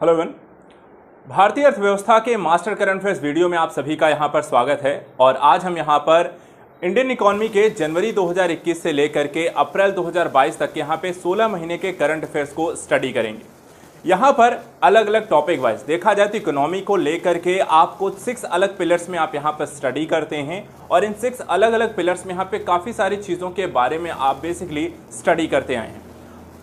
hello one भारतीय अर्थव्यवस्था के मास्टर करंट अफेयर्स वीडियो में आप सभी का यहाँ पर स्वागत है और आज हम यहाँ पर इंडियन इकोनॉमी के जनवरी 2021 से लेकर के अप्रैल 2022 तक के यहाँ पे 16 महीने के करंट अफेयर्स को स्टडी करेंगे यहाँ पर अलग अलग टॉपिक वाइज देखा जाए तो इकोनॉमी को लेकर के आपको सिक्स अलग पिलर्स में आप यहाँ पर स्टडी करते हैं और इन सिक्स अलग अलग पिलर्स में यहाँ पे काफ़ी सारी चीज़ों के बारे में आप बेसिकली स्टडी करते आए हैं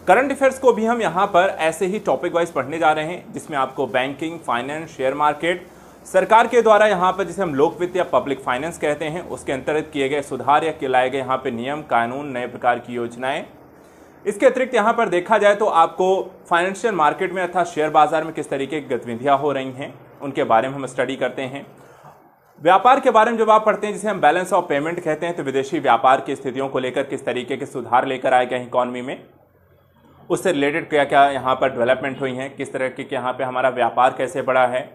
करंट अफेयर्स को भी हम यहाँ पर ऐसे ही टॉपिक वाइज पढ़ने जा रहे हैं जिसमें आपको बैंकिंग फाइनेंस शेयर मार्केट सरकार के द्वारा यहाँ पर जिसे हम लोक वित्त या पब्लिक फाइनेंस कहते हैं उसके अंतर्गत किए गए सुधार या लाए गए यहाँ पर नियम कानून नए प्रकार की योजनाएं इसके अतिरिक्त यहाँ पर देखा जाए तो आपको फाइनेंशियल मार्केट में अर्थात शेयर बाजार में किस तरीके की गतिविधियाँ हो रही हैं उनके बारे में हम स्टडी करते हैं व्यापार के बारे में जब आप पढ़ते हैं जिसे हम बैलेंस ऑफ पेमेंट कहते हैं तो विदेशी व्यापार की स्थितियों को लेकर किस तरीके के सुधार लेकर आए गए इकॉनमी में उससे रिलेटेड क्या क्या यहाँ पर डेवलपमेंट हुई हैं किस तरह के यहाँ पर हमारा व्यापार कैसे बढ़ा है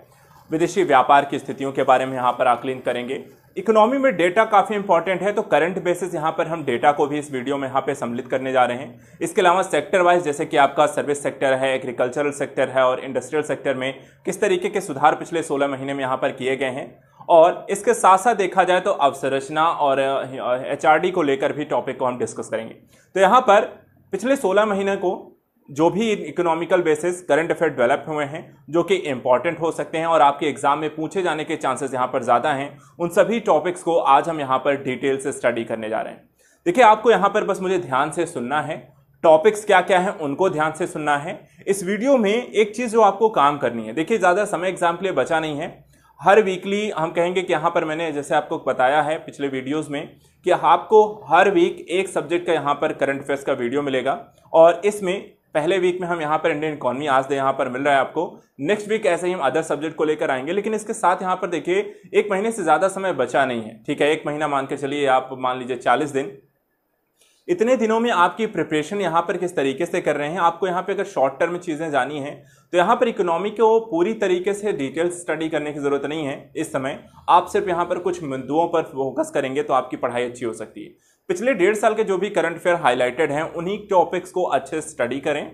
विदेशी व्यापार की स्थितियों के बारे में यहाँ पर आकलन करेंगे इकोनॉमी में डेटा काफ़ी इंपॉर्टेंट है तो करंट बेसिस यहाँ पर हम डेटा को भी इस वीडियो में यहाँ पे सम्मिलित करने जा रहे हैं इसके अलावा सेक्टर वाइज जैसे कि आपका सर्विस सेक्टर है एग्रीकल्चरल सेक्टर है और इंडस्ट्रियल सेक्टर में किस तरीके के सुधार पिछले 16 महीने में यहाँ पर किए गए हैं और इसके साथ साथ देखा जाए तो अवसंरचना और एच को लेकर भी टॉपिक को हम डिस्कस करेंगे तो यहाँ पर पिछले 16 महीने को जो भी economical basis current affair develop हुए हैं जो कि इंपॉर्टेंट हो सकते हैं और आपके एग्जाम में पूछे जाने के चांसेस यहाँ पर ज़्यादा हैं उन सभी टॉपिक्स को आज हम यहाँ पर डिटेल से स्टडी करने जा रहे हैं देखिए आपको यहाँ पर बस मुझे ध्यान से सुनना है टॉपिक्स क्या क्या हैं उनको ध्यान से सुनना है इस वीडियो में एक चीज़ जो आपको काम करनी है देखिए ज़्यादा समय एग्जाम के लिए बचा नहीं है हर वीकली हम कहेंगे कि यहाँ पर मैंने जैसे आपको बताया है पिछले वीडियोस में कि आपको हर वीक एक सब्जेक्ट का यहाँ पर करंट अफेयर्स का वीडियो मिलेगा और इसमें पहले वीक में हम यहाँ पर इंडियन इकोनॉमी आज दे यहाँ पर मिल रहा है आपको नेक्स्ट वीक ऐसे ही हम अदर सब्जेक्ट को लेकर आएंगे लेकिन इसके साथ यहाँ पर देखिए एक महीने से ज़्यादा समय बचा नहीं है ठीक है एक महीना मान के चलिए आप मान लीजिए चालीस दिन इतने दिनों में आपकी प्रिपरेशन यहाँ पर किस तरीके से कर रहे हैं आपको यहाँ पर अगर शॉर्ट टर्म चीज़ें जानी हैं तो यहाँ पर इकोनॉमी को पूरी तरीके से डिटेल स्टडी करने की ज़रूरत नहीं है इस समय आप सिर्फ यहाँ पर कुछ मुद्दों पर फोकस करेंगे तो आपकी पढ़ाई अच्छी हो सकती है पिछले डेढ़ साल के जो भी करंट अफेयर हाईलाइटेड हैं उन्हीं टॉपिक्स को अच्छे से स्टडी करें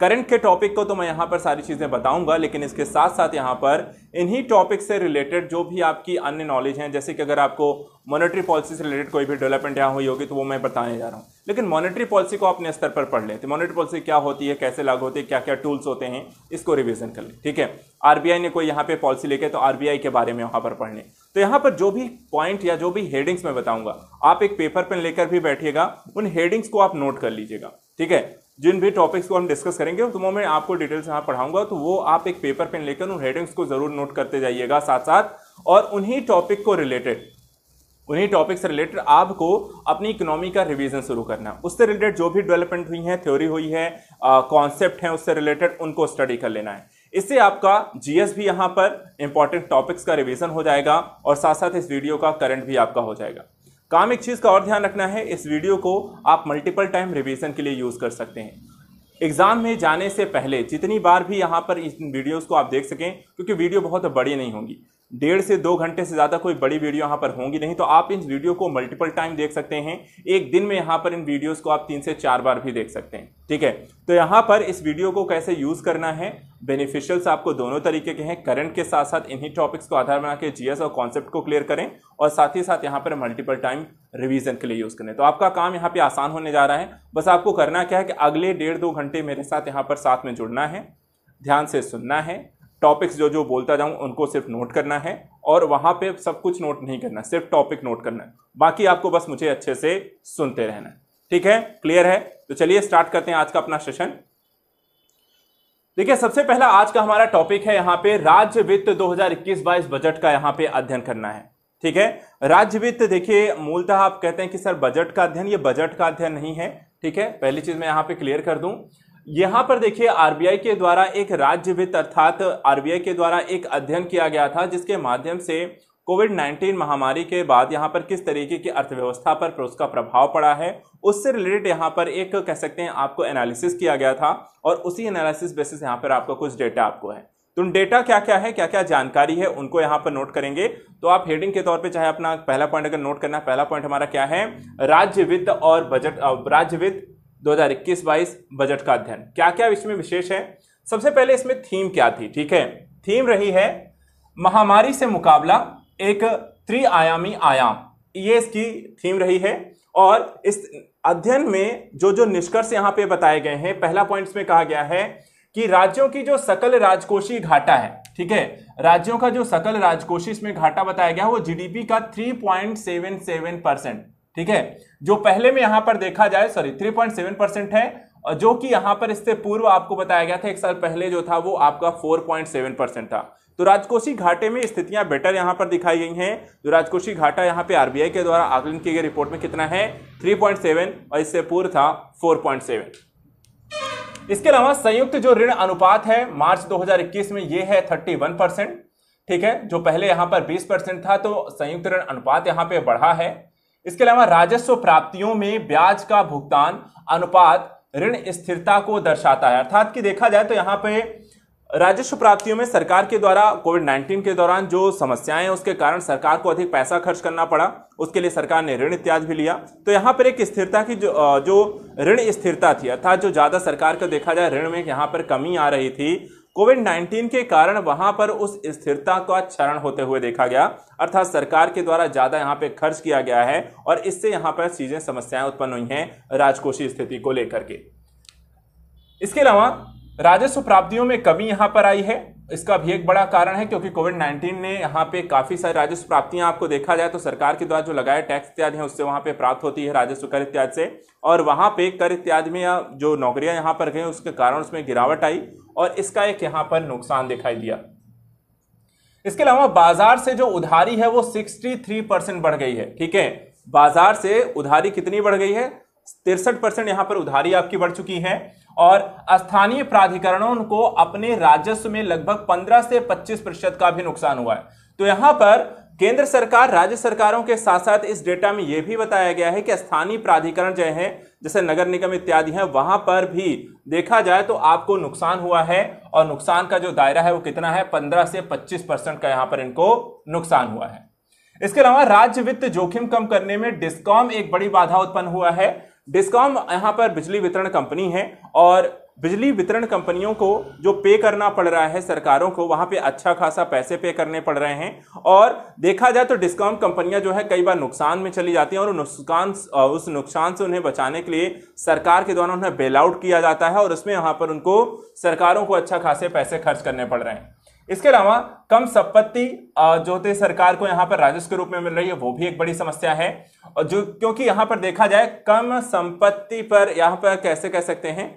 करंट के टॉपिक को तो मैं यहाँ पर सारी चीज़ें बताऊंगा लेकिन इसके साथ साथ यहाँ पर इन्हीं टॉपिक से रिलेटेड जो भी आपकी अन्य नॉलेज हैं जैसे कि अगर आपको मॉनेटरी पॉलिसी से रिलेटेड कोई भी डेवलपमेंट यहाँ हुई होगी तो वो मैं बताने जा रहा हूँ लेकिन मॉनेटरी पॉलिसी को अपने स्तर पर पढ़ लें तो मॉनेटरी पॉलिसी क्या होती है कैसे लागू होती है क्या क्या टूल्स होते हैं इसको रिविजन कर लें ठीक है आरबीआई ने कोई यहाँ पर पॉलिसी लेके तो आरबीआई के बारे में वहाँ पर पढ़ लें तो यहाँ पर जो भी पॉइंट या जो भी हेडिंग्स मैं बताऊंगा आप एक पेपर पेन लेकर भी बैठिएगा उन हेडिंग्स को आप नोट कर लीजिएगा ठीक है जिन भी टॉपिक्स को हम डिस्कस करेंगे तो मैं आपको डिटेल्स यहाँ पढ़ाऊंगा तो वो आप एक पेपर पेन लेकर उन हेडिंग्स को जरूर नोट करते जाइएगा साथ साथ और उन्हीं टॉपिक को रिलेटेड उन्हीं टॉपिक से रिलेटेड आपको अपनी इकोनॉमी का रिवीजन शुरू करना है उससे रिलेटेड जो भी डेवलपमेंट हुई है थ्योरी हुई है कॉन्सेप्ट है उससे रिलेटेड उनको स्टडी कर लेना है इससे आपका जीएस भी यहाँ पर इंपॉर्टेंट टॉपिक्स का रिवीजन हो जाएगा और साथ साथ इस वीडियो का करंट भी आपका हो जाएगा काम एक चीज़ का और ध्यान रखना है इस वीडियो को आप मल्टीपल टाइम रिविज़न के लिए यूज़ कर सकते हैं एग्ज़ाम में जाने से पहले जितनी बार भी यहाँ पर इन वीडियोज़ को आप देख सकें क्योंकि वीडियो बहुत बड़ी नहीं होंगी डेढ़ से दो घंटे से ज़्यादा कोई बड़ी वीडियो यहाँ पर होंगी नहीं तो आप इन वीडियो को मल्टीपल टाइम देख सकते हैं एक दिन में यहाँ पर इन वीडियोस को आप तीन से चार बार भी देख सकते हैं ठीक है तो यहाँ पर इस वीडियो को कैसे यूज़ करना है बेनिफिशियल्स आपको दोनों तरीके के हैं करंट के साथ साथ इन्हीं टॉपिक्स को आधार बना के जीएस और कॉन्सेप्ट को क्लियर करें और साथ ही साथ यहाँ पर मल्टीपल टाइम रिविजन के लिए यूज़ करें तो आपका काम यहाँ पर आसान होने जा रहा है बस आपको करना क्या है कि अगले डेढ़ दो घंटे मेरे साथ यहाँ पर साथ में जुड़ना है ध्यान से सुनना है टॉपिक्स जो जो बोलता जाऊँ उनको सिर्फ नोट करना है और वहाँ पे सब कुछ नोट नहीं करना सिर्फ टॉपिक नोट करना है बाकी आपको बस मुझे अच्छे से सुनते रहना ठीक है क्लियर है तो चलिए स्टार्ट करते हैं आज का अपना सेशन देखिए सबसे पहला आज का हमारा टॉपिक है यहाँ पे राज्य वित्त 2021-22 बजट का यहाँ पे अध्ययन करना है ठीक है राज्य वित्त देखिए मूलतः आप कहते हैं कि सर बजट का अध्ययन ये बजट का अध्ययन नहीं है ठीक है पहली चीज मैं यहाँ पे क्लियर कर दूं यहां पर देखिए आरबीआई के द्वारा एक राज्य वित्त अर्थात आरबीआई के द्वारा एक अध्ययन किया गया था जिसके माध्यम से कोविड 19 महामारी के बाद यहाँ पर किस तरीके की अर्थव्यवस्था पर उसका प्रभाव पड़ा है उससे रिलेटेड यहाँ पर एक कह सकते हैं आपको एनालिसिस किया गया था और उसी एनालिसिस बेसिस यहाँ पर आपका कुछ डेटा आपको है तो डेटा क्या क्या है क्या क्या जानकारी है उनको यहाँ पर नोट करेंगे तो आप हेडिंग के तौर पे चाहे अपना पहला पॉइंट अगर नोट करना पहला पॉइंट हमारा क्या है राज्य वित्त और बजट राज्य वित्त 2021-22 बजट का अध्ययन क्या क्या इसमें विशेष है सबसे पहले इसमें थीम क्या थी ठीक है थीम रही है महामारी से मुकाबला एक त्रिआयामी आयाम ये इसकी थीम रही है और इस अध्ययन में जो जो निष्कर्ष यहां पे बताए गए हैं पहला पॉइंट में कहा गया है कि राज्यों की जो सकल राजकोषीय घाटा है ठीक है राज्यों का जो सकल राजकोषीय इसमें घाटा बताया गया है वो जीडीपी का 3.77 परसेंट ठीक है जो पहले में यहां पर देखा जाए सॉरी 3.7 परसेंट है और जो कि यहां पर इससे पूर्व आपको बताया गया था एक साल पहले जो था वो आपका 4.7 परसेंट था तो राजकोषी घाटे में स्थितियां बेटर यहां पर दिखाई गई हैं जो राजकोषी घाटा यहां पे आरबीआई के द्वारा आकलन की गई रिपोर्ट में कितना है 3.7 और इससे पूर्व था 4.7 इसके अलावा संयुक्त जो ऋण अनुपात है मार्च 2021 में यह है 31 परसेंट ठीक है जो पहले यहां पर 20 परसेंट था तो संयुक्त ऋण अनुपात यहां पर बढ़ा है इसके अलावा राजस्व प्राप्तियों में ब्याज का भुगतान अनुपात ऋण स्थिरता को दर्शाता है अर्थात कि देखा जाए तो यहाँ पे राजस्व प्राप्तियों में सरकार के द्वारा कोविड 19 के दौरान जो समस्याएं हैं उसके कारण सरकार को अधिक पैसा खर्च करना पड़ा उसके लिए सरकार ने ऋण इत्यादि भी लिया तो यहाँ पर एक स्थिरता की जो जो ऋण स्थिरता थी अर्थात जो ज़्यादा सरकार का देखा जाए ऋण में यहाँ पर कमी आ रही थी कोविड 19 के कारण वहां पर उस स्थिरता का क्षरण होते हुए देखा गया अर्थात सरकार के द्वारा ज्यादा यहां पे खर्च किया गया है और इससे यहां पर चीजें समस्याएं उत्पन्न हुई हैं राजकोषीय स्थिति को लेकर के इसके अलावा राजस्व प्राप्तियों में कमी यहां पर आई है इसका भी एक बड़ा कारण है क्योंकि कोविड 19 ने यहाँ पे काफ़ी सारी राजस्व प्राप्तियां आपको देखा जाए तो सरकार के द्वारा जो लगाए टैक्स इत्यादि हैं उससे वहां पे प्राप्त होती है राजस्व कर इत्यादि से और वहां पे कर इत्यादि में जो नौकरियां यहाँ पर गई उसके कारण उसमें गिरावट आई और इसका एक यहाँ पर नुकसान दिखाई दिया इसके अलावा बाजार से जो उधारी है वो सिक्सटी बढ़ गई है ठीक है बाजार से उधारी कितनी बढ़ गई है तिरसठ परसेंट यहां पर उधारी आपकी बढ़ चुकी है और स्थानीय प्राधिकरणों को अपने राजस्व में लगभग 15 से 25 प्रतिशत का भी नुकसान हुआ है तो यहां पर केंद्र सरकार राज्य सरकारों के साथ साथ इस डेटा में यह भी बताया गया है कि स्थानीय प्राधिकरण जो है जैसे नगर निगम इत्यादि हैं वहां पर भी देखा जाए तो आपको नुकसान हुआ है और नुकसान का जो दायरा है वो कितना है 15 से 25 परसेंट का यहां पर इनको नुकसान हुआ है इसके अलावा राज्य वित्त जोखिम कम करने में डिस्कॉम एक बड़ी बाधा उत्पन्न हुआ है डिस्कॉम यहाँ पर बिजली वितरण कंपनी है और बिजली वितरण कंपनियों को जो पे करना पड़ रहा है सरकारों को वहाँ पे अच्छा खासा पैसे पे करने पड़ रहे हैं और देखा जाए तो डिस्कॉम कंपनियां जो है कई बार नुकसान में चली जाती हैं और नुकसान उस नुकसान से उन्हें बचाने के लिए सरकार के द्वारा उन्हें बेल आउट किया जाता है और उसमें यहाँ पर उनको सरकारों को अच्छा खासे पैसे खर्च करने पड़ रहे हैं इसके अलावा कम संपत्ति जो होते सरकार को यहाँ पर राजस्व के रूप में मिल रही है वो भी एक बड़ी समस्या है और जो क्योंकि यहाँ पर देखा जाए कम संपत्ति पर यहाँ पर कैसे कह सकते हैं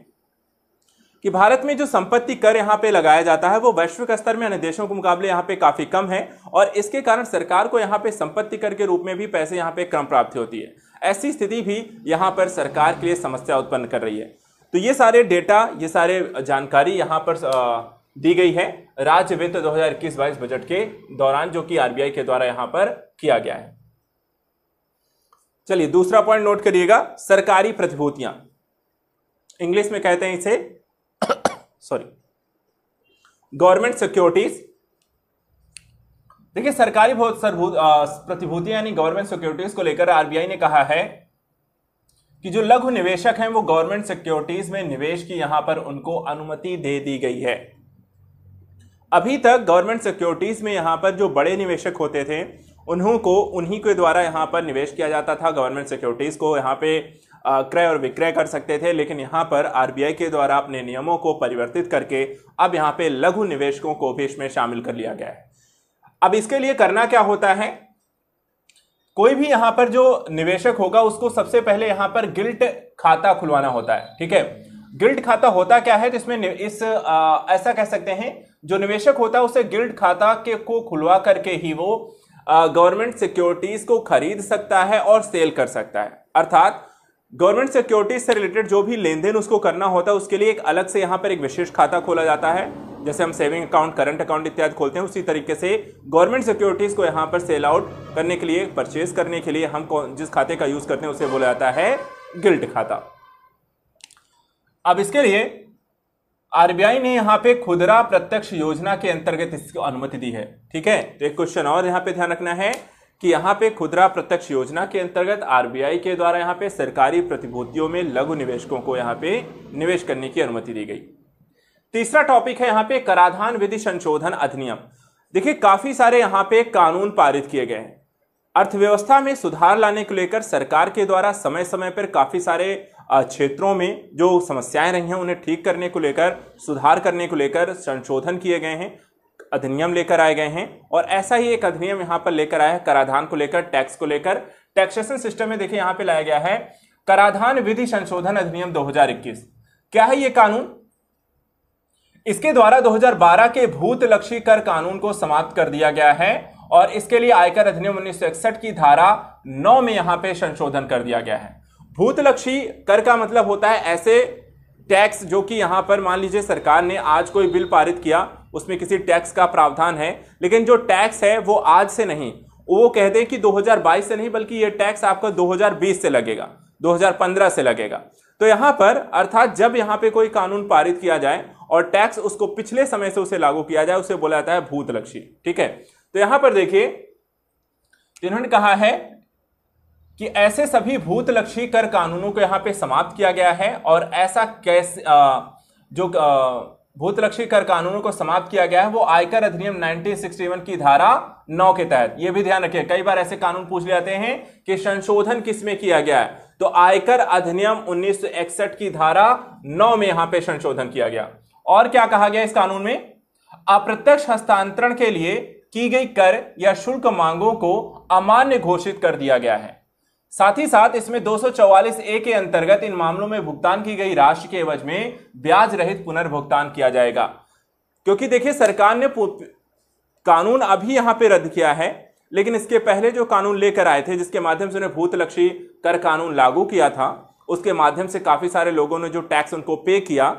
कि भारत में जो संपत्ति कर यहाँ पे लगाया जाता है वो वैश्विक स्तर में अन्य देशों के मुकाबले यहाँ पे काफी कम है और इसके कारण सरकार को यहाँ पे संपत्ति कर के रूप में भी पैसे यहाँ पे क्रम प्राप्ति होती है ऐसी स्थिति भी यहाँ पर सरकार के लिए समस्या उत्पन्न कर रही है तो ये सारे डेटा ये सारे जानकारी यहाँ पर दी गई है राज्य वित्त 2021-22 बजट के दौरान जो कि आरबीआई के द्वारा यहां पर किया गया है चलिए दूसरा पॉइंट नोट करिएगा सरकारी प्रतिभूतियां इंग्लिश में कहते हैं इसे सॉरी गवर्नमेंट सिक्योरिटीज देखिए सरकारी प्रतिभूतियां यानी गवर्नमेंट सिक्योरिटीज को लेकर आरबीआई ने कहा है कि जो लघु निवेशक हैं वो गवर्नमेंट सिक्योरिटीज में निवेश की यहां पर उनको अनुमति दे दी गई है अभी तक गवर्नमेंट सिक्योरिटीज़ में यहाँ पर जो बड़े निवेशक होते थे उन्हों को उन्हीं के द्वारा यहाँ पर निवेश किया जाता था गवर्नमेंट सिक्योरिटीज़ को यहाँ पे क्रय और विक्रय कर सकते थे लेकिन यहाँ पर आरबीआई के द्वारा अपने नियमों को परिवर्तित करके अब यहाँ पे लघु निवेशकों को भी इसमें शामिल कर लिया गया है अब इसके लिए करना क्या होता है कोई भी यहाँ पर जो निवेशक होगा उसको सबसे पहले यहाँ पर गिल्ट खाता खुलवाना होता है ठीक है गिल्ट खाता होता क्या है जिसमें इस आ, ऐसा कह सकते हैं जो निवेशक होता है उसे गिल्ड खाता के को खुलवा करके ही वो गवर्नमेंट सिक्योरिटीज को खरीद सकता है और सेल कर सकता है अर्थात गवर्नमेंट सिक्योरिटीज से रिलेटेड जो भी लेन देन उसको करना होता है उसके लिए एक अलग से यहाँ पर एक विशेष खाता खोला जाता है जैसे हम सेविंग अकाउंट करंट अकाउंट इत्यादि खोलते हैं उसी तरीके से गवर्नमेंट सिक्योरिटीज़ को यहाँ पर सेल आउट करने के लिए परचेज करने के लिए हम जिस खाते का यूज़ करते हैं उसे बोला जाता है गिल्ट खाता अब इसके लिए आरबीआई ने यहाँ पे खुदरा प्रत्यक्ष योजना के अंतर्गत इसको अनुमति दी है ठीक है तो एक क्वेश्चन और यहाँ पे ध्यान रखना है कि यहाँ पे खुदरा प्रत्यक्ष योजना के अंतर्गत आरबीआई के द्वारा यहाँ पे सरकारी प्रतिभूतियों में लघु निवेशकों को यहाँ पे निवेश करने की अनुमति दी गई तीसरा टॉपिक है यहाँ पे कराधान विधि संशोधन अधिनियम देखिए काफी सारे यहाँ पे कानून पारित किए गए हैं अर्थव्यवस्था में सुधार लाने को लेकर सरकार के द्वारा समय समय पर काफी सारे क्षेत्रों में जो समस्याएं रही हैं उन्हें ठीक करने को लेकर सुधार करने को लेकर संशोधन किए गए हैं अधिनियम लेकर आए गए हैं और ऐसा ही एक अधिनियम यहाँ पर लेकर आया है कराधान को लेकर टैक्स को लेकर टैक्सेशन सिस्टम में देखिए यहाँ पे लाया गया है कराधान विधि संशोधन अधिनियम 2021 क्या है ये कानून इसके द्वारा 2012 के भूतलक्षी कर कानून को समाप्त कर दिया गया है और इसके लिए आयकर अधिनियम उन्नीस की धारा नौ में यहां पे संशोधन कर दिया गया है भूतलक्षी कर का मतलब होता है ऐसे टैक्स जो कि यहां पर मान लीजिए सरकार ने आज कोई बिल पारित किया उसमें किसी टैक्स का प्रावधान है लेकिन जो टैक्स है वो आज से नहीं वो कह दें कि 2022 से नहीं बल्कि ये टैक्स आपका 2020 से लगेगा 2015 से लगेगा तो यहां पर अर्थात जब यहां पे कोई कानून पारित किया जाए और टैक्स उसको पिछले समय से उसे लागू किया जाए उसे बोला जाता है भूतलक्षी ठीक है तो यहां पर देखिए इन्होंने कहा है कि ऐसे सभी भूतलक्षी कर कानूनों को यहाँ पे समाप्त किया गया है और ऐसा कैसे आ, जो भूतलक्षी कर कानूनों को समाप्त किया गया है वो आयकर अधिनियम 1961 की धारा नौ के तहत ये भी ध्यान रखिए कई बार ऐसे कानून पूछ जाते हैं कि संशोधन किसमें किया गया है तो आयकर अधिनियम उन्नीस की धारा नौ में यहां पे संशोधन किया गया और क्या कहा गया इस कानून में अप्रत्यक्ष हस्तांतरण के लिए की गई कर या शुल्क मांगों को अमान्य घोषित कर दिया गया है साथ ही साथ इसमें 244 ए के अंतर्गत इन मामलों में भुगतान की गई राशि के एवज में ब्याज रहित पुनर्भुगतान किया जाएगा क्योंकि देखिए सरकार ने कानून अभी यहां पे रद्द किया है लेकिन इसके पहले जो कानून लेकर आए थे जिसके माध्यम से उन्हें भूतलक्षी कर कानून लागू किया था उसके माध्यम से काफी सारे लोगों ने जो टैक्स उनको पे किया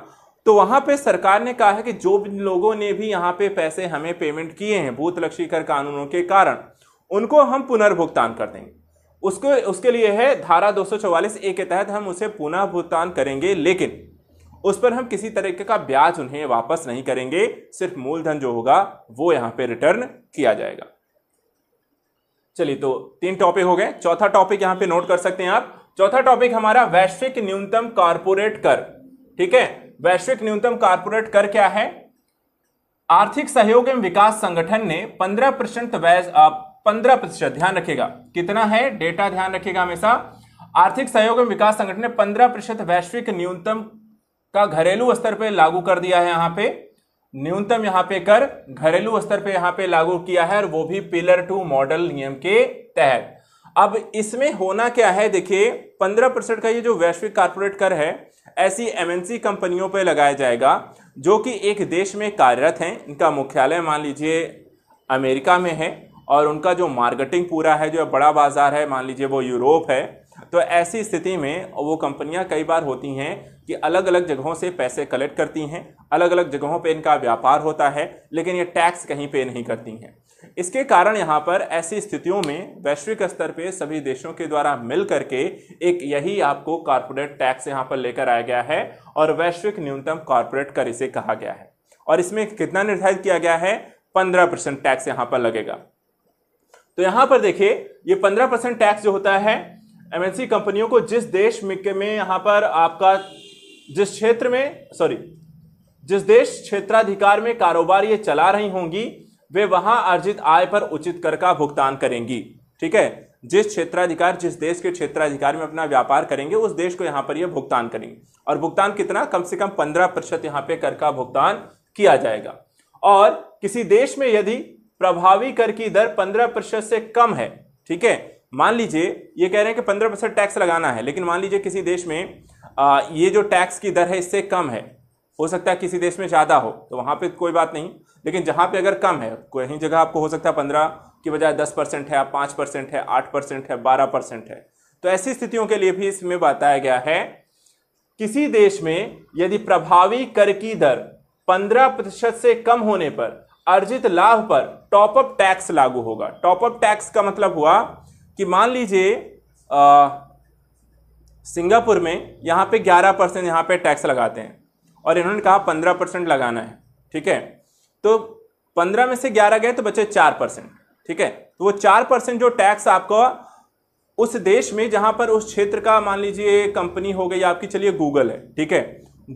तो वहां पे सरकार ने कहा है कि जो लोगों ने भी यहाँ पे पैसे हमें पेमेंट किए हैं भूतलक्षी कर कानूनों के कारण उनको हम पुनर्भुगतान कर देंगे उसके उसके लिए है धारा 244 ए के तहत हम उसे पुनः भुगतान करेंगे लेकिन उस पर हम किसी तरीके का ब्याज उन्हें वापस नहीं करेंगे सिर्फ मूलधन जो होगा वो यहां पे रिटर्न किया जाएगा चलिए तो तीन टॉपिक हो गए चौथा टॉपिक यहां पे नोट कर सकते हैं आप चौथा टॉपिक हमारा वैश्विक न्यूनतम कारपोरेट कर ठीक है वैश्विक न्यूनतम कारपोरेट कर क्या है आर्थिक सहयोग एवं विकास संगठन ने 15 परसेंट पंद्रह प्रतिशत ध्यान रखेगा कितना है डेटा ध्यान रखेगा हमेशा आर्थिक सहयोग एवं विकास संगठन ने पंद्रह प्रतिशत वैश्विक न्यूनतम का घरेलू स्तर पर लागू कर दिया है यहाँ पे न्यूनतम यहाँ पे कर घरेलू स्तर पे यहाँ पे लागू किया है और वो भी पिलर टू मॉडल नियम के तहत अब इसमें होना क्या है देखिए पंद्रह परसेंट का ये जो वैश्विक कारपोरेट कर है ऐसी एमएनसी कंपनियों पर लगाया जाएगा जो कि एक देश में कार्यरत हैं इनका मुख्यालय मान लीजिए अमेरिका में है और उनका जो मार्केटिंग पूरा है जो बड़ा बाज़ार है मान लीजिए वो यूरोप है तो ऐसी स्थिति में वो कंपनियां कई बार होती हैं कि अलग अलग जगहों से पैसे कलेक्ट करती हैं अलग अलग जगहों पे इनका व्यापार होता है लेकिन ये टैक्स कहीं पे नहीं करती हैं इसके कारण यहाँ पर ऐसी स्थितियों में वैश्विक स्तर पे सभी देशों के द्वारा मिल करके एक यही आपको कॉरपोरेट टैक्स यहाँ पर लेकर आया गया है और वैश्विक न्यूनतम कॉरपोरेट कर इसे कहा गया है और इसमें कितना निर्धारित किया गया है पंद्रह परसेंट टैक्स यहाँ पर लगेगा तो यहां पर देखिए ये पंद्रह परसेंट टैक्स जो होता है एमएनसी कंपनियों को जिस देश में, यहां पर आपका जिस क्षेत्र में सॉरी जिस देश क्षेत्राधिकार में कारोबार ये चला रही होंगी वे वहां अर्जित आय पर उचित कर का भुगतान करेंगी ठीक है जिस क्षेत्राधिकार जिस देश के क्षेत्राधिकार में अपना व्यापार करेंगे उस देश को यहां पर यह भुगतान करेंगे और भुगतान कितना कम से कम पंद्रह प्रतिशत यहां पर कर का भुगतान किया जाएगा और किसी देश में यदि प्रभावी कर की दर 15 प्रतिशत से कम है ठीक है मान लीजिए ये कह रहे हैं कि 15 परसेंट टैक्स लगाना है लेकिन मान लीजिए किसी देश में आ, ये जो टैक्स की दर है इससे कम है हो सकता है किसी देश में ज़्यादा हो तो वहाँ पे कोई बात नहीं लेकिन जहाँ पे अगर कम है कहीं जगह आपको हो सकता है पंद्रह की बजाय दस परसेंट है पाँच परसेंट है आठ परसेंट है बारह परसेंट है तो ऐसी स्थितियों के लिए भी इसमें बताया गया है किसी देश में यदि प्रभावी कर की दर पंद्रह प्रतिशत से कम होने पर अर्जित लाभ पर टॉपअप टैक्स लागू होगा टॉपअप टैक्स का मतलब हुआ कि मान लीजिए सिंगापुर में यहाँ पे 11 परसेंट यहाँ पे टैक्स लगाते हैं और इन्होंने कहा 15 परसेंट लगाना है ठीक है तो 15 में से 11 गए तो बचे 4 परसेंट ठीक है तो वो 4 परसेंट जो टैक्स आपका उस देश में जहाँ पर उस क्षेत्र का मान लीजिए कंपनी हो गई आपकी चलिए गूगल है ठीक है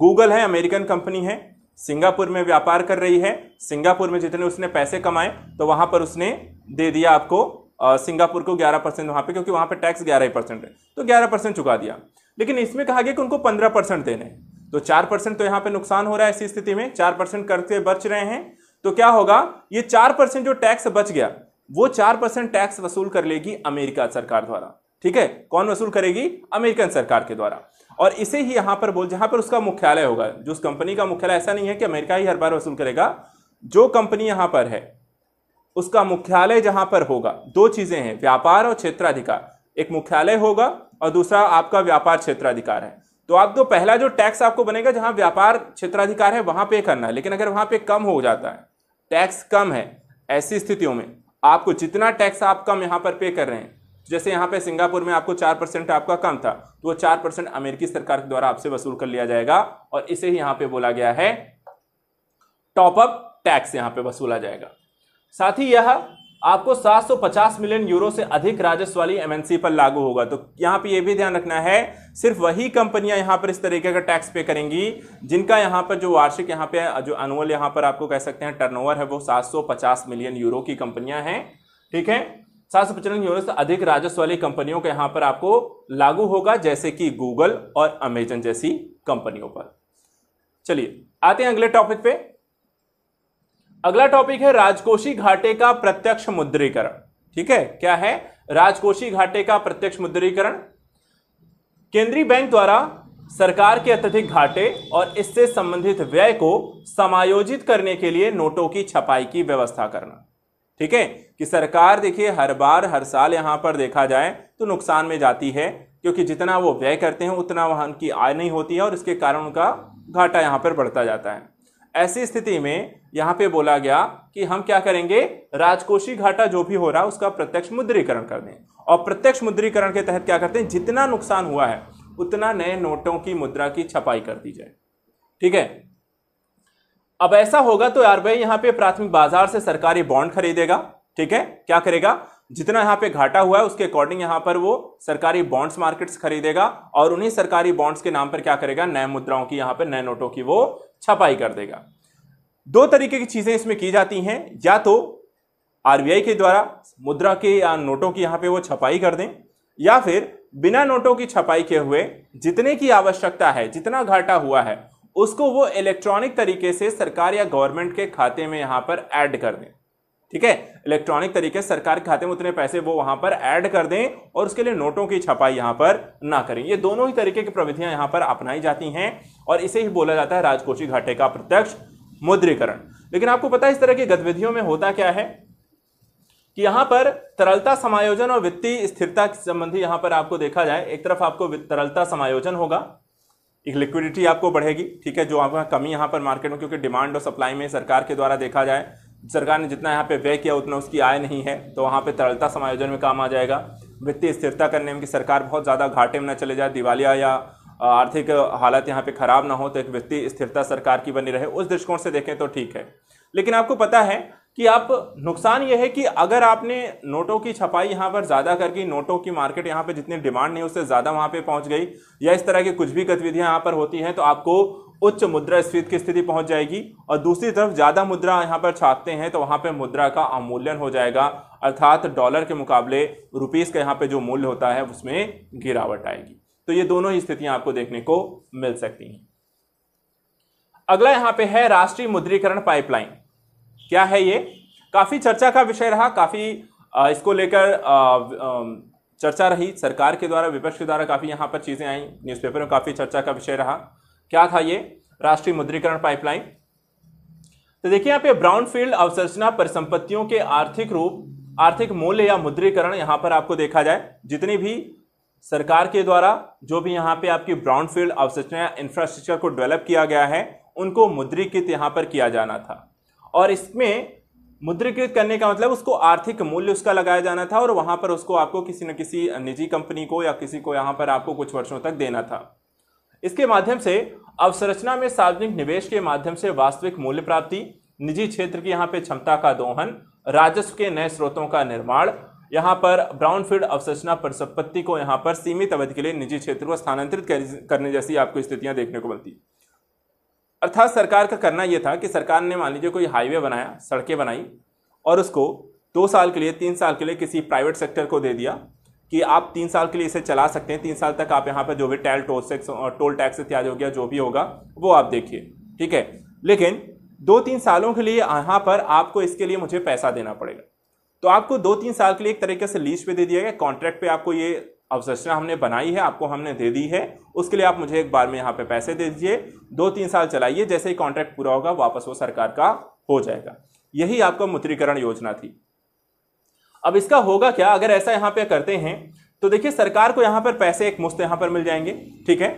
गूगल है अमेरिकन कंपनी है सिंगापुर में व्यापार कर रही है सिंगापुर में जितने उसने पैसे कमाए तो वहां पर उसने दे दिया आपको सिंगापुर को 11 परसेंट वहां पर क्योंकि वहां पर टैक्स 11 परसेंट है तो 11 परसेंट चुका दिया लेकिन इसमें कहा गया कि उनको 15 परसेंट देने तो 4 परसेंट तो यहाँ पे नुकसान हो रहा है ऐसी स्थिति में 4 परसेंट करके बच रहे हैं तो क्या होगा ये 4 परसेंट जो टैक्स बच गया वो 4 परसेंट टैक्स वसूल कर लेगी अमेरिका सरकार द्वारा ठीक है कौन वसूल करेगी अमेरिकन सरकार के द्वारा और इसे ही यहां पर बोल जहां पर उसका मुख्यालय होगा जो उस कंपनी का मुख्यालय ऐसा नहीं है कि अमेरिका ही हर बार वसूल करेगा जो कंपनी यहां पर है उसका मुख्यालय जहां पर होगा दो चीज़ें हैं व्यापार और क्षेत्राधिकार एक मुख्यालय होगा और दूसरा आपका व्यापार क्षेत्राधिकार है तो आप दो पहला जो टैक्स आपको बनेगा जहां व्यापार क्षेत्राधिकार है वहां पे करना है लेकिन अगर वहां पे कम हो जाता है टैक्स कम है ऐसी स्थितियों में आपको जितना टैक्स आप कम यहां पर पे कर रहे हैं जैसे यहां पे सिंगापुर में आपको चार परसेंट आपका कम था तो वो चार परसेंट अमेरिकी सरकार के द्वारा आपसे वसूल कर लिया जाएगा और इसे यहां पे बोला गया है टॉपअप टैक्स यहां पे वसूला जाएगा साथ ही यह आपको 750 मिलियन यूरो से अधिक राजस्व वाली एमएनसी पर लागू होगा तो यहां पे यह भी ध्यान रखना है सिर्फ वही कंपनियां यहां पर इस तरीके का टैक्स पे करेंगी जिनका यहां पर जो वार्षिक यहां पे जो एनुअल यहां पर आपको कह सकते हैं टर्नओवर है वो 750 मिलियन यूरो की कंपनियां हैं ठीक है सात सौ पचानवे यूनिट से अधिक राजस्व वाली कंपनियों के यहां पर आपको लागू होगा जैसे कि गूगल और अमेजन जैसी कंपनियों पर चलिए आते हैं अगले टॉपिक पे अगला टॉपिक है राजकोषी घाटे का प्रत्यक्ष मुद्रीकरण ठीक है क्या है राजकोषी घाटे का प्रत्यक्ष मुद्रीकरण केंद्रीय बैंक द्वारा सरकार के अत्यधिक घाटे और इससे संबंधित व्यय को समायोजित करने के लिए नोटों की छपाई की व्यवस्था करना ठीक है कि सरकार देखिए हर बार हर साल यहाँ पर देखा जाए तो नुकसान में जाती है क्योंकि जितना वो व्यय करते हैं उतना वहाँ उनकी आय नहीं होती है और इसके कारण उनका घाटा यहाँ पर बढ़ता जाता है ऐसी स्थिति में यहाँ पे बोला गया कि हम क्या करेंगे राजकोषीय घाटा जो भी हो रहा है उसका प्रत्यक्ष मुद्रीकरण कर दें और प्रत्यक्ष मुद्रीकरण के तहत क्या करते हैं जितना नुकसान हुआ है उतना नए नोटों की मुद्रा की छपाई कर दी जाए ठीक है अब ऐसा होगा तो आरबीआई यहां पे प्राथमिक बाजार से सरकारी बॉन्ड खरीदेगा ठीक है क्या करेगा जितना यहां पे घाटा हुआ है उसके अकॉर्डिंग यहां पर वो सरकारी बॉन्ड्स मार्केट्स खरीदेगा और उन्हीं सरकारी बॉन्ड्स के नाम पर क्या करेगा नए मुद्राओं की यहां पर नए नोटों की वो छपाई कर देगा दो तरीके की चीजें इसमें की जाती हैं या तो आरबीआई के द्वारा मुद्रा के या नोटों की यहाँ पे वो छपाई कर दें या फिर बिना नोटों की छपाई के हुए जितने की आवश्यकता है जितना घाटा हुआ है उसको वो इलेक्ट्रॉनिक तरीके से सरकार या गवर्नमेंट के खाते में यहां पर ऐड कर दें ठीक है इलेक्ट्रॉनिक तरीके से सरकार के खाते में उतने पैसे वो वहां पर ऐड कर दें और उसके लिए नोटों की छपाई यहां पर ना करें ये दोनों ही तरीके की प्रविधियां यहां पर अपनाई जाती हैं और इसे ही बोला जाता है राजकोषी घाटे का प्रत्यक्ष मुद्रीकरण लेकिन आपको पता है इस तरह की गतिविधियों में होता क्या है कि यहां पर तरलता समायोजन और वित्तीय स्थिरता संबंधी यहां पर आपको देखा जाए एक तरफ आपको तरलता समायोजन होगा एक लिक्विडिटी आपको बढ़ेगी ठीक है जो आपका कमी यहाँ पर मार्केट में क्योंकि डिमांड और सप्लाई में सरकार के द्वारा देखा जाए सरकार ने जितना यहाँ पे व्यय किया उतना उसकी आय नहीं है तो वहाँ पे तरलता समायोजन में काम आ जाएगा वित्तीय स्थिरता करने में कि सरकार बहुत ज़्यादा घाटे में न चले जाए दिवालिया या आर्थिक हालत यहाँ पे खराब ना हो तो एक वित्तीय स्थिरता सरकार की बनी रहे उस दृष्टिकोण से देखें तो ठीक है लेकिन आपको पता है कि आप नुकसान यह है कि अगर आपने नोटों की छपाई यहाँ पर ज़्यादा करके नोटों की मार्केट यहाँ पर जितनी डिमांड नहीं उससे ज़्यादा वहाँ पर पहुँच गई या इस तरह की कुछ भी गतिविधियाँ यहाँ पर होती हैं तो आपको उच्च मुद्रा स्फीत की स्थिति पहुंच जाएगी और दूसरी तरफ ज़्यादा मुद्रा यहाँ पर छापते हैं तो वहाँ पर मुद्रा का अमूल्यन हो जाएगा अर्थात डॉलर के मुकाबले रुपीज़ का यहाँ पे जो मूल्य होता है उसमें गिरावट आएगी तो ये दोनों ही स्थितियाँ आपको देखने को मिल सकती हैं अगला यहाँ पे है राष्ट्रीय मुद्रीकरण पाइपलाइन क्या है ये काफ़ी चर्चा का विषय रहा काफ़ी इसको लेकर चर्चा रही सरकार के द्वारा विपक्ष के द्वारा काफ़ी यहाँ पर चीज़ें आई न्यूज़पेपर में काफ़ी चर्चा का विषय रहा क्या था ये राष्ट्रीय मुद्रीकरण पाइपलाइन तो देखिए यहाँ पे ब्राउन फील्ड अवसरचना परिसंपत्तियों के आर्थिक रूप आर्थिक मूल्य या मुद्रीकरण यहाँ पर आपको देखा जाए जितनी भी सरकार के द्वारा जो भी यहाँ पे आपकी ब्राउन फील्ड अवसरचना इंफ्रास्ट्रक्चर को डेवलप किया गया है उनको मुद्रीकृत यहाँ पर किया जाना था और इसमें मुद्रीकृत करने का मतलब उसको आर्थिक मूल्य उसका लगाया जाना था और वहां पर उसको आपको किसी न किसी निजी कंपनी को या किसी को यहां पर आपको कुछ वर्षों तक देना था इसके माध्यम से अवसंरचना में सार्वजनिक निवेश के माध्यम से वास्तविक मूल्य प्राप्ति निजी क्षेत्र की यहाँ पे क्षमता का दोहन राजस्व के नए स्रोतों का निर्माण यहाँ पर ब्राउनफील्ड अवसंरचना परिसंपत्ति को यहाँ पर सीमित अवधि के लिए निजी क्षेत्र को स्थानांतरित करने जैसी आपको स्थितियां देखने को मिलती अर्थात सरकार का करना यह था कि सरकार ने मान लीजिए कोई हाईवे बनाया सड़कें बनाई और उसको दो साल के लिए तीन साल के लिए किसी प्राइवेट सेक्टर को दे दिया कि आप तीन साल के लिए इसे चला सकते हैं तीन साल तक आप यहाँ पर जो भी टैल टोल सेक्स टोल टैक्स इत्यादि हो गया जो भी होगा वो आप देखिए ठीक है लेकिन दो तीन सालों के लिए यहाँ पर आपको इसके लिए मुझे पैसा देना पड़ेगा तो आपको दो तीन साल के लिए एक तरीके से लीज पे दे दिया गया कॉन्ट्रैक्ट पे आपको ये अवसरचना हमने बनाई है आपको हमने दे दी है उसके लिए आप मुझे एक बार में यहाँ पे पैसे दे दीजिए दो तीन साल चलाइए जैसे ही कॉन्ट्रैक्ट पूरा होगा वापस वो सरकार का हो जाएगा यही आपका मुद्रीकरण योजना थी अब इसका होगा क्या अगर ऐसा यहाँ पे करते हैं तो देखिए सरकार को यहाँ पर पैसे एक मुफ्त यहाँ पर मिल जाएंगे ठीक है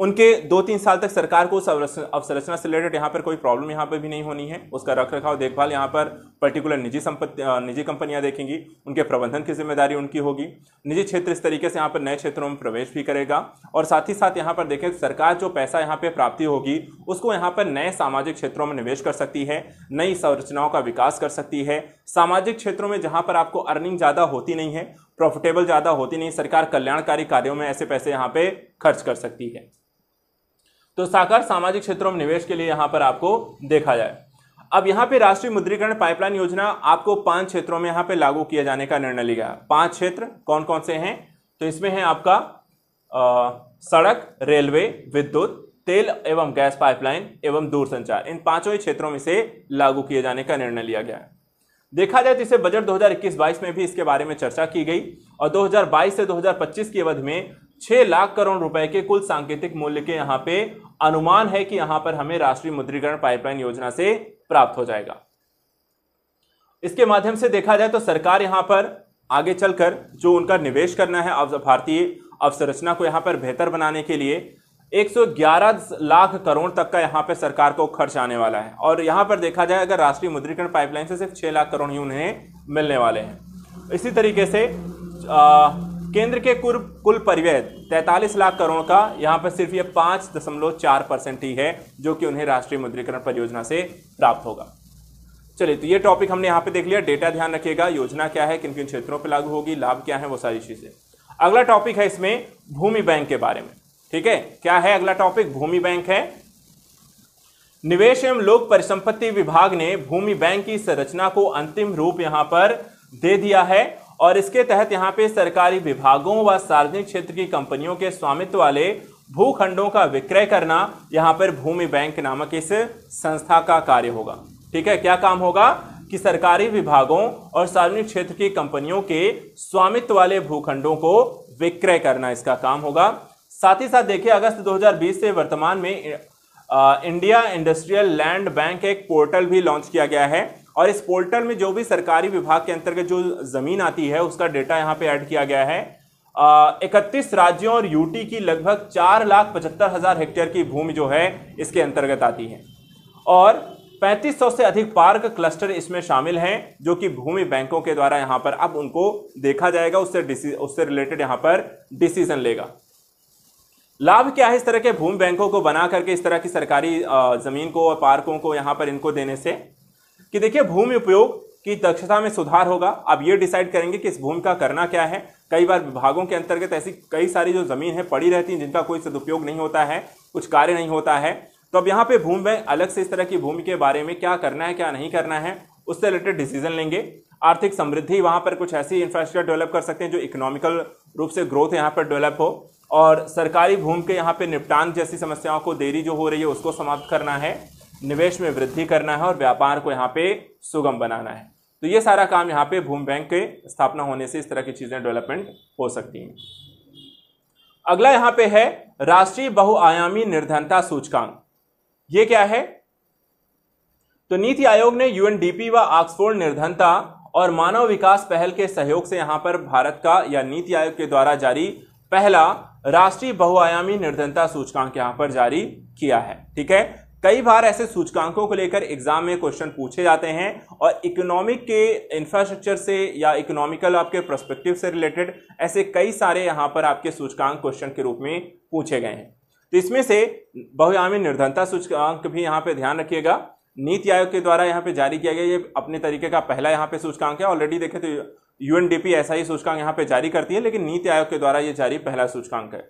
उनके दो तीन साल तक सरकार को उस अवसंरचना से रिलेटेड यहाँ पर कोई प्रॉब्लम यहाँ पर भी नहीं होनी है उसका रख रखाव देखभाल यहाँ पर पर्टिकुलर निजी संपत्ति निजी कंपनियाँ देखेंगी उनके प्रबंधन की जिम्मेदारी उनकी होगी निजी क्षेत्र इस तरीके से यहाँ पर नए क्षेत्रों में प्रवेश भी करेगा और साथ ही साथ यहाँ पर देखें सरकार जो पैसा यहाँ पर प्राप्ति होगी उसको यहाँ पर नए सामाजिक क्षेत्रों में निवेश कर सकती है नई संरचनाओं का विकास कर सकती है सामाजिक क्षेत्रों में जहाँ पर आपको अर्निंग ज़्यादा होती नहीं है प्रॉफिटेबल ज़्यादा होती नहीं सरकार कल्याणकारी कार्यों में ऐसे पैसे यहाँ पे खर्च कर सकती है तो साकार सामाजिक क्षेत्रों में निवेश के लिए यहां पर आपको देखा जाए अब यहाँ पे राष्ट्रीय मुद्रीकरण पाइपलाइन योजना आपको पांच क्षेत्रों में यहां पे लागू किया जाने का निर्णय लिया गया पांच क्षेत्र कौन कौन से हैं तो इसमें है आपका आ, सड़क रेलवे विद्युत तेल एवं गैस पाइपलाइन एवं दूरसंचार इन पांचों ही क्षेत्रों में से लागू किए जाने का निर्णय लिया गया है देखा जाए तो इसे बजट 2021-22 में भी इसके बारे में चर्चा की गई और 2022 से 2025 की अवधि में 6 लाख करोड़ रुपए के कुल सांकेतिक मूल्य के यहाँ पे अनुमान है कि यहां पर हमें राष्ट्रीय मुद्रीकरण पाइपलाइन योजना से प्राप्त हो जाएगा इसके माध्यम से देखा जाए तो सरकार यहां पर आगे चलकर जो उनका निवेश करना है अब भारतीय अवसंरचना को यहां पर बेहतर बनाने के लिए 111 लाख करोड़ तक का यहां पर सरकार को खर्च आने वाला है और यहां पर देखा जाए अगर राष्ट्रीय मुद्रीकरण पाइपलाइन से सिर्फ छह लाख करोड़ ही उन्हें मिलने वाले हैं इसी तरीके से आ, केंद्र के कुल कुल परिव्यय 43 लाख करोड़ का यहाँ पर सिर्फ ये पाँच दशमलव चार परसेंट ही है जो कि उन्हें राष्ट्रीय मुद्रीकरण परियोजना से प्राप्त होगा चलिए तो ये टॉपिक हमने यहाँ पे देख लिया डेटा ध्यान रखिएगा योजना क्या है किन किन क्षेत्रों पर लागू होगी लाभ क्या है वो सारी चीज़ें अगला टॉपिक है इसमें भूमि बैंक के बारे में ठीक है क्या है अगला टॉपिक भूमि बैंक है निवेश एवं लोक परिसंपत्ति विभाग ने भूमि बैंक की संरचना को अंतिम रूप यहां पर दे दिया है और इसके तहत यहाँ पे सरकारी विभागों व सार्वजनिक क्षेत्र की कंपनियों के स्वामित्व वाले भूखंडों का विक्रय करना यहाँ पर भूमि बैंक नामक इस संस्था का कार्य होगा ठीक है क्या काम होगा कि सरकारी विभागों और सार्वजनिक क्षेत्र की कंपनियों के स्वामित्व वाले भूखंडों को विक्रय करना इसका काम होगा साथ ही साथ देखिए अगस्त 2020 से वर्तमान में इंडिया इंडस्ट्रियल लैंड बैंक एक पोर्टल भी लॉन्च किया गया है और इस पोर्टल में जो भी सरकारी विभाग के अंतर्गत जो ज़मीन आती है उसका डेटा यहाँ पे ऐड किया गया है इकतीस राज्यों और यूटी की लगभग चार लाख पचहत्तर हज़ार हेक्टेयर की भूमि जो है इसके अंतर्गत आती है और 3500 से अधिक पार्क क्लस्टर इसमें शामिल हैं जो कि भूमि बैंकों के द्वारा यहाँ पर अब उनको देखा जाएगा उससे उससे रिलेटेड यहाँ पर डिसीजन लेगा लाभ क्या है इस तरह के भूमि बैंकों को बना करके इस तरह की सरकारी ज़मीन को और पार्कों को यहाँ पर इनको देने से कि देखिए भूमि उपयोग की दक्षता में सुधार होगा अब ये डिसाइड करेंगे कि इस भूमि का करना क्या है कई बार विभागों के अंतर्गत ऐसी कई सारी जो ज़मीन है पड़ी रहती है जिनका कोई सदुपयोग नहीं होता है कुछ कार्य नहीं होता है तो अब यहाँ पे भूमि बैंक अलग से इस तरह की भूमि के बारे में क्या करना है क्या नहीं करना है उससे रिलेटेड डिसीजन लेंगे आर्थिक समृद्धि वहाँ पर कुछ ऐसी इंफ्रास्ट्रक्चर डेवलप कर सकते हैं जो इकोनॉमिकल रूप से ग्रोथ यहाँ पर डेवलप हो और सरकारी भूमि के यहाँ पे निपटान जैसी समस्याओं को देरी जो हो रही है उसको समाप्त करना है निवेश में वृद्धि करना है और व्यापार को यहाँ पे सुगम बनाना है तो ये सारा काम यहाँ पे भूमि बैंक के स्थापना होने से इस तरह की चीज़ें डेवलपमेंट हो सकती हैं अगला यहाँ पे है राष्ट्रीय बहुआयामी निर्धनता सूचकांक ये क्या है तो नीति आयोग ने यूएनडीपी व ऑक्सफोर्ड निर्धनता और मानव विकास पहल के सहयोग से यहाँ पर भारत का या नीति आयोग के द्वारा जारी पहला राष्ट्रीय बहुआयामी निर्धनता सूचकांक यहाँ पर जारी किया है ठीक है कई बार ऐसे सूचकांकों को लेकर एग्जाम में क्वेश्चन पूछे जाते हैं और इकोनॉमिक के इंफ्रास्ट्रक्चर से या इकोनॉमिकल आपके प्रस्पेक्टिव से रिलेटेड ऐसे कई सारे यहाँ पर आपके सूचकांक क्वेश्चन के रूप में पूछे गए हैं तो इसमें से बहुआमी निर्धनता सूचकांक भी यहाँ पे ध्यान रखिएगा नीति आयोग के द्वारा यहाँ पे जारी किया गया ये अपने तरीके का पहला यहाँ पे सूचकांक है ऑलरेडी देखे तो यूएनडीपी ऐसा ही सूचकांक यहाँ पे जारी करती है लेकिन नीति आयोग के द्वारा ये जारी पहला सूचकांक है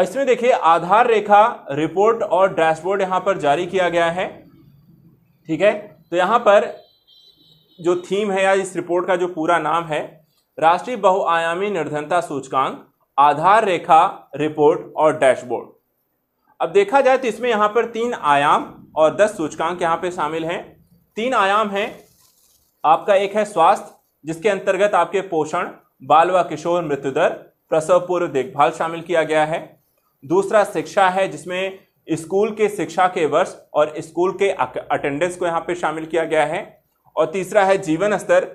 इसमें देखिए आधार रेखा रिपोर्ट और डैशबोर्ड यहां पर जारी किया गया है ठीक है तो यहां पर जो थीम है या इस रिपोर्ट का जो पूरा नाम है राष्ट्रीय बहुआयामी निर्धनता सूचकांक आधार रेखा रिपोर्ट और डैशबोर्ड अब देखा जाए तो इसमें यहां पर तीन आयाम और दस सूचकांक यहां पर शामिल हैं तीन आयाम हैं आपका एक है स्वास्थ्य जिसके अंतर्गत आपके पोषण बाल व किशोर मृत्यु दर प्रसव पूर्व देखभाल शामिल किया गया है दूसरा शिक्षा है जिसमें स्कूल के शिक्षा के वर्ष और स्कूल के अटेंडेंस को यहाँ पे शामिल किया गया है और तीसरा है जीवन स्तर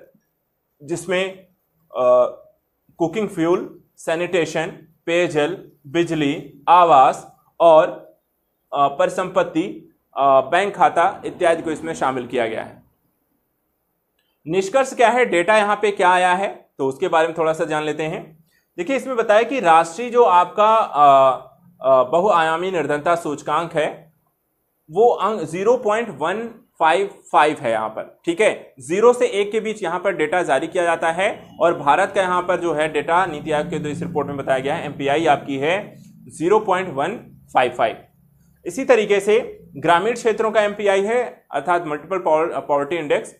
जिसमें कुकिंग फ्यूल सैनिटेशन पेयजल बिजली आवास और परिसंपत्ति बैंक खाता इत्यादि को इसमें शामिल किया गया है निष्कर्ष क्या है डेटा यहाँ पे क्या आया है तो उसके बारे में थोड़ा सा जान लेते हैं देखिए इसमें बताया कि राष्ट्रीय जो आपका आ, बहुआयामी निर्धनता सूचकांक है वो अंक zero point one five five है यहाँ पर ठीक है जीरो से एक के बीच यहाँ पर डेटा जारी किया जाता है और भारत का यहाँ पर जो है डेटा नीति आयोग के जो इस रिपोर्ट में बताया गया है एमपीआई आपकी है zero point one five five इसी तरीके से ग्रामीण क्षेत्रों का एमपीआई है अर्थात मल्टीपल पॉवर्टी इंडेक्स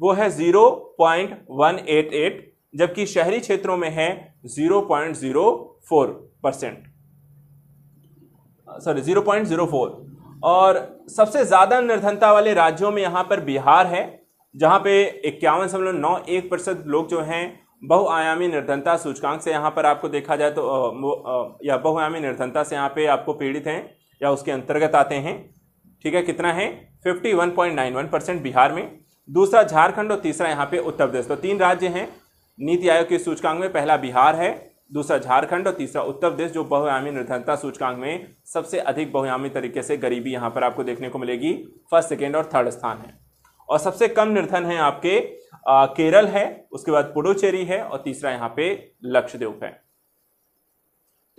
वो है zero point one eight eight जबकि शहरी क्षेत्रों में है zero point zero four percent sorry zero point zero four और सबसे ज़्यादा निर्धनता वाले राज्यों में यहाँ पर बिहार है जहाँ पे इक्यावन दशमलव नौ एक प्रतिशत लोग जो हैं बहुआयामी निर्धनता सूचकांक से यहाँ पर आपको देखा जाए तो आ, या बहुआयामी निर्धनता से यहाँ पे आपको पीड़ित हैं या उसके अंतर्गत आते हैं ठीक है कितना है fifty one point nine one percent Bihar में दूसरा झारखंड और तीसरा यहाँ पे उत्तर प्रदेश तो तीन राज्य हैं नीति आयोग के सूचकांक में पहला बिहार है दूसरा झारखंड और तीसरा उत्तर प्रदेश जो बहुआयामी निर्धनता सूचकांक में सबसे अधिक बहुआयामी तरीके से गरीबी यहाँ पर आपको देखने को मिलेगी फर्स्ट सेकेंड और थर्ड स्थान है और सबसे कम निर्धन है आपके आ, केरल है उसके बाद पुडुचेरी है और तीसरा यहाँ पे लक्षद्वीप है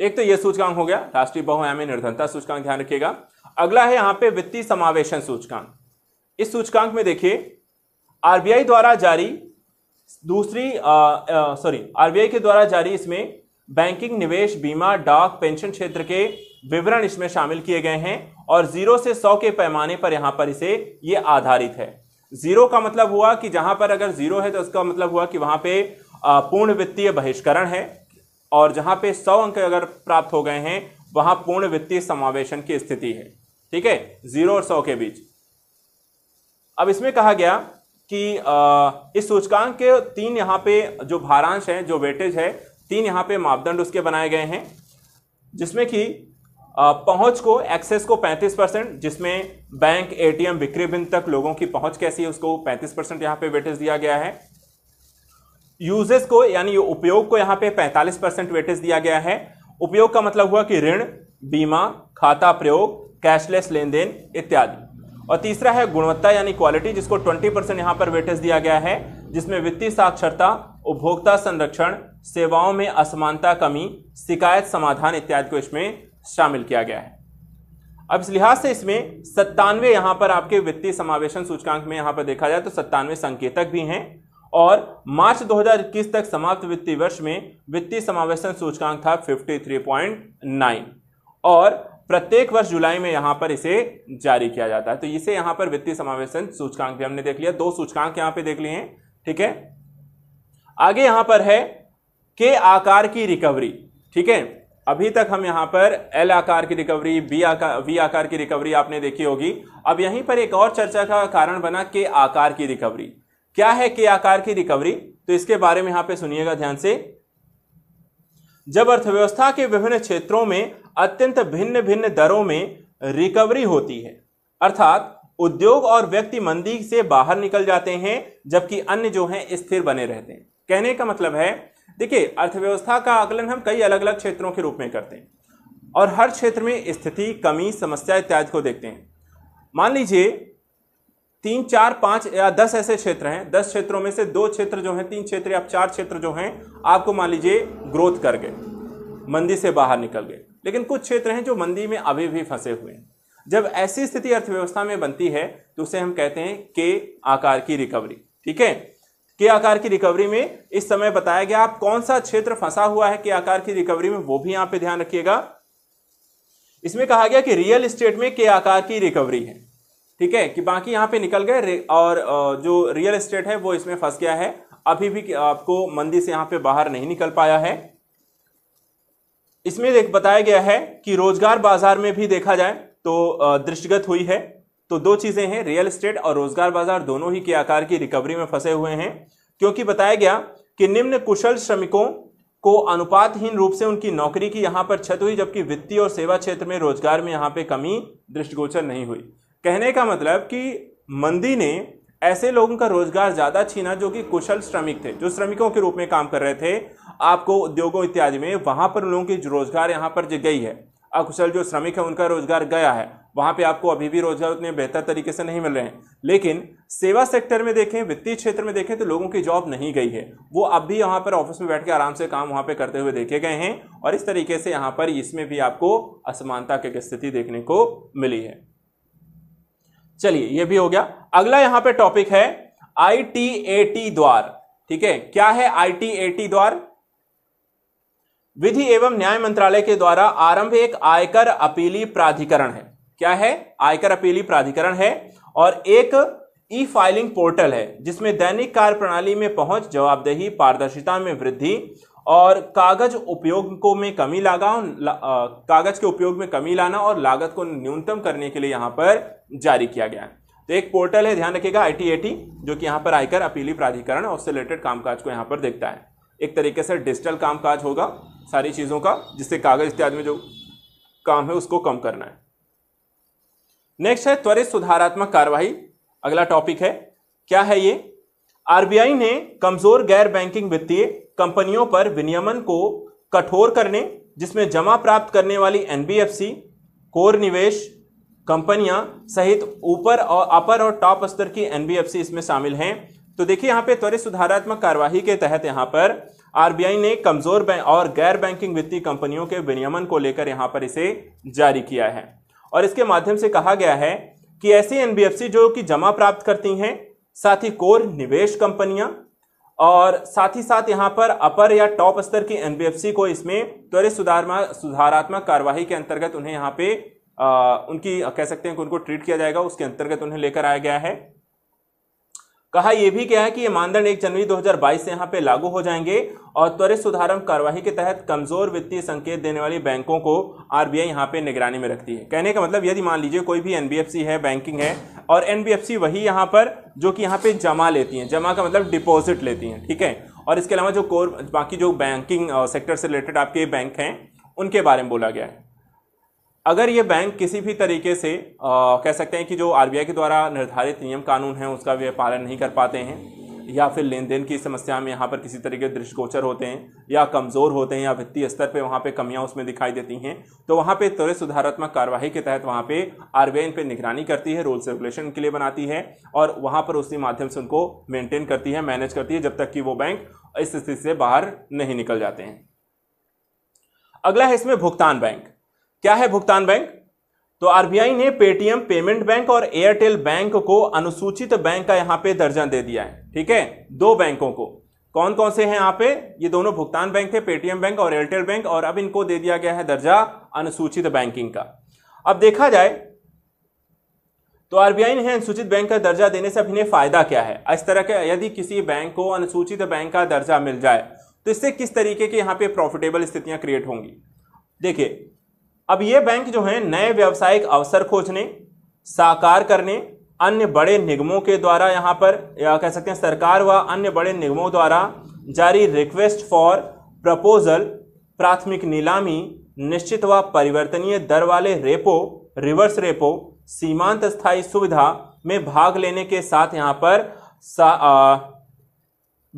एक तो यह सूचकांक हो गया राष्ट्रीय बहुआयामी निर्धनता सूचकांक ध्यान रखिएगा अगला है यहाँ पे वित्तीय समावेशन सूचकांक इस सूचकांक में देखिए आरबीआई द्वारा जारी दूसरी सॉरी आरबीआई के द्वारा जारी इसमें बैंकिंग निवेश बीमा डाक पेंशन क्षेत्र के विवरण इसमें शामिल किए गए हैं और जीरो से सौ के पैमाने पर यहां पर इसे ये आधारित है जीरो का मतलब हुआ कि जहां पर अगर जीरो है तो उसका मतलब हुआ कि वहां पे पूर्ण वित्तीय बहिष्करण है और जहां पे सौ अंक अगर प्राप्त हो गए हैं वहां पूर्ण वित्तीय समावेशन की स्थिति है ठीक है जीरो और सौ के बीच अब इसमें कहा गया कि इस सूचकांक के तीन यहाँ पे जो भारांश है जो वेटेज है तीन यहाँ पे मापदंड उसके बनाए गए हैं जिसमें कि पहुंच को एक्सेस को 35 परसेंट जिसमें बैंक एटीएम बिक्री बिंद तक लोगों की पहुंच कैसी है उसको 35 परसेंट यहाँ पे वेटेज दिया गया है यूजेस को यानी उपयोग को यहाँ पे 45 परसेंट वेटेज दिया गया है उपयोग का मतलब हुआ कि ऋण बीमा खाता प्रयोग कैशलेस लेन देन इत्यादि और तीसरा है गुणवत्ता यानी क्वालिटी जिसको 20 परसेंट यहाँ पर वेटेज दिया गया है जिसमें वित्तीय साक्षरता उपभोक्ता संरक्षण सेवाओं में असमानता कमी शिकायत समाधान इत्यादि को इसमें शामिल किया गया है अब इस लिहाज से इसमें सत्तानवे यहाँ पर आपके वित्तीय समावेशन सूचकांक में यहाँ पर देखा जाए तो सत्तानवे संकेतक भी हैं और मार्च 2021 तक समाप्त वित्तीय वर्ष में वित्तीय समावेशन सूचकांक था 53.9 और प्रत्येक वर्ष जुलाई में यहां पर इसे जारी किया जाता है तो इसे यहां पर वित्तीय समावेशन सूचकांक भी हमने देख लिया दो सूचकांक यहां पे देख लिए हैं ठीक है आगे यहां पर है के आकार की रिकवरी ठीक है अभी तक हम यहां पर एल आकार की रिकवरी बी आकार वी आकार की रिकवरी आपने देखी होगी अब यहीं पर एक और चर्चा का कारण बना के आकार की रिकवरी क्या है के आकार की रिकवरी तो इसके बारे में यहां पे सुनिएगा ध्यान से जब अर्थव्यवस्था के विभिन्न क्षेत्रों में अत्यंत भिन्न भिन्न दरों में रिकवरी होती है अर्थात उद्योग और व्यक्ति मंदी से बाहर निकल जाते हैं जबकि अन्य जो हैं स्थिर बने रहते हैं कहने का मतलब है देखिए अर्थव्यवस्था का आकलन हम कई अलग अलग क्षेत्रों के रूप में करते हैं और हर क्षेत्र में स्थिति कमी समस्या इत्यादि को देखते हैं मान लीजिए तीन चार पाँच या दस ऐसे क्षेत्र हैं दस क्षेत्रों में से दो क्षेत्र जो हैं तीन क्षेत्र या चार क्षेत्र जो हैं आपको मान लीजिए ग्रोथ कर गए मंदी से बाहर निकल गए लेकिन कुछ क्षेत्र हैं जो मंदी में अभी भी फंसे हुए हैं जब ऐसी स्थिति अर्थव्यवस्था में बनती है तो उसे हम कहते हैं के आकार की रिकवरी ठीक है के आकार की रिकवरी में इस समय बताया गया आप कौन सा क्षेत्र फंसा हुआ है के आकार की रिकवरी में वो भी यहां पे ध्यान रखिएगा इसमें कहा गया कि रियल एस्टेट में के आकार की रिकवरी है ठीक है कि बाकी यहां पे निकल गए और जो रियल एस्टेट है वो इसमें फंस गया है अभी भी आपको मंदी से यहां पे बाहर नहीं निकल पाया है इसमें देख बताया गया है कि रोजगार बाजार में भी देखा जाए तो दृष्टिगत हुई है तो दो चीजें हैं रियल एस्टेट और रोजगार बाजार दोनों ही के आकार की रिकवरी में फंसे हुए हैं क्योंकि बताया गया कि निम्न कुशल श्रमिकों को अनुपातहीन रूप से उनकी नौकरी की यहां पर छत हुई जबकि वित्तीय और सेवा क्षेत्र में रोजगार में यहां पे कमी दृष्टिगोचर नहीं हुई कहने का मतलब कि मंदी ने ऐसे लोगों का रोजगार ज्यादा छीना जो कि कुशल श्रमिक थे जो श्रमिकों के रूप में काम कर रहे थे आपको उद्योगों इत्यादि में वहां पर लोगों की रोजगार यहाँ पर गई है अकुशल जो श्रमिक है उनका रोजगार गया है वहां पे आपको अभी भी रोजगार उतने बेहतर तरीके से नहीं मिल रहे हैं लेकिन सेवा सेक्टर में देखें वित्तीय क्षेत्र में देखें तो लोगों की जॉब नहीं गई है वो अब भी यहाँ पर ऑफिस में बैठ के आराम से काम वहाँ पे करते हुए देखे गए हैं और इस तरीके से यहाँ पर इसमें भी आपको असमानता की स्थिति देखने को मिली है चलिए ये भी हो गया अगला यहां पे टॉपिक है आई टी ए टी द्वार ठीक है क्या है आई टी ए टी द्वार विधि एवं न्याय मंत्रालय के द्वारा आरंभ एक आयकर अपीली प्राधिकरण है क्या है आयकर अपीली प्राधिकरण है और एक ई फाइलिंग पोर्टल है जिसमें दैनिक कार्य प्रणाली में पहुंच जवाबदेही पारदर्शिता में वृद्धि और कागज उपयोग को में कमी लागा कागज के उपयोग में कमी लाना और लागत को न्यूनतम करने के लिए यहां पर जारी किया गया है तो एक पोर्टल है ध्यान रखिएगा आईटीएटी जो कि यहां पर आयकर अपीली प्राधिकरण और उससे रिलेटेड कामकाज को यहां पर देखता है एक तरीके से डिजिटल कामकाज होगा सारी चीज़ों का जिससे कागज इत्यादि में जो काम है उसको कम करना है नेक्स्ट है त्वरित सुधारात्मक कार्यवाही अगला टॉपिक है क्या है ये आरबीआई ने कमजोर गैर बैंकिंग वित्तीय कंपनियों पर विनियमन को कठोर करने जिसमें जमा प्राप्त करने वाली एनबीएफसी कोर निवेश कंपनियां सहित ऊपर और अपर और टॉप स्तर की एनबीएफसी इसमें शामिल हैं तो देखिए यहाँ पे त्वरित सुधारात्मक कार्यवाही के तहत यहाँ पर आरबीआई ने कमजोर बैंक और गैर बैंकिंग वित्तीय कंपनियों के विनियमन को लेकर यहाँ पर इसे जारी किया है और इसके माध्यम से कहा गया है कि ऐसी एनबीएफसी जो कि जमा प्राप्त करती हैं साथ ही कोर निवेश कंपनियां और साथ ही साथ यहां पर अपर या टॉप स्तर की एनबीएफसी को इसमें त्वरित सुधार सुधारात्मक कार्यवाही के अंतर्गत उन्हें यहां पे आ, उनकी कह सकते हैं कि उनको ट्रीट किया जाएगा उसके अंतर्गत उन्हें लेकर आया गया है कहा यह भी क्या है कि ये मानदंड एक जनवरी 2022 से यहाँ पे लागू हो जाएंगे और त्वरित सुधारम कार्यवाही के तहत कमजोर वित्तीय संकेत देने वाली बैंकों को आरबीआई यहाँ पे निगरानी में रखती है कहने का मतलब यदि मान लीजिए कोई भी एनबीएफसी है बैंकिंग है और एनबीएफसी वही यहाँ पर जो कि यहाँ पे जमा लेती हैं जमा का मतलब डिपॉजिट लेती हैं ठीक है और इसके अलावा जो कोर बाकी जो बैंकिंग सेक्टर से रिलेटेड आपके बैंक हैं उनके बारे में बोला गया है अगर ये बैंक किसी भी तरीके से आ, कह सकते हैं कि जो आरबीआई के द्वारा निर्धारित नियम कानून है उसका वे पालन नहीं कर पाते हैं या फिर लेन देन की समस्या में यहाँ पर किसी तरीके दृष्टिगोचर होते हैं या कमज़ोर होते हैं या वित्तीय स्तर पे वहाँ पे कमियाँ उसमें दिखाई देती हैं तो वहाँ पे त्वरित सुधारात्मक कार्यवाही के तहत वहाँ पे आर इन पर निगरानी करती है रूल्स रेगुलेशन के लिए बनाती है और वहाँ पर उसी माध्यम से उनको मेनटेन करती है मैनेज करती है जब तक कि वो बैंक इस स्थिति से बाहर नहीं निकल जाते हैं अगला है इसमें भुगतान बैंक क्या है भुगतान बैंक तो आरबीआई ने पेटीएम पेमेंट बैंक और एयरटेल बैंक को अनुसूचित बैंक का यहां पे दर्जा दे दिया है ठीक है दो बैंकों को कौन कौन से हैं यहां पे ये दोनों भुगतान बैंक थे पेटीएम बैंक और एयरटेल बैंक और अब इनको दे दिया गया है दर्जा अनुसूचित बैंकिंग का अब देखा जाए तो आरबीआई ने अनुसूचित बैंक का दर्जा देने से इन्हें फायदा क्या है इस तरह के यदि किसी बैंक को अनुसूचित बैंक का दर्जा मिल जाए तो इससे किस तरीके के यहां पे प्रॉफिटेबल स्थितियां क्रिएट होंगी देखिए अब ये बैंक जो है नए व्यावसायिक अवसर खोजने साकार करने अन्य बड़े निगमों के द्वारा यहाँ पर या कह सकते हैं सरकार व अन्य बड़े निगमों द्वारा जारी रिक्वेस्ट फॉर प्रपोजल प्राथमिक नीलामी निश्चित व परिवर्तनीय दर वाले रेपो रिवर्स रेपो सीमांत स्थायी सुविधा में भाग लेने के साथ यहाँ पर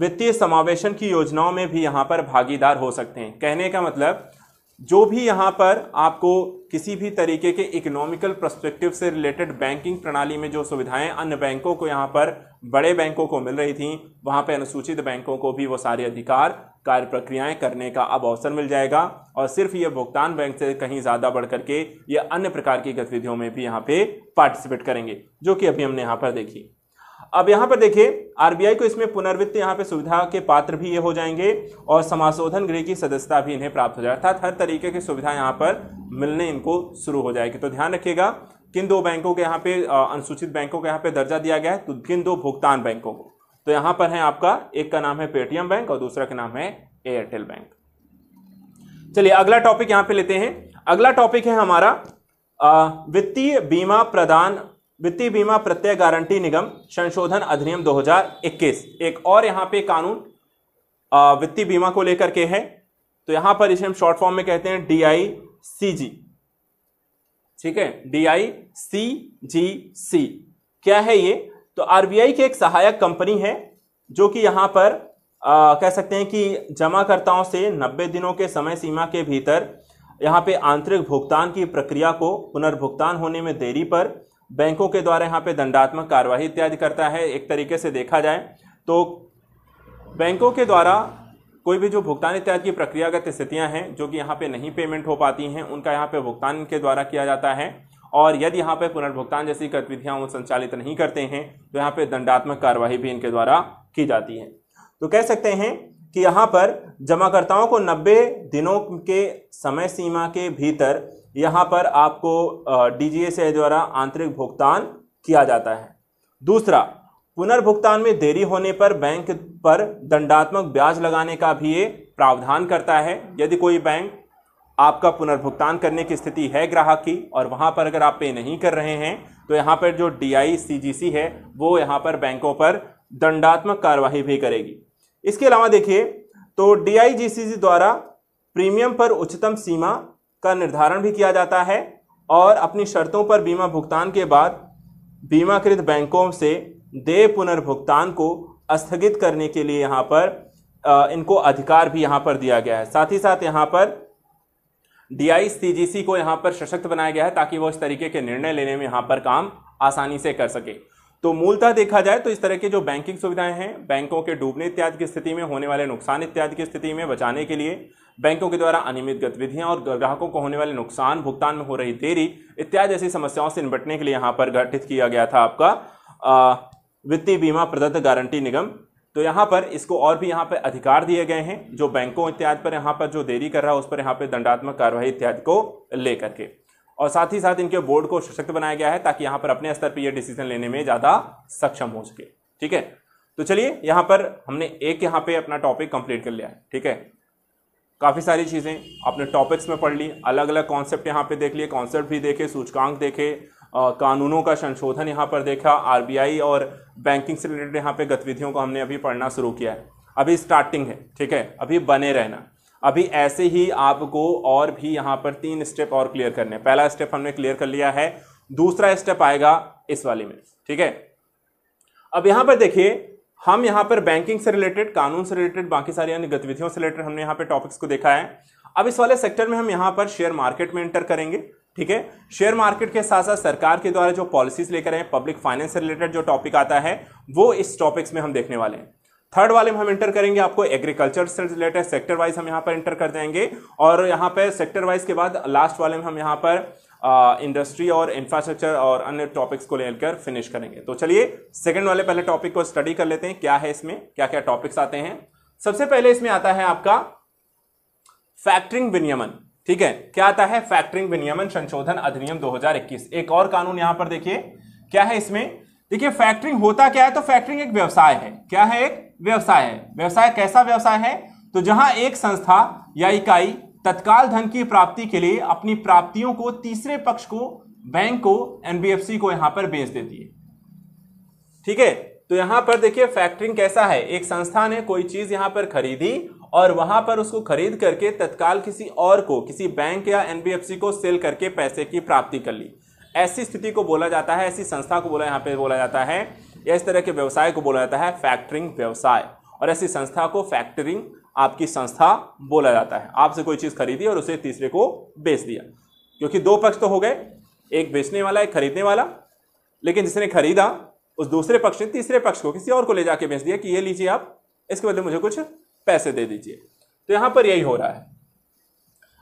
वित्तीय समावेशन की योजनाओं में भी यहाँ पर भागीदार हो सकते हैं कहने का मतलब जो भी यहाँ पर आपको किसी भी तरीके के इकोनॉमिकल प्रस्पेक्टिव से रिलेटेड बैंकिंग प्रणाली में जो सुविधाएं अन्य बैंकों को यहाँ पर बड़े बैंकों को मिल रही थी वहाँ पर अनुसूचित बैंकों को भी वो सारे अधिकार कार्य प्रक्रियाएं करने का अब अवसर मिल जाएगा और सिर्फ ये भुगतान बैंक से कहीं ज़्यादा बढ़ करके ये अन्य प्रकार की गतिविधियों में भी यहाँ पे पार्टिसिपेट करेंगे जो कि अभी हमने यहाँ पर देखी अब यहां पर देखिए आरबीआई को इसमें पुनर्वित्त यहां पे सुविधा के पात्र भी ये हो जाएंगे और समाशोधन गृह की सदस्यता भी इन्हें प्राप्त हो जाए अर्थात हर तरीके की सुविधा यहां पर मिलने इनको शुरू हो जाएगी तो ध्यान रखिएगा किन दो बैंकों के यहाँ पे अनुसूचित बैंकों के यहाँ पे दर्जा दिया गया है तो किन दो भुगतान बैंकों को तो यहां पर है आपका एक का नाम है पेटीएम बैंक और दूसरा का नाम है एयरटेल बैंक चलिए अगला टॉपिक यहां पर लेते हैं अगला टॉपिक है हमारा वित्तीय बीमा प्रदान वित्तीय बीमा प्रत्यय गारंटी निगम संशोधन अधिनियम 2021 एक और यहां पे कानून वित्तीय बीमा को लेकर के है तो यहां पर इसे हम शॉर्ट फॉर्म में कहते हैं डी आई सी जी ठीक है डी आई सी जी सी क्या है ये तो आरबीआई की एक सहायक कंपनी है जो कि यहां पर आ, कह सकते हैं कि जमाकर्ताओं से 90 दिनों के समय सीमा के भीतर यहाँ पे आंतरिक भुगतान की प्रक्रिया को पुनर्भुगतान होने में देरी पर बैंकों के द्वारा यहाँ पे दंडात्मक कार्यवाही इत्यादि करता है एक तरीके से देखा जाए तो बैंकों के द्वारा कोई भी जो भुगतान इत्यादि की प्रक्रियागत स्थितियां हैं जो कि यहाँ पे नहीं पेमेंट हो पाती हैं उनका यहाँ पे भुगतान के द्वारा किया जाता है और यदि यहाँ पे पुनर्भुगतान जैसी गतिविधियां वो संचालित नहीं करते हैं तो यहाँ पे दंडात्मक कार्यवाही भी इनके द्वारा की जाती है तो कह सकते हैं कि यहाँ पर जमाकर्ताओं को नब्बे दिनों के समय सीमा के भीतर यहाँ पर आपको डीजीएसआई द्वारा आंतरिक भुगतान किया जाता है दूसरा पुनर्भुगतान में देरी होने पर बैंक पर दंडात्मक ब्याज लगाने का भी ये प्रावधान करता है यदि कोई बैंक आपका पुनर्भुगतान करने की स्थिति है ग्राहक की और वहाँ पर अगर आप पे नहीं कर रहे हैं तो यहाँ पर जो डी आई सी जी सी है वो यहाँ पर बैंकों पर दंडात्मक कार्रवाई भी करेगी इसके अलावा देखिए तो डी आई जी सी द्वारा प्रीमियम पर उच्चतम सीमा का निर्धारण भी किया जाता है और अपनी शर्तों पर बीमा भुगतान के बाद बीमाकृत बैंकों से देय पुनर्भुगतान को स्थगित करने के लिए यहाँ पर इनको अधिकार भी यहाँ पर दिया गया है साथ ही साथ यहाँ पर डीआईसीजीसी को यहाँ पर सशक्त बनाया गया है ताकि वो इस तरीके के निर्णय लेने में यहाँ पर काम आसानी से कर सके तो मूलतः देखा जाए तो इस तरह के जो बैंकिंग सुविधाएं हैं बैंकों के डूबने इत्यादि की स्थिति में होने वाले नुकसान इत्यादि की स्थिति में बचाने के लिए बैंकों के द्वारा अनियमित गतिविधियां और ग्राहकों को होने वाले नुकसान भुगतान में हो रही देरी इत्यादि जैसी समस्याओं से निपटने के लिए यहाँ पर गठित किया गया था आपका वित्तीय बीमा प्रदत्त गारंटी निगम तो यहाँ पर इसको और भी यहाँ पर अधिकार दिए गए हैं जो बैंकों इत्यादि पर यहाँ पर जो देरी कर रहा है उस पर यहाँ पर दंडात्मक कार्रवाई इत्यादि को लेकर के और साथ ही साथ इनके बोर्ड को सशक्त बनाया गया है ताकि यहाँ पर अपने स्तर पर यह डिसीजन लेने में ज़्यादा सक्षम हो सके ठीक है तो चलिए यहाँ पर हमने एक यहाँ पे अपना टॉपिक कंप्लीट कर लिया है ठीक है काफ़ी सारी चीज़ें आपने टॉपिक्स में पढ़ ली अलग अलग कॉन्सेप्ट यहाँ पे देख लिए कॉन्सेप्ट भी देखे सूचकांक देखे आ, कानूनों का संशोधन यहाँ पर देखा आर और बैंकिंग से रिलेटेड यहाँ पे गतिविधियों को हमने अभी पढ़ना शुरू किया है अभी स्टार्टिंग है ठीक है अभी बने रहना अभी ऐसे ही आपको और भी यहाँ पर तीन स्टेप और क्लियर करने पहला स्टेप हमने क्लियर कर लिया है दूसरा स्टेप आएगा इस वाले में ठीक है अब यहाँ पर देखिए हम यहाँ पर बैंकिंग से रिलेटेड कानून से रिलेटेड बाकी सारी अन्य गतिविधियों से रिलेटेड हमने यहाँ पे टॉपिक्स को देखा है अब इस वाले सेक्टर में हम यहाँ पर शेयर मार्केट में एंटर करेंगे ठीक है शेयर मार्केट के साथ साथ सरकार के द्वारा जो पॉलिसीज लेकर आए पब्लिक फाइनेंस से रिलेटेड जो टॉपिक आता है वो इस टॉपिक्स में हम देखने वाले हैं थर्ड वाले में हम इंटर करेंगे आपको एग्रीकल्चर से रिलेटेड सेक्टर वाइज हम यहाँ पर इंटर कर देंगे और यहाँ पर सेक्टर वाइज के बाद लास्ट वाले में हम यहाँ पर इंडस्ट्री और इंफ्रास्ट्रक्चर और अन्य टॉपिक्स को लेकर फिनिश करेंगे तो चलिए सेकंड वाले पहले टॉपिक को स्टडी कर लेते हैं क्या है इसमें क्या क्या टॉपिक्स आते हैं सबसे पहले इसमें आता है आपका फैक्टरिंग विनियमन ठीक है क्या आता है फैक्टरिंग विनियमन संशोधन अधिनियम 2021 एक और कानून यहां पर देखिए क्या है इसमें देखिए फैक्टरिंग होता क्या है तो फैक्टरिंग एक व्यवसाय है क्या है एक व्यवसाय है व्यवसाय कैसा व्यवसाय है तो जहां एक संस्था या इकाई तत्काल धन की प्राप्ति के लिए अपनी प्राप्तियों को तीसरे पक्ष को बैंक को एनबीएफसी को यहां पर बेच देती है ठीक है तो यहां पर देखिए फैक्टरिंग कैसा है एक संस्था ने कोई चीज यहां पर खरीदी और वहां पर उसको खरीद करके तत्काल किसी और को किसी बैंक या एनबीएफसी को सेल करके पैसे की प्राप्ति कर ली ऐसी स्थिति को बोला जाता है ऐसी संस्था को बोला यहां पर बोला जाता है या इस तरह के व्यवसाय को बोला जाता है फैक्टरिंग व्यवसाय और ऐसी संस्था को फैक्टरिंग आपकी संस्था बोला जाता है आपसे कोई चीज़ खरीदी और उसे तीसरे को बेच दिया क्योंकि दो पक्ष तो हो गए एक बेचने वाला एक खरीदने वाला लेकिन जिसने खरीदा उस दूसरे पक्ष ने तीसरे पक्ष को किसी और को ले जाके बेच दिया कि ये लीजिए आप इसके बदले मुझे कुछ पैसे दे दीजिए तो यहाँ पर यही हो रहा है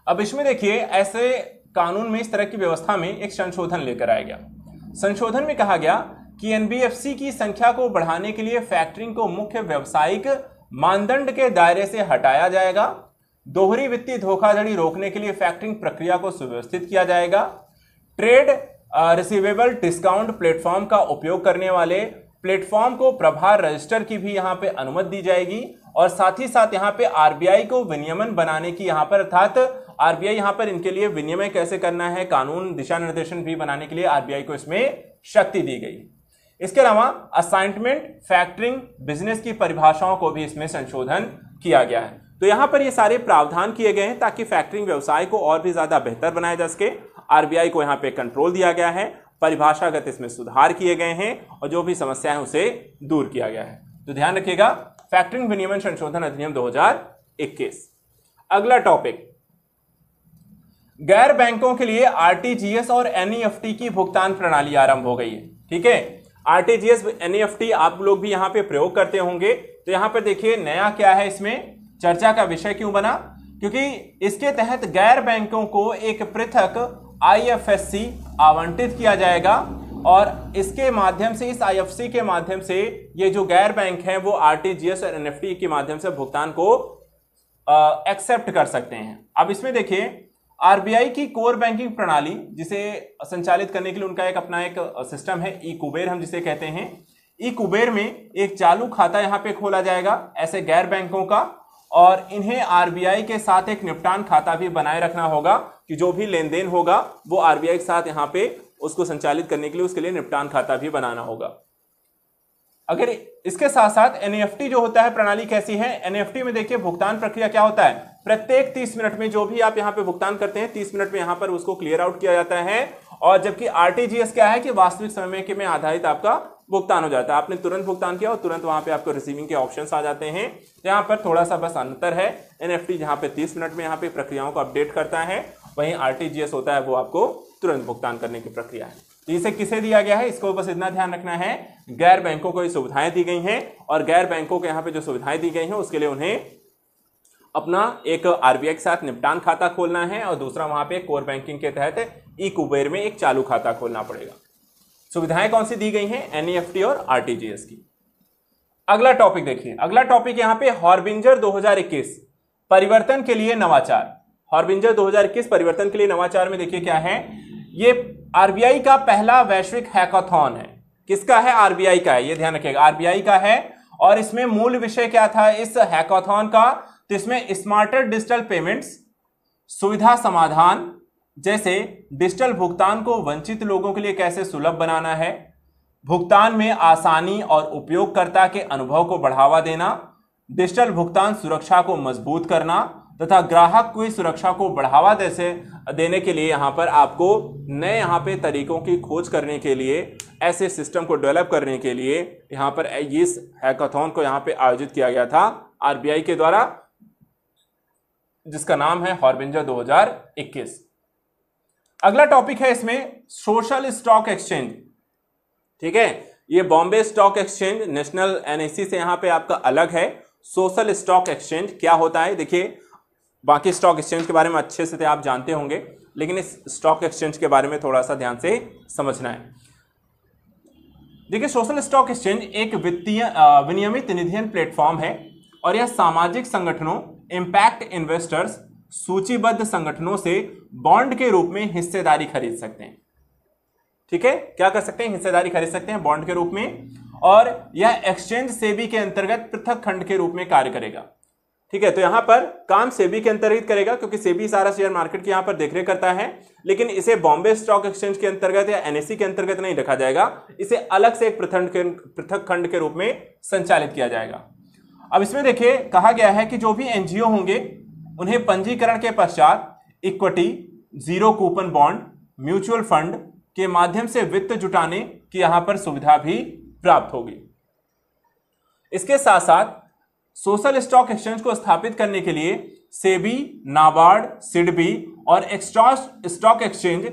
अब इसमें देखिए ऐसे कानून में इस तरह की व्यवस्था में एक संशोधन लेकर आया गया संशोधन में कहा गया कि एनबीएफसी की संख्या को बढ़ाने के लिए फैक्टरिंग को मुख्य व्यवसायिक मानदंड के दायरे से हटाया जाएगा दोहरी वित्तीय धोखाधड़ी रोकने के लिए फैक्टरिंग प्रक्रिया को सुव्यवस्थित किया जाएगा ट्रेड रिसीवेबल डिस्काउंट प्लेटफॉर्म का उपयोग करने वाले प्लेटफॉर्म को प्रभार रजिस्टर की भी यहां पे अनुमति दी जाएगी और साथ ही साथ यहां पे आरबीआई को विनियमन बनाने की यहां पर अर्थात आरबीआई यहां पर इनके लिए विनियमय कैसे करना है कानून दिशा निर्देशन भी बनाने के लिए आरबीआई को इसमें शक्ति दी गई इसके अलावा असाइनमेंट फैक्टरिंग बिजनेस की परिभाषाओं को भी इसमें संशोधन किया गया है तो यहां पर ये सारे प्रावधान किए गए हैं ताकि फैक्टरिंग व्यवसाय को और भी ज्यादा बेहतर बनाया जा सके आरबीआई को यहां पे कंट्रोल दिया गया है परिभाषागत इसमें सुधार किए गए हैं और जो भी समस्याएं उसे दूर किया गया है तो ध्यान रखिएगा फैक्टरिंग विनियमन संशोधन अधिनियम 2021 अगला टॉपिक गैर बैंकों के लिए आरटीजीएस और एनईएफटी e की भुगतान प्रणाली आरंभ हो गई है ठीक है आरटीजीएस एनईएफटी आप लोग भी यहां पे प्रयोग करते होंगे तो यहां पे देखिए नया क्या है इसमें चर्चा का विषय क्यों बना क्योंकि इसके तहत गैर बैंकों को एक पृथक आईएफएससी आवंटित किया जाएगा और इसके माध्यम से इस आईएफसी के माध्यम से ये जो गैर बैंक हैं वो आरटीजीएस और एनएफटी के माध्यम से भुगतान को एक्सेप्ट कर सकते हैं अब इसमें देखिए आरबीआई की कोर बैंकिंग प्रणाली जिसे संचालित करने के लिए उनका एक अपना एक सिस्टम है ई कुबेर हम जिसे कहते हैं ई कुबेर में एक चालू खाता यहाँ पे खोला जाएगा ऐसे गैर बैंकों का और इन्हें आरबीआई के साथ एक निपटान खाता भी बनाए रखना होगा कि जो भी लेन देन होगा वो आरबीआई के साथ यहाँ पे उसको संचालित करने के लिए उसके लिए निपटान खाता भी बनाना होगा अगर इसके साथ साथ एन जो होता है प्रणाली कैसी है एन e में देखिए भुगतान प्रक्रिया क्या होता है प्रत्येक 30 मिनट में जो भी आप यहां पे भुगतान करते हैं 30 मिनट में यहां पर उसको क्लियर आउट किया जाता है और जबकि आरटीजीएस क्या है कि वास्तविक समय के में आधारित आपका भुगतान हो जाता है आपने तुरंत भुगतान किया और तुरंत वहां पे आपको रिसीविंग के ऑप्शंस आ जाते हैं यहाँ पर थोड़ा सा बस अंतर है एनएफटी जहां पे 30 मिनट में यहाँ पे प्रक्रियाओं को अपडेट करता है वहीं आरटीजीएस होता है वो आपको तुरंत भुगतान करने की प्रक्रिया है तो इसे किसे दिया गया है इसको बस इतना ध्यान रखना है गैर बैंकों को ये सुविधाएं दी गई हैं और गैर बैंकों को यहाँ पे जो सुविधाएं दी गई हैं उसके लिए उन्हें अपना एक आरबीआई के साथ निपटान खाता खोलना है और दूसरा वहां पे कोर बैंकिंग के तहत ई कुबेर में एक चालू खाता खोलना पड़ेगा सुविधाएं कौन सी दी गई हैं एनईएफटी e और आरटीजीएस की अगला टॉपिक देखिए अगला टॉपिक यहां पे हॉर्बिंजर 2021 परिवर्तन के लिए नवाचार हॉर्बिंजर 2021 परिवर्तन के लिए नवाचार में देखिए क्या है ये आरबीआई का पहला वैश्विक हैकाथॉन है किसका है आरबीआई का है ये ध्यान रखिएगा आरबीआई का है और इसमें मूल विषय क्या था इस हैकाथॉन का तो इसमें स्मार्टर डिजिटल पेमेंट्स सुविधा समाधान जैसे डिजिटल भुगतान को वंचित लोगों के लिए कैसे सुलभ बनाना है भुगतान में आसानी और उपयोगकर्ता के अनुभव को बढ़ावा देना डिजिटल भुगतान सुरक्षा को मजबूत करना तथा ग्राहक की सुरक्षा को बढ़ावा जैसे देने के लिए यहाँ पर आपको नए यहाँ पे तरीकों की खोज करने के लिए ऐसे सिस्टम को डेवलप करने के लिए यहाँ पर इस हैकाथॉन को यहाँ पे आयोजित किया गया था आरबीआई के द्वारा जिसका नाम है हॉर्बिंजर 2021 अगला टॉपिक है इसमें सोशल स्टॉक एक्सचेंज ठीक है ये Bombay stock exchange national NSC से यहां पे आपका अलग है सोशल स्टॉक एक्सचेंज क्या होता है देखिए बाकी स्टॉक एक्सचेंज के बारे में अच्छे से तो आप जानते होंगे लेकिन इस स्टॉक एक्सचेंज के बारे में थोड़ा सा ध्यान से समझना है देखिए सोशल स्टॉक एक्सचेंज एक वित्तीय विनियमित निधि प्लेटफॉर्म है और यह सामाजिक संगठनों इम्पैक्ट इन्वेस्टर्स सूचीबद्ध संगठनों से बॉन्ड के रूप में हिस्सेदारी खरीद सकते हैं ठीक है क्या कर सकते हैं हिस्सेदारी खरीद सकते हैं बॉन्ड के रूप में और यह एक्सचेंज सेबी के अंतर्गत पृथक खंड के रूप में कार्य करेगा ठीक है तो यहां पर काम सेबी के अंतर्गत करेगा क्योंकि सेबी सारा शेयर मार्केट की यहां पर देखरेख करता है लेकिन इसे बॉम्बे स्टॉक एक्सचेंज के अंतर्गत या एनएससी के अंतर्गत नहीं रखा जाएगा इसे अलग से एक पृथक खंड के रूप में संचालित किया जाएगा अब इसमें देखिए कहा गया है कि जो भी एनजीओ होंगे उन्हें पंजीकरण के पश्चात equity zero coupon bond mutual fund के माध्यम से वित्त जुटाने की यहां पर सुविधा भी प्राप्त होगी इसके साथ साथ सोशल स्टॉक एक्सचेंज को स्थापित करने के लिए सेबी नाबार्ड सिडबी और एक्सट्रॉ स्टॉक एक्सचेंज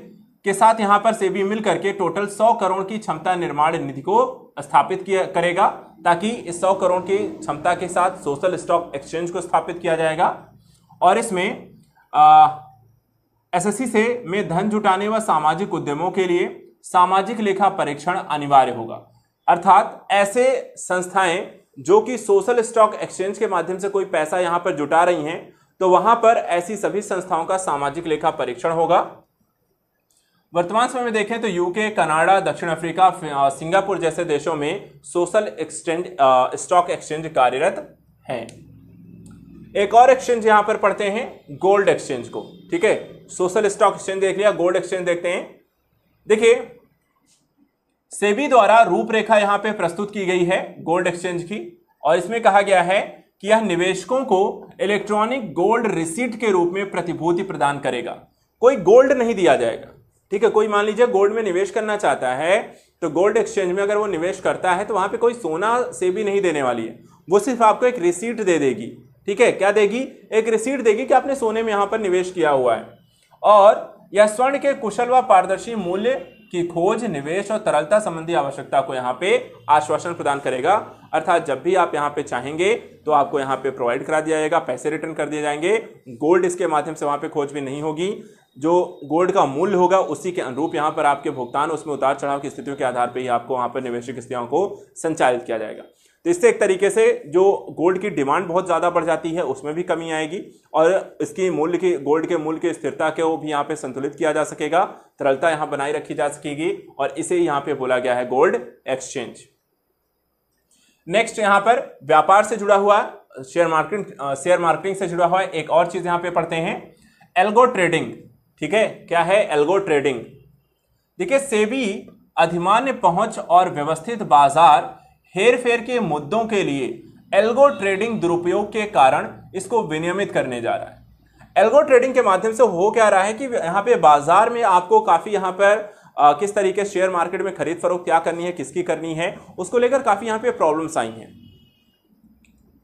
के साथ यहां पर सेबी मिल करके टोटल 100 करोड़ की क्षमता निर्माण निधि को स्थापित किया करेगा ताकि इस 100 करोड़ की क्षमता के साथ सोशल स्टॉक एक्सचेंज को स्थापित किया जाएगा और इसमें एसएससी से में धन जुटाने व सामाजिक उद्यमों के लिए सामाजिक लेखा परीक्षण अनिवार्य होगा अर्थात ऐसे संस्थाएं जो कि सोशल स्टॉक एक्सचेंज के माध्यम से कोई पैसा यहां पर जुटा रही हैं तो वहां पर ऐसी सभी संस्थाओं का सामाजिक लेखा परीक्षण होगा वर्तमान समय में देखें तो यूके कनाडा दक्षिण अफ्रीका सिंगापुर जैसे देशों में सोशल एक्सचेंज स्टॉक एक्सचेंज कार्यरत हैं एक और एक्सचेंज यहां पर पढ़ते हैं गोल्ड एक्सचेंज को ठीक है सोशल स्टॉक एक्सचेंज देख लिया गोल्ड एक्सचेंज देखते हैं देखिए सेबी द्वारा रूपरेखा यहां पे प्रस्तुत की गई है गोल्ड एक्सचेंज की और इसमें कहा गया है कि यह निवेशकों को इलेक्ट्रॉनिक गोल्ड रिसीट के रूप में प्रतिभूति प्रदान करेगा कोई गोल्ड नहीं दिया जाएगा ठीक है कोई मान लीजिए गोल्ड में निवेश करना चाहता है तो गोल्ड एक्सचेंज में अगर वो निवेश करता है तो वहां पे कोई सोना से भी नहीं देने वाली है वो सिर्फ आपको एक रिसीट दे देगी ठीक है क्या देगी एक रिसीट देगी कि आपने सोने में यहां पर निवेश किया हुआ है और यह स्वर्ण के कुशल व पारदर्शी मूल्य की खोज निवेश और तरलता संबंधी आवश्यकता को यहाँ पे आश्वासन प्रदान करेगा अर्थात जब भी आप यहाँ पे चाहेंगे तो आपको यहाँ पे प्रोवाइड करा दिया जाएगा पैसे रिटर्न कर दिए जाएंगे गोल्ड इसके माध्यम से वहाँ पे खोज भी नहीं होगी जो गोल्ड का मूल्य होगा उसी के अनुरूप यहाँ पर आपके भुगतान उसमें उतार चढ़ाव की स्थितियों के आधार पर ही आपको वहाँ पर निवेशक स्थितियों को संचालित किया जाएगा तो इससे एक तरीके से जो गोल्ड की डिमांड बहुत ज़्यादा बढ़ जाती है उसमें भी कमी आएगी और इसकी मूल्य की गोल्ड के मूल्य की स्थिरता को भी यहाँ पे संतुलित किया जा सकेगा तरलता यहाँ बनाई रखी जा सकेगी और इसे यहाँ पे बोला गया है गोल्ड एक्सचेंज नेक्स्ट यहाँ पर व्यापार से जुड़ा हुआ शेयर मार्केट शेयर मार्केटिंग से जुड़ा हुआ एक और चीज़ यहाँ पे पढ़ते हैं एल्गो ट्रेडिंग ठीक है क्या है एल्गो ट्रेडिंग देखिए सेबी अधिमान्य पहुंच और व्यवस्थित बाजार हेरफेर के मुद्दों के लिए एल्गो ट्रेडिंग दुरुपयोग के कारण इसको विनियमित करने जा रहा है एल्गो ट्रेडिंग के माध्यम से हो क्या रहा है कि यहाँ पे बाजार में आपको काफ़ी यहाँ पर आ, किस तरीके शेयर मार्केट में खरीद फरोख क्या करनी है किसकी करनी है उसको लेकर काफ़ी यहाँ पे प्रॉब्लम्स आई हैं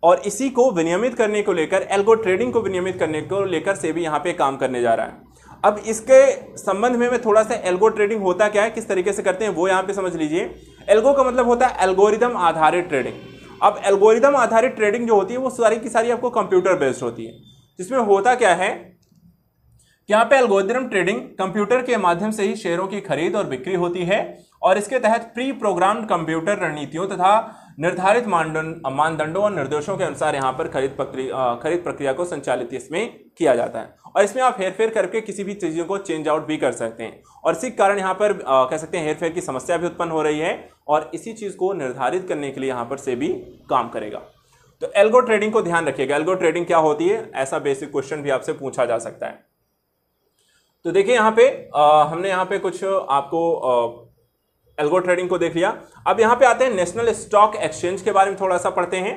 और इसी को विनियमित करने को लेकर एल्गो ट्रेडिंग को विनियमित करने को लेकर से भी यहाँ पे काम करने जा रहा है अब इसके संबंध में मैं थोड़ा सा एल्गो ट्रेडिंग होता क्या है किस तरीके से करते हैं वो यहाँ पे समझ लीजिए एल्गो का मतलब होता है एल्गोरिदम आधारित ट्रेडिंग अब एल्गोरिदम आधारित ट्रेडिंग जो होती है वो सारी की सारी आपको कंप्यूटर बेस्ड होती है जिसमें होता क्या है यहाँ पे एल्गोरिदम ट्रेडिंग कंप्यूटर के माध्यम से ही शेयरों की खरीद और बिक्री होती है और इसके तहत प्री प्रोग्राम कंप्यूटर रणनीतियों तथा निर्धारित मानदंडों और निर्देशों के अनुसार यहाँ पर खरीद प्रक्रिया खरीद प्रक्रिया को संचालित इसमें किया जाता है और इसमें आप हेर फेर करके किसी भी चीज़ों को चेंज आउट भी कर सकते हैं और इसी कारण यहाँ पर आ, कह सकते हैं हेर फेर की समस्या भी उत्पन्न हो रही है और इसी चीज़ को निर्धारित करने के लिए यहाँ पर से भी काम करेगा तो एल्गो ट्रेडिंग को ध्यान रखिएगा एल्गो ट्रेडिंग क्या होती है ऐसा बेसिक क्वेश्चन भी आपसे पूछा जा सकता है तो देखिए यहाँ पे आ, हमने यहाँ पे कुछ आपको आ, एल्गो ट्रेडिंग को देख लिया अब यहां पे आते हैं नेशनल स्टॉक एक्सचेंज के बारे में थोड़ा सा पढ़ते हैं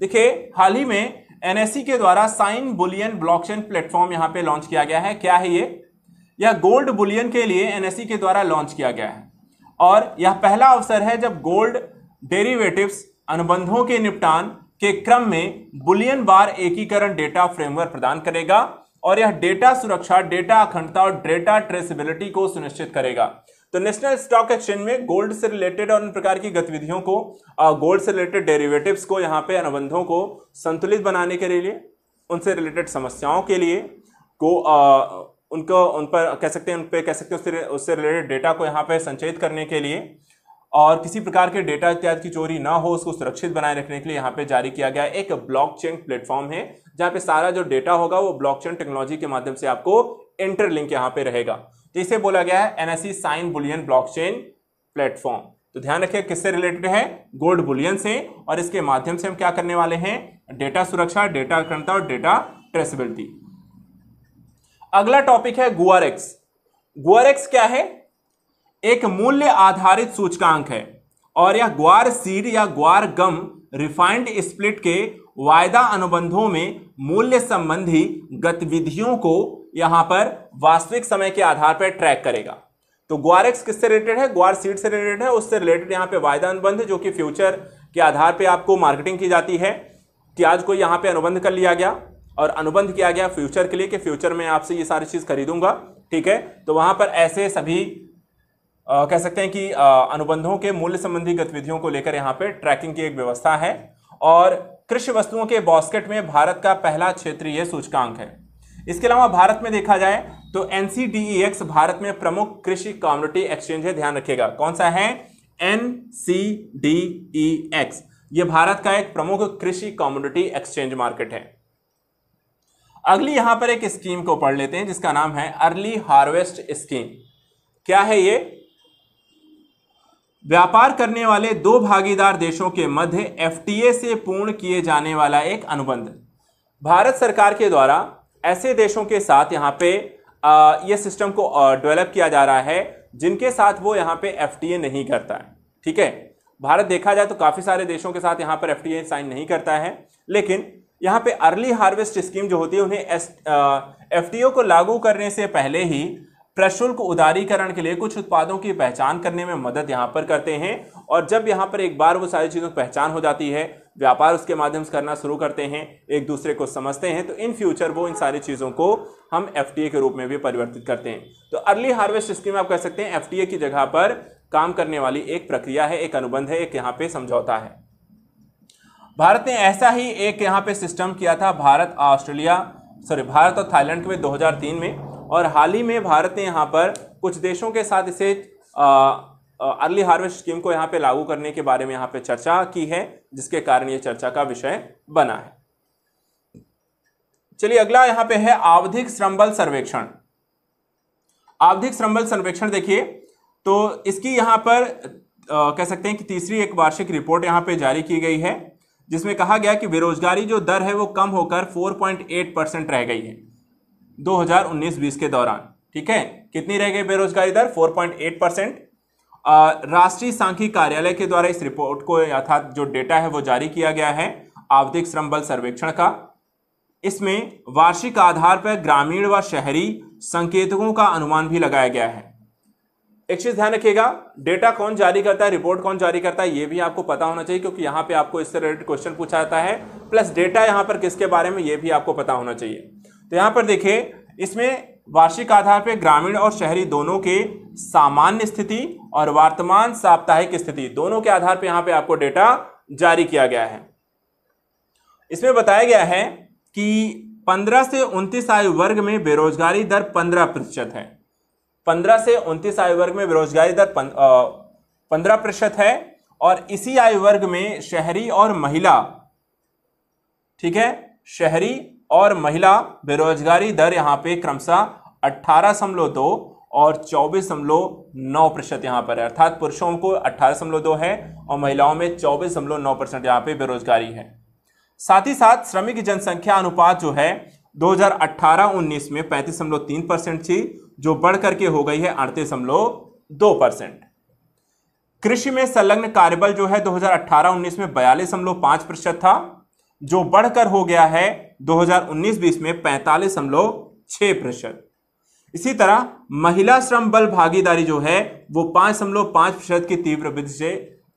देखिए हाल ही में एनएससी e के द्वारा साइन बुलियन ब्लॉकचेन प्लेटफॉर्म यहां पे लॉन्च किया गया है क्या है ये यह गोल्ड बुलियन के लिए एनएससी e के द्वारा लॉन्च किया गया है और यह पहला अवसर है जब गोल्ड डेरिवेटिव्स अनुबंधों के निपटान के क्रम में बुलियन बार एकीकरण डेटा फ्रेमवर्क प्रदान करेगा और यह डेटा सुरक्षा डेटा अखंडता और डेटा ट्रेसिबिलिटी को सुनिश्चित करेगा तो नेशनल स्टॉक एक्सचेंज में गोल्ड से रिलेटेड और उन प्रकार की गतिविधियों को गोल्ड से रिलेटेड डेरिवेटिव्स को यहाँ पे अनुबंधों को संतुलित बनाने के लिए उनसे रिलेटेड समस्याओं के लिए को आ, उनको उन पर कह सकते हैं उन पर कह सकते हैं उससे उससे रिलेटेड डेटा को यहाँ पे संचयित करने के लिए और किसी प्रकार के डेटा इत्यादि की चोरी ना हो उसको सुरक्षित बनाए रखने के लिए यहाँ पे जारी किया गया एक ब्लॉक चेन प्लेटफॉर्म है जहाँ पे सारा जो डेटा होगा वो ब्लॉक चेन टेक्नोलॉजी के माध्यम से आपको इंटरलिंक यहाँ पे रहेगा तो इसे बोला गया है NSC sign bullion blockchain platform तो ध्यान रखिए किससे रिलेटेड है गोल्ड बुलियन से और इसके माध्यम से हम क्या करने वाले हैं डेटा सुरक्षा डेटा अखंडता और डेटा ट्रेसिबिलिटी अगला टॉपिक है गुआरएक्स गुआरएक्स क्या है एक मूल्य आधारित सूचकांक है और यह ग्वार सीड या ग्वार गम रिफाइंड स्प्लिट के वायदा अनुबंधों में मूल्य संबंधी गतिविधियों को यहां पर वास्तविक समय के आधार पर ट्रैक करेगा तो ग्वार एक्स किससे रिलेटेड है ग्वार सीड से रिलेटेड है उससे रिलेटेड यहाँ पे वायदा अनुबंध जो कि फ्यूचर के आधार पे आपको मार्केटिंग की जाती है कि आज को यहां पे अनुबंध कर लिया गया और अनुबंध किया गया फ्यूचर के लिए कि फ्यूचर में आपसे ये सारी चीज़ खरीदूंगा ठीक है तो वहां पर ऐसे सभी आ, कह सकते हैं कि आ, अनुबंधों के मूल्य संबंधी गतिविधियों को लेकर यहाँ पर ट्रैकिंग की एक व्यवस्था है और कृषि वस्तुओं के बॉस्केट में भारत का पहला क्षेत्रीय सूचकांक है इसके अलावा भारत में देखा जाए तो एन भारत में प्रमुख कृषि कॉम्युनिटी एक्सचेंज है ध्यान रखिएगा कौन सा है एन ये भारत का एक प्रमुख कृषि कॉम्युनिटी एक्सचेंज मार्केट है अगली यहां पर एक स्कीम को पढ़ लेते हैं जिसका नाम है अर्ली हार्वेस्ट स्कीम क्या है ये व्यापार करने वाले दो भागीदार देशों के मध्य एफटीए से पूर्ण किए जाने वाला एक अनुबंध भारत सरकार के द्वारा ऐसे देशों के साथ यहाँ पे ये सिस्टम को डेवलप किया जा रहा है जिनके साथ वो यहाँ पे एफ नहीं करता है ठीक है भारत देखा जाए तो काफ़ी सारे देशों के साथ यहाँ पर एफ साइन नहीं करता है लेकिन यहाँ पे अर्ली हार्वेस्ट स्कीम जो होती है उन्हें एफ को लागू करने से पहले ही प्रशुल्क उदारीकरण के लिए कुछ उत्पादों की पहचान करने में मदद यहाँ पर करते हैं और जब यहाँ पर एक बार वो सारी चीज़ों की पहचान हो जाती है व्यापार उसके माध्यम से करना शुरू करते हैं एक दूसरे को समझते हैं तो इन फ्यूचर वो इन सारी चीज़ों को हम एफ के रूप में भी परिवर्तित करते हैं तो अर्ली हार्वेस्ट स्कीम आप कह सकते हैं एफ की जगह पर काम करने वाली एक प्रक्रिया है एक अनुबंध है एक यहाँ पे समझौता है भारत ने ऐसा ही एक यहाँ पे सिस्टम किया था भारत ऑस्ट्रेलिया सॉरी भारत और थाईलैंड में 2003 में और हाल ही में भारत ने यहाँ पर कुछ देशों के साथ इसे अर्ली हार्वेस्ट स्कीम को यहाँ पे लागू करने के बारे में यहाँ पे चर्चा की है जिसके कारण ये चर्चा का विषय बना है चलिए अगला यहाँ पे है आवधिक श्रम बल सर्वेक्षण आवधिक श्रम बल सर्वेक्षण देखिए तो इसकी यहाँ पर आ, कह सकते हैं कि तीसरी एक वार्षिक रिपोर्ट यहाँ पे जारी की गई है जिसमें कहा गया कि बेरोजगारी जो दर है वो कम होकर 4.8 परसेंट रह गई है 2019-20 के दौरान ठीक है कितनी रह गई बेरोजगारी दर 4.8 परसेंट राष्ट्रीय सांख्यिक कार्यालय के द्वारा इस रिपोर्ट को अर्थात जो डेटा है वो जारी किया गया है आवधिक श्रम बल सर्वेक्षण का इसमें वार्षिक आधार पर ग्रामीण व शहरी संकेतकों का अनुमान भी लगाया गया है एक चीज ध्यान रखिएगा डेटा कौन जारी करता है रिपोर्ट कौन जारी करता है ये भी आपको पता होना चाहिए क्योंकि यहाँ पे आपको इससे रिलेटेड क्वेश्चन पूछा जाता है प्लस डेटा यहाँ पर किसके बारे में ये भी आपको पता होना चाहिए तो यहाँ पर देखिए इसमें वार्षिक आधार पर ग्रामीण और शहरी दोनों के सामान्य स्थिति और वर्तमान साप्ताहिक स्थिति दोनों के आधार पर यहां पर आपको डेटा जारी किया गया है इसमें बताया गया है कि 15 से 29 आयु वर्ग में बेरोजगारी दर 15 प्रतिशत है 15 से 29 आयु वर्ग में बेरोजगारी दर पंद्रह प्रतिशत है और इसी आयु वर्ग में शहरी और महिला ठीक है शहरी और महिला बेरोजगारी दर यहाँ पे क्रमशः अट्ठारह समलो दो और चौबीस दशमलव नौ प्रतिशत यहाँ पर है अर्थात पुरुषों को अट्ठारह दशमलव दो है और महिलाओं में चौबीस दशमलव नौ परसेंट यहाँ पे बेरोजगारी है साथ ही साथ श्रमिक जनसंख्या अनुपात जो है 2018-19 में पैंतीस दशमलव तीन परसेंट थी जो बढ़ करके हो गई है अड़तीस दशमलव दो परसेंट कृषि में संलग्न कार्यबल जो है 2018 उन्नीस में बयालीस समलो प्रतिशत था जो बढ़कर हो गया है 2019-20 में पैंतालीस हमलों प्रतिशत इसी तरह महिला श्रम बल भागीदारी जो है वो पांच हमलों पांच प्रतिशत की तीव्र वृद्धि से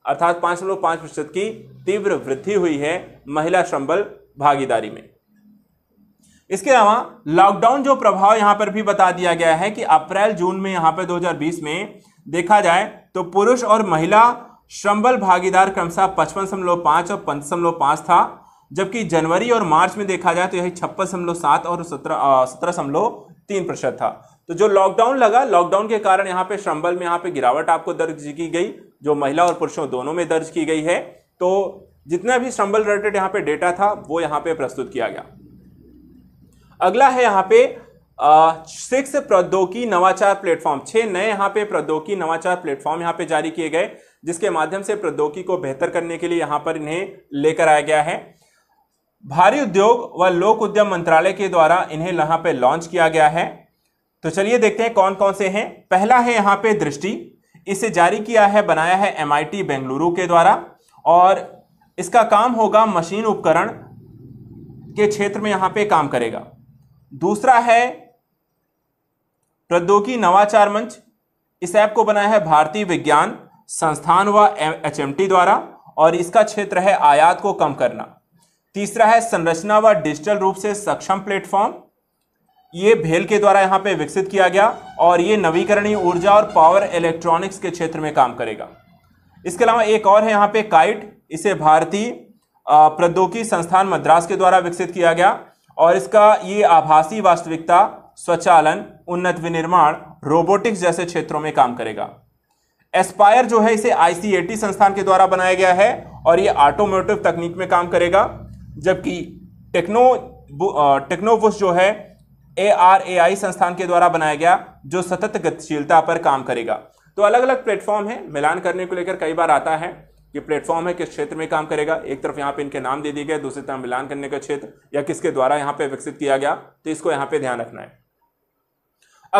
अर्थात पांच हमलों पांच प्रतिशत की तीव्र वृद्धि हुई है महिला श्रम बल भागीदारी में इसके अलावा लॉकडाउन जो प्रभाव यहां पर भी बता दिया गया है कि अप्रैल जून में यहां पर 2020 में देखा जाए तो पुरुष और महिला श्रमबल भागीदार क्रमशः पचपन दशमलव पांच और पंच दशमलव पांच था जबकि जनवरी और मार्च में देखा जाए तो यही छप्पन दशमलव सात और सत्रह सत्रह समलो तीन प्रतिशत था तो जो लॉकडाउन लगा लॉकडाउन के कारण यहाँ पे श्रम्बल में यहाँ पे गिरावट आपको दर्ज की गई जो महिला और पुरुषों दोनों में दर्ज की गई है तो जितना भी श्रम्बल रिलेटेड यहाँ पे डेटा था वो यहाँ पे प्रस्तुत किया गया अगला है यहाँ पे सिक्स प्रौद्योगिकी नवाचार प्लेटफॉर्म छह नए यहाँ पे प्रौद्योगिकी नवाचार प्लेटफॉर्म यहाँ पे जारी किए गए जिसके माध्यम से प्रौद्योगिकी को बेहतर करने के लिए यहाँ पर इन्हें लेकर आया गया है भारी उद्योग व लोक उद्यम मंत्रालय के द्वारा इन्हें यहाँ पे लॉन्च किया गया है तो चलिए देखते हैं कौन कौन से हैं पहला है यहाँ पे दृष्टि इसे जारी किया है बनाया है एम बेंगलुरु के द्वारा और इसका काम होगा मशीन उपकरण के क्षेत्र में यहाँ पे काम करेगा दूसरा है प्रौद्योगिकी नवाचार मंच इस ऐप को बनाया है भारतीय विज्ञान संस्थान व एच द्वारा और इसका क्षेत्र है आयात को कम करना तीसरा है संरचना व डिजिटल रूप से सक्षम प्लेटफॉर्म ये भेल के द्वारा यहाँ पे विकसित किया गया और ये नवीकरणीय ऊर्जा और पावर इलेक्ट्रॉनिक्स के क्षेत्र में काम करेगा इसके अलावा एक और है यहाँ पे काइट इसे भारतीय प्रौद्योगिकी संस्थान मद्रास के द्वारा विकसित किया गया और इसका ये आभासी वास्तविकता स्वचालन उन्नत विनिर्माण रोबोटिक्स जैसे क्षेत्रों में काम करेगा एस्पायर जो है इसे आईसीएटी संस्थान के द्वारा बनाया गया है और ये ऑटोमोटिव तकनीक में काम करेगा जबकि टेक्नो टेक्नोवुस जो है ए आर ए आई संस्थान के द्वारा बनाया गया जो सतत गतिशीलता पर काम करेगा तो अलग अलग प्लेटफॉर्म है मिलान करने को लेकर कई बार आता है कि प्लेटफॉर्म है किस क्षेत्र में काम करेगा एक तरफ यहाँ पे इनके नाम दे दिए गए दूसरी तरफ मिलान करने का क्षेत्र या किसके द्वारा यहाँ पे विकसित किया गया तो इसको यहाँ पे ध्यान रखना है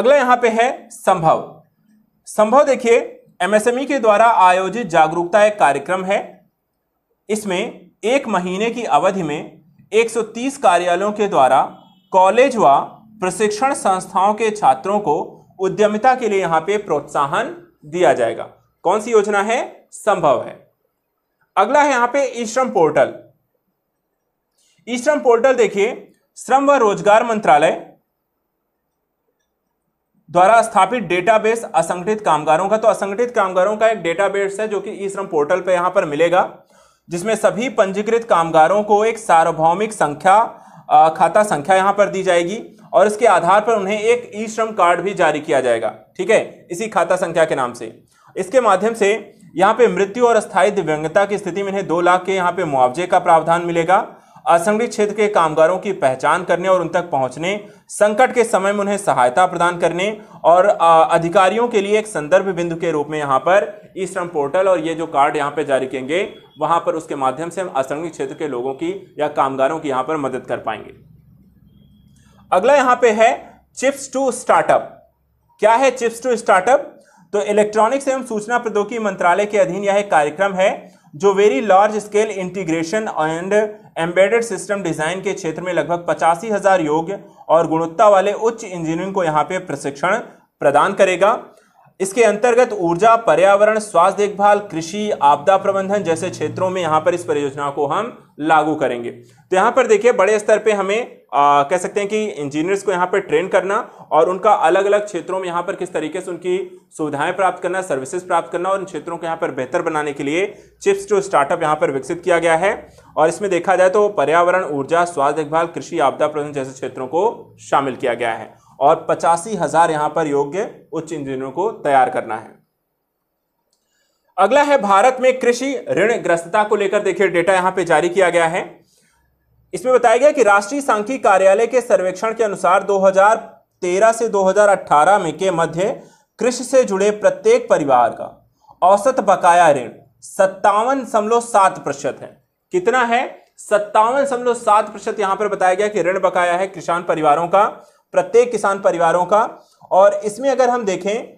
अगला यहाँ पे है संभव संभव देखिए एमएसएमई e के द्वारा आयोजित जागरूकता एक कार्यक्रम है इसमें एक महीने की अवधि में 130 कार्यालयों के द्वारा कॉलेज व प्रशिक्षण संस्थाओं के छात्रों को उद्यमिता के लिए यहां पे प्रोत्साहन दिया जाएगा कौन सी योजना है संभव है अगला है यहां पे ई श्रम पोर्टल ई श्रम पोर्टल देखिए श्रम व रोजगार मंत्रालय द्वारा स्थापित डेटाबेस असंगठित कामगारों का तो असंगठित कामगारों का एक डेटाबेस है जो कि ई श्रम पोर्टल पर यहां पर मिलेगा जिसमें सभी पंजीकृत कामगारों को एक सार्वभौमिक संख्या खाता संख्या यहाँ पर दी जाएगी और इसके आधार पर उन्हें एक ई श्रम कार्ड भी जारी किया जाएगा ठीक है इसी खाता संख्या के नाम से इसके माध्यम से यहाँ पे मृत्यु और स्थायी दिव्यांगता की स्थिति में इन्हें दो लाख के यहाँ पे मुआवजे का प्रावधान मिलेगा असंगठित क्षेत्र के कामगारों की पहचान करने और उन तक पहुंचने संकट के समय में उन्हें सहायता प्रदान करने और अधिकारियों के लिए एक संदर्भ बिंदु के रूप में यहाँ पर ई श्रम पोर्टल और ये जो कार्ड यहाँ पर जारी करेंगे वहाँ पर उसके माध्यम से हम असंगठित क्षेत्र के लोगों की या कामगारों की यहाँ पर मदद कर पाएंगे अगला यहाँ पे है चिप्स टू स्टार्टअप क्या है चिप्स टू स्टार्टअप तो इलेक्ट्रॉनिक्स एवं सूचना प्रौद्योगिकी मंत्रालय के अधीन यह एक कार्यक्रम है जो very large scale integration and embedded system design के क्षेत्र में लगभग पचासी हजार योग्य और गुणवत्ता वाले उच्च इंजीनियरिंग को यहाँ पे प्रशिक्षण प्रदान करेगा इसके अंतर्गत ऊर्जा पर्यावरण स्वास्थ्य देखभाल कृषि आपदा प्रबंधन जैसे क्षेत्रों में यहाँ पर इस परियोजना को हम लागू करेंगे तो यहाँ पर देखिए बड़े स्तर पे हमें आ, कह सकते हैं कि इंजीनियर्स को यहाँ पर ट्रेन करना और उनका अलग अलग क्षेत्रों में यहाँ पर किस तरीके से उनकी सुविधाएं प्राप्त करना सर्विसेज प्राप्त करना और उन क्षेत्रों को यहाँ पर बेहतर बनाने के लिए चिप्स टू स्टार्टअप यहाँ पर विकसित किया गया है और इसमें देखा जाए तो पर्यावरण ऊर्जा स्वास्थ्य देखभाल कृषि आपदा प्रबंधन जैसे क्षेत्रों को शामिल किया गया है और पचासी हजार यहां पर योग्य उच्च इंजीनियरों को तैयार करना है अगला है भारत में कृषि ऋण ग्रस्तता को लेकर देखिए डेटा यहां पे जारी किया गया है इसमें बताया गया कि राष्ट्रीय सांख्यिकी कार्यालय के सर्वेक्षण के अनुसार 2013 से 2018 में के मध्य कृषि से जुड़े प्रत्येक परिवार का औसत बकाया ऋण सत्तावन प्रतिशत है कितना है सत्तावन दशमलव सात प्रतिशत यहां पर बताया गया कि ऋण बकाया है किसान परिवारों का प्रत्येक किसान परिवारों का और इसमें अगर हम देखें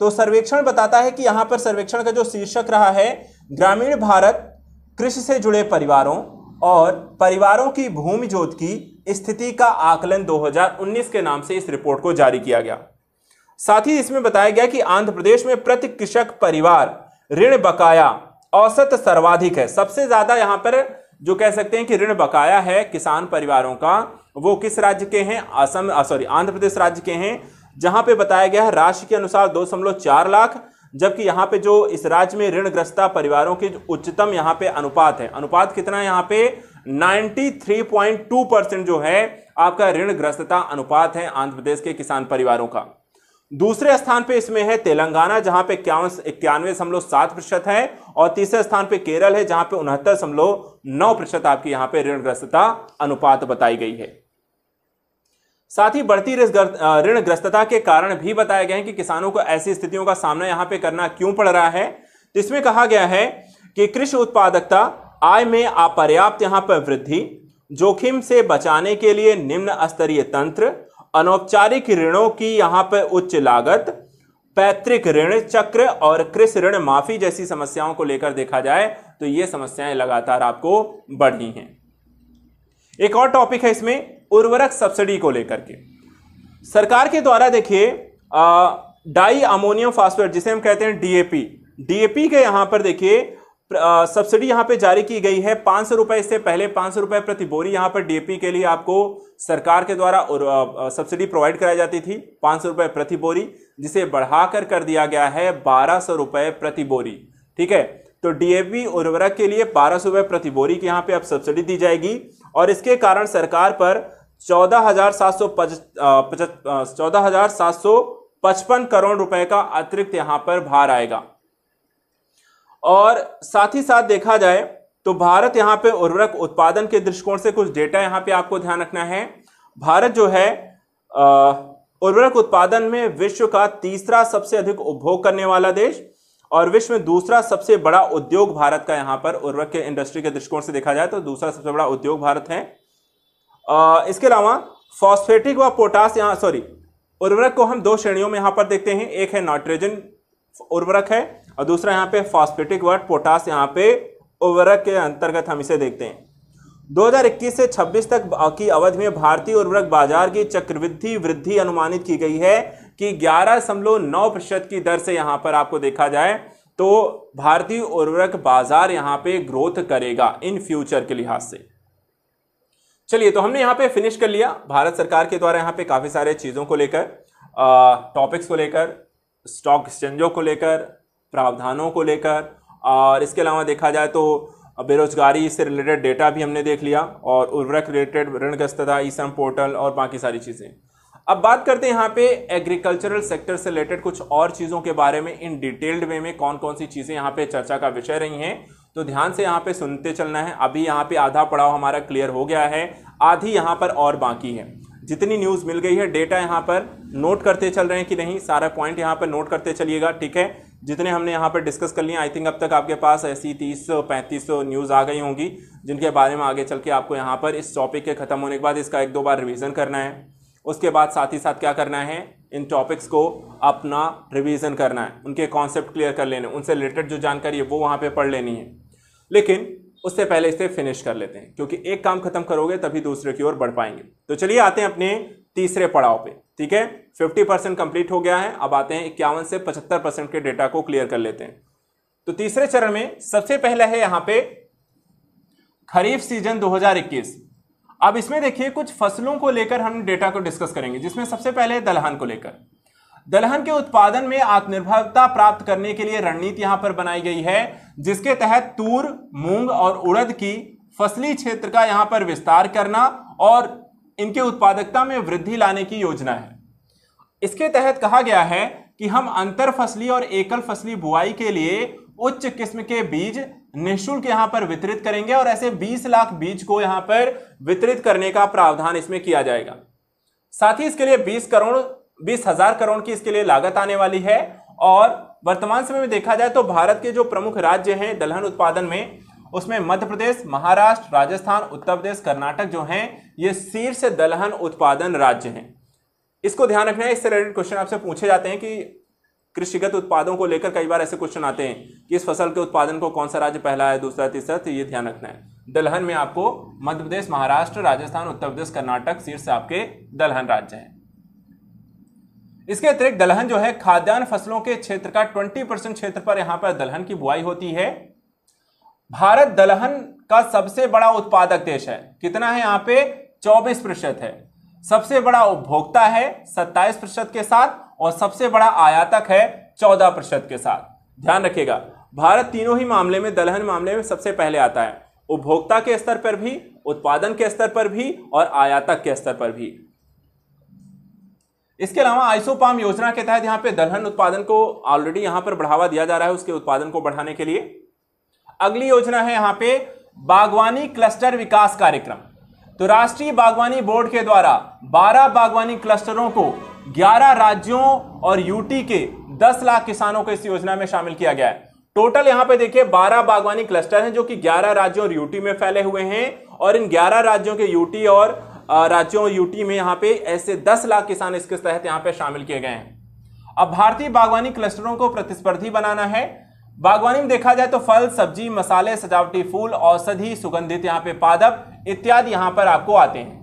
तो सर्वेक्षण बताता है कि यहां पर सर्वेक्षण का जो शीर्षक रहा है ग्रामीण भारत कृषि से जुड़े परिवारों और परिवारों की भूमि जोत की स्थिति का आकलन 2019 के नाम से इस रिपोर्ट को जारी किया गया साथ ही इसमें बताया गया कि आंध्र प्रदेश में प्रति कृषक परिवार ऋण बकाया औसत सर्वाधिक है सबसे ज्यादा यहां पर जो कह सकते हैं कि ऋण बकाया है किसान परिवारों का वो किस राज्य के हैं असम सॉरी आंध्र प्रदेश राज्य के हैं जहां पे बताया गया है राशि के अनुसार दो लाख जबकि यहाँ पे जो इस राज्य में ऋणग्रस्ता परिवारों के उच्चतम यहाँ पे अनुपात है अनुपात कितना है यहाँ पे 93.2 परसेंट जो है आपका ऋणग्रस्तता अनुपात है आंध्र प्रदेश के किसान परिवारों का दूसरे स्थान पे इसमें है तेलंगाना जहां पे इक्यानवे दशमलव सात प्रतिशत है और तीसरे स्थान पे केरल है जहां पे उनहत्तर दशमलव नौ प्रतिशत आपकी यहां पे ऋणग्रस्तता अनुपात बताई गई है साथ ही बढ़ती ऋण ग्रस्तता के कारण भी बताया गया है कि किसानों को ऐसी स्थितियों का सामना यहां पे करना क्यों पड़ रहा है तो इसमें कहा गया है कि कृषि उत्पादकता आय में अपर्याप्त यहां पर वृद्धि जोखिम से बचाने के लिए निम्न स्तरीय तंत्र अनौपचारिक ऋणों की यहां पर उच्च लागत पैतृक ऋण चक्र और कृषि ऋण माफी जैसी समस्याओं को लेकर देखा जाए तो ये समस्याएं लगातार आपको बढ़ी हैं एक और टॉपिक है इसमें उर्वरक सब्सिडी को लेकर के सरकार के द्वारा देखिए डाई अमोनियम फास्फेट जिसे हम कहते हैं डीएपी डीएपी के यहां पर देखिए सब्सिडी यहां पे जारी की गई है पांच सौ रुपए इससे पहले पांच सौ रुपए प्रति बोरी यहां पर डीएपी के लिए आपको सरकार के द्वारा सब्सिडी प्रोवाइड कराई जाती थी पांच सौ रुपए प्रति बोरी जिसे बढ़ाकर कर दिया गया है बारह सौ रुपए प्रति बोरी ठीक है तो डीएपी उर्वरक के लिए बारह सौ रुपए प्रति बोरी की यहां पे अब सब्सिडी दी जाएगी और इसके कारण सरकार पर चौदह हजार सात सौ चौदह हजार सात सौ पचपन करोड़ रुपए का अतिरिक्त यहां पर भार आएगा और साथ ही साथ देखा जाए तो भारत यहां पे उर्वरक उत्पादन के दृष्टिकोण से कुछ डेटा यहां पे आपको ध्यान रखना है भारत जो है उर्वरक उत्पादन में विश्व का तीसरा सबसे अधिक उपभोग करने वाला देश और विश्व में दूसरा सबसे बड़ा उद्योग भारत का यहां पर उर्वरक के इंडस्ट्री के दृष्टिकोण से देखा जाए तो दूसरा सबसे बड़ा उद्योग भारत है आ, इसके अलावा फॉस्फेटिक व पोटास यहाँ सॉरी उर्वरक को हम दो श्रेणियों में यहाँ पर देखते हैं एक है नाइट्रोजन उर्वरक है और दूसरा यहाँ पे फॉस्फेटिक वर्ड पोटास यहाँ पे उर्वरक के अंतर्गत हम इसे देखते हैं 2021 से 26 तक की अवधि में भारतीय उर्वरक बाजार की चक्रवृद्धि वृद्धि अनुमानित की गई है कि ग्यारह दशमलव नौ प्रतिशत की दर से यहाँ पर आपको देखा जाए तो भारतीय उर्वरक बाजार यहाँ पे ग्रोथ करेगा इन फ्यूचर के लिहाज से चलिए तो हमने यहाँ पे फिनिश कर लिया भारत सरकार के द्वारा यहाँ पे काफ़ी सारे चीज़ों को लेकर टॉपिक्स को लेकर स्टॉक एक्सचेंजों को लेकर प्रावधानों को लेकर और इसके अलावा देखा जाए तो बेरोजगारी से रिलेटेड डेटा भी हमने देख लिया और उर्वरक रिलेटेड ऋणग्रस्तता ई श्रम पोर्टल और बाकी सारी चीज़ें अब बात करते हैं यहाँ पे एग्रीकल्चरल सेक्टर से रिलेटेड कुछ और चीज़ों के बारे में इन डिटेल्ड वे में कौन कौन सी चीज़ें यहाँ पे चर्चा का विषय रही हैं तो ध्यान से यहाँ पे सुनते चलना है अभी यहाँ पे आधा पड़ाव हमारा क्लियर हो गया है आधी यहाँ पर और बाकी है जितनी न्यूज़ मिल गई है डेटा यहाँ पर नोट करते चल रहे हैं कि नहीं सारा पॉइंट यहाँ पर नोट करते चलिएगा ठीक है जितने हमने यहाँ पर डिस्कस कर लिए आई थिंक अब तक आपके पास ऐसी तीस सौ पैंतीस सौ न्यूज़ आ गई होंगी जिनके बारे में आगे चल के आपको यहाँ पर इस टॉपिक के ख़त्म होने के बाद इसका एक दो बार रिविज़न करना है उसके बाद साथ ही साथ क्या करना है इन टॉपिक्स को अपना रिवीजन करना है उनके कॉन्सेप्ट क्लियर कर लेने उनसे रिलेटेड जो जानकारी है वो वहाँ पे पढ़ लेनी है लेकिन उससे पहले इसे फिनिश कर लेते हैं क्योंकि एक काम खत्म करोगे तभी दूसरे की ओर बढ़ पाएंगे तो चलिए आते हैं अपने तीसरे पड़ाव पे ठीक है फिफ्टी परसेंट कंप्लीट हो गया है अब आते हैं इक्यावन से पचहत्तर परसेंट के डेटा को क्लियर कर लेते हैं तो तीसरे चरण में सबसे पहले है यहाँ पे खरीफ सीजन 2021 अब इसमें देखिए कुछ फसलों को लेकर हम डेटा को डिस्कस करेंगे जिसमें सबसे पहले दलहन को लेकर दलहन के उत्पादन में आत्मनिर्भरता प्राप्त करने के लिए रणनीति यहां पर बनाई गई है जिसके तहत तूर मूंग और उड़द की फसली क्षेत्र का यहां पर विस्तार करना और इनके उत्पादकता में वृद्धि लाने की योजना है इसके तहत कहा गया है कि हम अंतर फसली और एकल फसली बुआई के लिए उच्च किस्म के बीज निःशुल्क यहां पर वितरित करेंगे और ऐसे 20 लाख बीज को यहां पर वितरित करने का प्रावधान इसमें किया जाएगा साथ ही इसके लिए 20 करोड़ बीस हजार करोड़ की इसके लिए लागत आने वाली है और वर्तमान समय में देखा जाए तो भारत के जो प्रमुख राज्य हैं दलहन उत्पादन में उसमें मध्य प्रदेश महाराष्ट्र राजस्थान उत्तर प्रदेश कर्नाटक जो हैं ये शीर्ष दलहन उत्पादन राज्य हैं इसको ध्यान रखना है इससे रिलेटेड क्वेश्चन आपसे पूछे जाते हैं कि कृषिगत उत्पादों को लेकर कई बार ऐसे क्वेश्चन आते हैं कि इस फसल के उत्पादन को कौन सा राज्य पहला है दूसरा तीसरा तो ये ध्यान रखना है दलहन में आपको मध्य प्रदेश महाराष्ट्र राजस्थान उत्तर प्रदेश कर्नाटक शीर्ष आपके दलहन राज्य हैं इसके अतिरिक्त दलहन जो है खाद्यान्न फसलों के क्षेत्र का ट्वेंटी परसेंट क्षेत्र पर यहां पर दलहन की बुआई होती है भारत दलहन का सबसे बड़ा उत्पादक देश है कितना है यहां पे चौबीस प्रतिशत है सबसे बड़ा उपभोक्ता है सत्ताईस प्रतिशत के साथ और सबसे बड़ा आयातक है चौदह प्रतिशत के साथ ध्यान रखिएगा भारत तीनों ही मामले में दलहन मामले में सबसे पहले आता है उपभोक्ता के स्तर पर भी उत्पादन के स्तर पर भी और आयातक के स्तर पर भी इसके अलावा आइसोपाम योजना के तहत यहां पे दलहन उत्पादन को ऑलरेडी यहां पर बढ़ावा दिया जा रहा है उसके उत्पादन को बढ़ाने के लिए अगली योजना है यहां पे बागवानी क्लस्टर विकास कार्यक्रम तो राष्ट्रीय बागवानी बोर्ड के द्वारा 12 बागवानी क्लस्टरों को 11 राज्यों और यूटी के 10 लाख किसानों को इस योजना में शामिल किया गया है टोटल यहां पे देखिए 12 बागवानी क्लस्टर हैं जो कि 11 राज्यों और यूटी में फैले हुए हैं और इन 11 राज्यों के यूटी और राज्यों और यूटी में यहाँ पे ऐसे 10 लाख किसान इसके तहत यहाँ पे शामिल किए गए हैं अब भारतीय बागवानी क्लस्टरों को प्रतिस्पर्धी बनाना है बागवानी में देखा जाए तो फल सब्जी मसाले सजावटी फूल औषधि सुगंधित यहाँ पे पादप इत्यादि यहां पर आपको आते हैं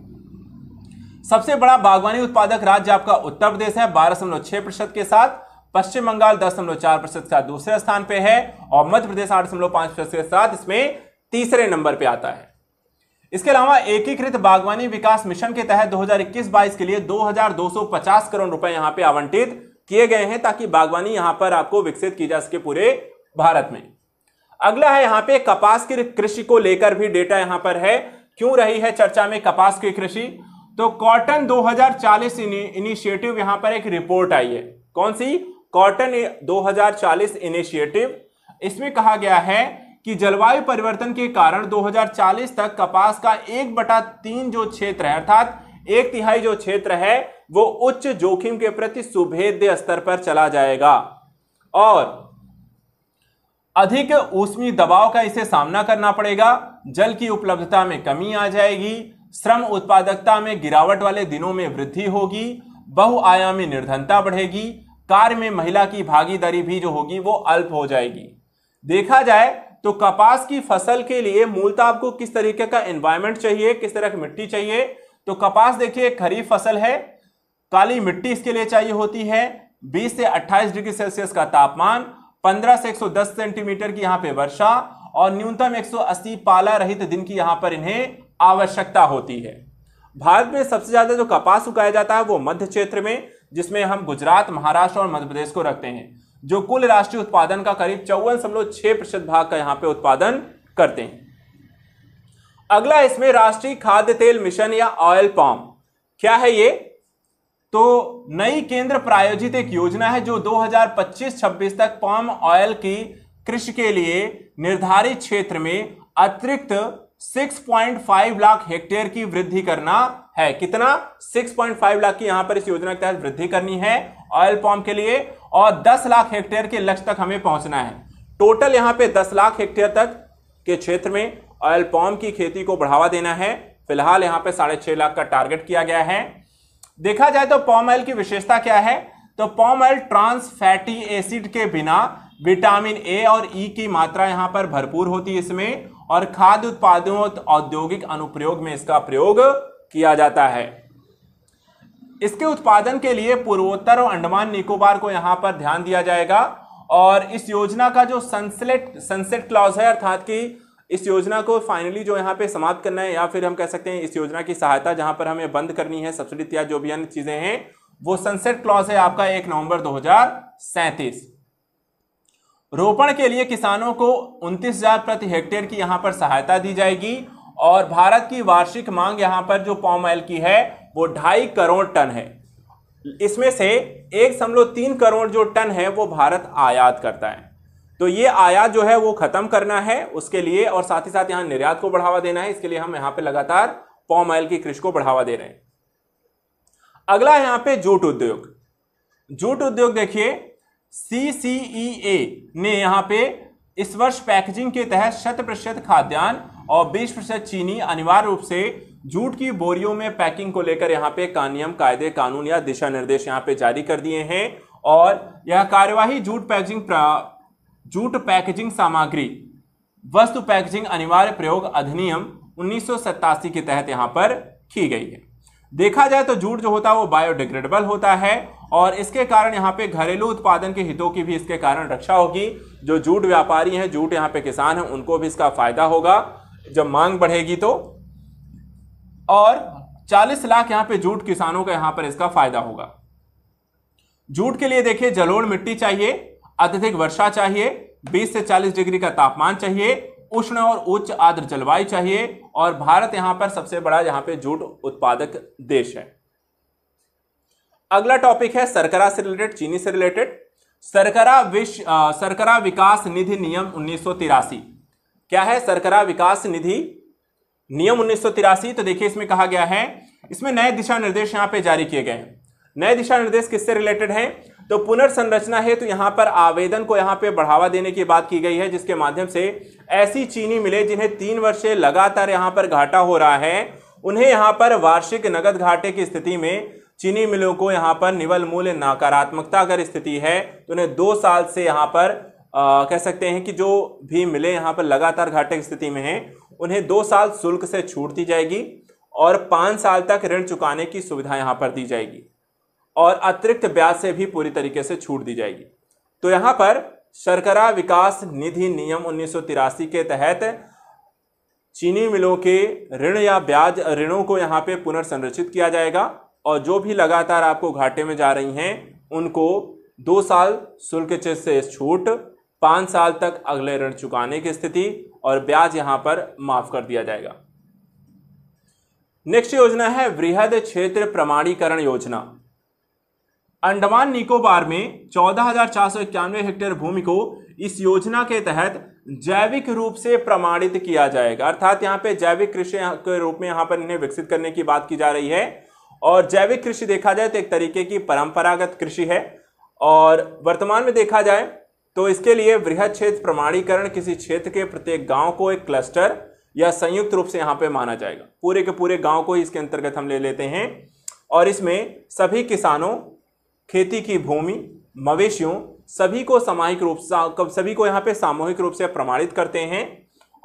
सबसे बड़ा बागवानी उत्पादक राज्य आपका उत्तर प्रदेश है बारह दशमलव छह प्रतिशत के साथ पश्चिम बंगाल दस दशमलव चार प्रतिशत का दूसरे स्थान पे है और मध्य प्रदेश आठ दशमलव पांच प्रतिशत के साथ इसमें तीसरे नंबर पे आता है इसके अलावा एकीकृत बागवानी विकास मिशन के तहत 2021-22 के लिए 2250 करोड़ रुपए यहां पे आवंटित किए गए हैं ताकि बागवानी यहां पर आपको विकसित की जा सके पूरे भारत में अगला है यहां पे कपास की कृषि को लेकर भी डेटा यहां पर है क्यों रही है चर्चा में कपास की कृषि तो कॉटन 2040 इनिशिएटिव यहां पर एक रिपोर्ट आई है कौन सी कॉटन 2040 इनिशिएटिव इसमें कहा गया है कि जलवायु परिवर्तन के कारण 2040 तक कपास का एक बटा तीन जो क्षेत्र है अर्थात एक तिहाई जो क्षेत्र है वो उच्च जोखिम के प्रति सुभेद्य स्तर पर चला जाएगा और अधिक ऊष्मी दबाव का इसे सामना करना पड़ेगा जल की उपलब्धता में कमी आ जाएगी श्रम उत्पादकता में गिरावट वाले दिनों में वृद्धि होगी बहुआयामी निर्धनता बढ़ेगी कार्य में महिला की भागीदारी भी जो होगी वो अल्प हो जाएगी देखा जाए तो कपास की फसल के लिए मूलतः आपको किस तरीके का एनवायरमेंट चाहिए किस तरह की मिट्टी चाहिए तो कपास देखिए खरीफ फसल है काली मिट्टी इसके लिए चाहिए होती है 20 से 28 डिग्री सेल्सियस का तापमान 15 से 110 सेंटीमीटर की यहाँ पे वर्षा और न्यूनतम 180 पाला रहित दिन की यहां पर इन्हें आवश्यकता होती है भारत में सबसे ज़्यादा जो कपास उगाया जाता है वो मध्य क्षेत्र में जिसमें हम गुजरात महाराष्ट्र और मध्य प्रदेश को रखते हैं जो कुल राष्ट्रीय उत्पादन का करीब चौवन समलोग छह प्रतिशत भाग का यहाँ पे उत्पादन करते हैं अगला इसमें राष्ट्रीय खाद्य तेल मिशन या ऑयल पाम क्या है ये तो नई केंद्र प्रायोजित एक योजना है जो 2025-26 तक पाम ऑयल की कृषि के लिए निर्धारित क्षेत्र में अतिरिक्त 6.5 लाख हेक्टेयर की वृद्धि करना है कितना 6.5 लाख की यहां पर इस योजना के तहत वृद्धि करनी है ऑयल पॉम्प के लिए और 10 लाख हेक्टेयर के लक्ष्य तक हमें पहुंचना है टोटल यहां पे 10 लाख हेक्टेयर तक के क्षेत्र में ऑयल पॉम्प की खेती को बढ़ावा देना है फिलहाल यहां पर साढ़े छह लाख का टारगेट किया गया है देखा जाए तो पॉम ऑयल की विशेषता क्या है तो palm oil trans fatty acid के बिना विटामिन ए और ई e की मात्रा यहां पर भरपूर होती है इसमें और खाद्य उत्पादों और औद्योगिक अनुप्रयोग में इसका प्रयोग किया जाता है इसके उत्पादन के लिए पूर्वोत्तर और अंडमान निकोबार को यहां पर ध्यान दिया जाएगा और इस योजना का जो सनसेट सनसेट क्लॉज है अर्थात कि इस योजना को फाइनली जो यहाँ पे समाप्त करना है या फिर हम कह सकते हैं इस योजना की सहायता जहां पर हमें बंद करनी है सब्सिडी या जो भी अन्य चीजें हैं वो सनसेट क्लॉज है आपका एक नवंबर दो रोपण के लिए किसानों को उनतीस हजार प्रति हेक्टेयर की यहाँ पर सहायता दी जाएगी और भारत की वार्षिक मांग यहाँ पर जो पॉम ऑयल की है वो ढाई करोड़ टन है इसमें से एक समलो तीन करोड़ जो टन है वो भारत आयात करता है तो ये आयात जो है वो खत्म करना है उसके लिए और साथ ही साथ यहाँ निर्यात को बढ़ावा देना है इसके लिए हम यहाँ पे लगातार पॉम ऑयल की कृषि को बढ़ावा दे रहे हैं अगला यहाँ पे जूट उद्योग जूट उद्योग देखिए सी ए e ने यहाँ पे इस वर्ष पैकेजिंग के तहत शत प्रतिशत खाद्यान्न और बीस प्रतिशत चीनी अनिवार्य रूप से जूट की बोरियों में पैकिंग को लेकर यहाँ पे कानियम कायदे कानून या दिशा निर्देश यहाँ पे जारी कर दिए हैं और यह कार्यवाही जूट पैकेजिंग जूट पैकेजिंग सामग्री वस्तु पैकेजिंग अनिवार्य प्रयोग अधिनियम उन्नीस के तहत यहाँ पर की गई है देखा जाए तो जूट जो होता है वो बायोडिग्रेडेबल होता है और इसके कारण यहाँ पे घरेलू उत्पादन के हितों की भी इसके कारण रक्षा होगी जो जूट व्यापारी हैं जूट यहाँ पे किसान हैं उनको भी इसका फायदा होगा जब मांग बढ़ेगी तो और 40 लाख यहाँ पे जूट किसानों का यहाँ पर इसका फायदा होगा जूट के लिए देखिए जलोढ़ मिट्टी चाहिए अत्यधिक वर्षा चाहिए बीस से चालीस डिग्री का तापमान चाहिए उष्ण और उच्च आद्र जलवायु चाहिए और भारत यहां पर सबसे बड़ा यहां पे जूट उत्पादक देश है अगला टॉपिक है सरकरा से रिलेटेड चीनी से रिलेटेड सरकरा विश्व सरकरा विकास निधि नियम उन्नीस क्या है सरकरा विकास निधि नियम उन्नीस तो देखिए इसमें कहा गया है इसमें नए दिशा निर्देश यहां पे जारी किए गए हैं नए दिशा निर्देश किससे रिलेटेड है तो पुनर्संरचना है तो यहाँ पर आवेदन को यहाँ पे बढ़ावा देने की बात की गई है जिसके माध्यम से ऐसी चीनी मिले जिन्हें तीन वर्ष से लगातार यहाँ पर घाटा हो रहा है उन्हें यहाँ पर वार्षिक नगद घाटे की स्थिति में चीनी मिलों को यहाँ पर निवल मूल्य नकारात्मकता अगर स्थिति है तो उन्हें दो साल से यहाँ पर आ, कह सकते हैं कि जो भी मिले यहाँ पर लगातार घाटे की स्थिति में हैं उन्हें दो साल शुल्क से छूट दी जाएगी और पाँच साल तक ऋण चुकाने की सुविधा यहाँ पर दी जाएगी और अतिरिक्त ब्याज से भी पूरी तरीके से छूट दी जाएगी तो यहां पर शर्करा विकास निधि नियम उन्नीस के तहत चीनी मिलों के ऋण या ब्याज ऋणों को यहां पे पुनर्संरचित किया जाएगा और जो भी लगातार आपको घाटे में जा रही हैं उनको दो साल शुल्क से छूट पाँच साल तक अगले ऋण चुकाने की स्थिति और ब्याज यहां पर माफ कर दिया जाएगा नेक्स्ट योजना है वृहद क्षेत्र प्रमाणीकरण योजना अंडमान निकोबार में चौदह हेक्टेयर भूमि को इस योजना के तहत जैविक रूप से प्रमाणित किया जाएगा अर्थात यहाँ पे जैविक कृषि के रूप में यहाँ पर इन्हें विकसित करने की बात की जा रही है और जैविक कृषि देखा जाए तो एक तरीके की परंपरागत कृषि है और वर्तमान में देखा जाए तो इसके लिए वृहद क्षेत्र प्रमाणीकरण किसी क्षेत्र के प्रत्येक गांव को एक क्लस्टर या संयुक्त रूप से यहाँ पे माना जाएगा पूरे के पूरे गांव को इसके अंतर्गत हम ले लेते हैं और इसमें सभी किसानों खेती की भूमि मवेशियों सभी को सामूहिक रूप से सभी को यहाँ पे सामूहिक रूप से प्रमाणित करते हैं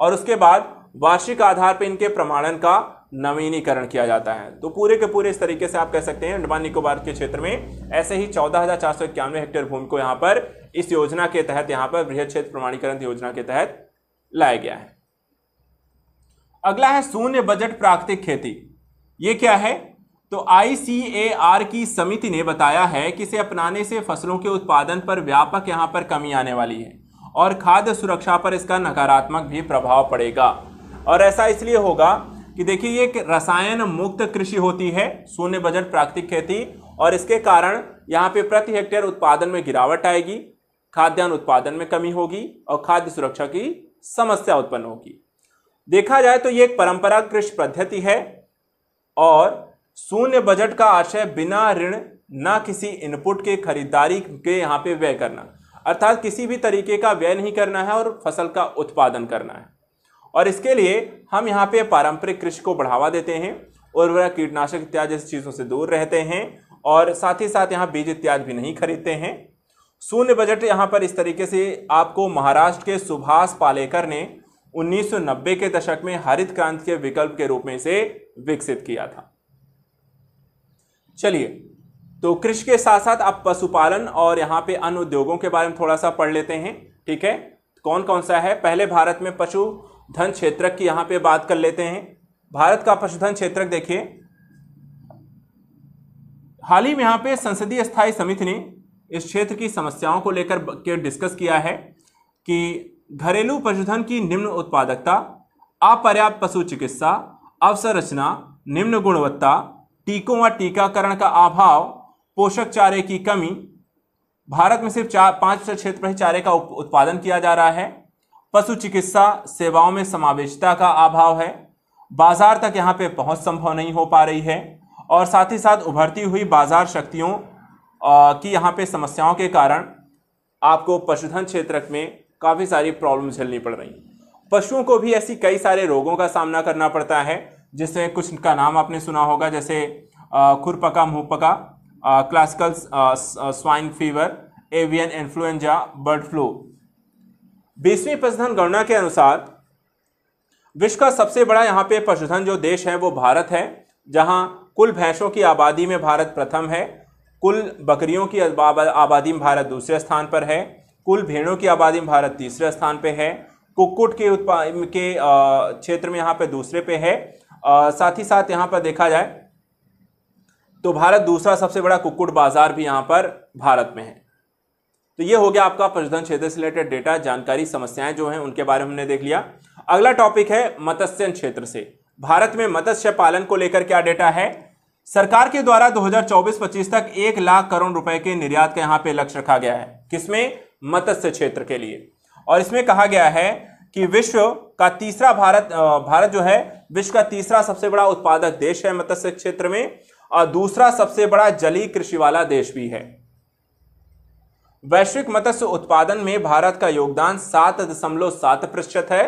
और उसके बाद वार्षिक आधार पर इनके प्रमाणन का नवीनीकरण किया जाता है तो पूरे के पूरे इस तरीके से आप कह सकते हैं अंडमान निकोबार के क्षेत्र में ऐसे ही चौदह हेक्टेयर भूमि को यहाँ पर इस योजना के तहत यहाँ पर वृहद क्षेत्र प्रमाणीकरण योजना के तहत लाया गया है अगला है शून्य बजट प्राकृतिक खेती ये क्या है तो आईसीएआर की समिति ने बताया है कि इसे अपनाने से फसलों के उत्पादन पर व्यापक यहाँ पर कमी आने वाली है और खाद्य सुरक्षा पर इसका नकारात्मक भी प्रभाव पड़ेगा और ऐसा इसलिए होगा कि देखिए ये एक रसायन मुक्त कृषि होती है शून्य बजट प्राकृतिक खेती और इसके कारण यहाँ पे प्रति हेक्टेयर उत्पादन में गिरावट आएगी खाद्यान्न उत्पादन में कमी होगी और खाद्य सुरक्षा की समस्या उत्पन्न होगी देखा जाए तो ये एक परंपरा कृषि पद्धति है और शून्य बजट का आशय बिना ऋण ना किसी इनपुट के खरीदारी के यहाँ पे व्यय करना अर्थात किसी भी तरीके का व्यय नहीं करना है और फसल का उत्पादन करना है और इसके लिए हम यहाँ पे पारंपरिक कृषि को बढ़ावा देते हैं उर्वरक कीटनाशक इत्यादि जैसी चीज़ों से दूर रहते हैं और साथ ही साथ यहाँ बीज इत्यादि भी नहीं खरीदते हैं शून्य बजट यहाँ पर इस तरीके से आपको महाराष्ट्र के सुभाष पालेकर ने 1990 के दशक में हरित क्रांति के विकल्प के रूप में इसे विकसित किया था चलिए तो कृषि के साथ साथ आप पशुपालन और यहाँ पे अन्य उद्योगों के बारे में थोड़ा सा पढ़ लेते हैं ठीक है कौन कौन सा है पहले भारत में पशु धन की यहाँ पे बात कर लेते हैं भारत का पशुधन क्षेत्र देखिए हाल ही में यहाँ पे संसदीय स्थायी समिति ने इस क्षेत्र की समस्याओं को लेकर के डिस्कस किया है कि घरेलू पशुधन की निम्न उत्पादकता अपर्याप्त पशु चिकित्सा अवसंरचना निम्न गुणवत्ता टीकों व टीकाकरण का अभाव पोषक चारे की कमी भारत में सिर्फ चार पाँच सौ क्षेत्र में ही चारे का उत्पादन किया जा रहा है पशु चिकित्सा सेवाओं में समावेशता का अभाव है बाजार तक यहाँ पे पहुँच संभव नहीं हो पा रही है और साथ ही साथ उभरती हुई बाजार शक्तियों की यहाँ पे समस्याओं के कारण आपको पशुधन क्षेत्र में काफ़ी सारी प्रॉब्लम झेलनी पड़ रही पशुओं को भी ऐसी कई सारे रोगों का सामना करना पड़ता है जिससे कुछ का नाम आपने सुना होगा जैसे खुरपका मुहपका classical swine fever avian influenza bird flu बीसवीं पशुधन गणना के अनुसार विश्व का सबसे बड़ा यहाँ पे पशुधन जो देश है वो भारत है जहाँ कुल भैंसों की आबादी में भारत प्रथम है कुल बकरियों की आबादी में भारत दूसरे स्थान पर है कुल भेड़ों की आबादी में भारत तीसरे स्थान पे है कुक्कुट के उत्पाद के क्षेत्र में यहाँ पे दूसरे पे है और साथ ही साथ यहाँ पर देखा जाए तो भारत दूसरा सबसे बड़ा कुक्कुट बाजार भी यहाँ पर भारत में है तो ये हो गया आपका पशुधन क्षेत्र से रिलेटेड डेटा जानकारी समस्याएं जो हैं उनके बारे में हमने देख लिया अगला टॉपिक है मत्स्य क्षेत्र से भारत में मत्स्य पालन को लेकर क्या डेटा है सरकार के द्वारा 2024-25 तक एक लाख करोड़ रुपए के निर्यात का यहाँ पे लक्ष्य रखा गया है किसमें मत्स्य क्षेत्र के लिए और इसमें कहा गया है कि विश्व का तीसरा भारत भारत जो है विश्व का तीसरा सबसे बड़ा उत्पादक देश है मत्स्य क्षेत्र में और दूसरा सबसे बड़ा जलीय कृषि वाला देश भी है वैश्विक मत्स्य उत्पादन में भारत का योगदान सात दशमलव सात प्रतिशत है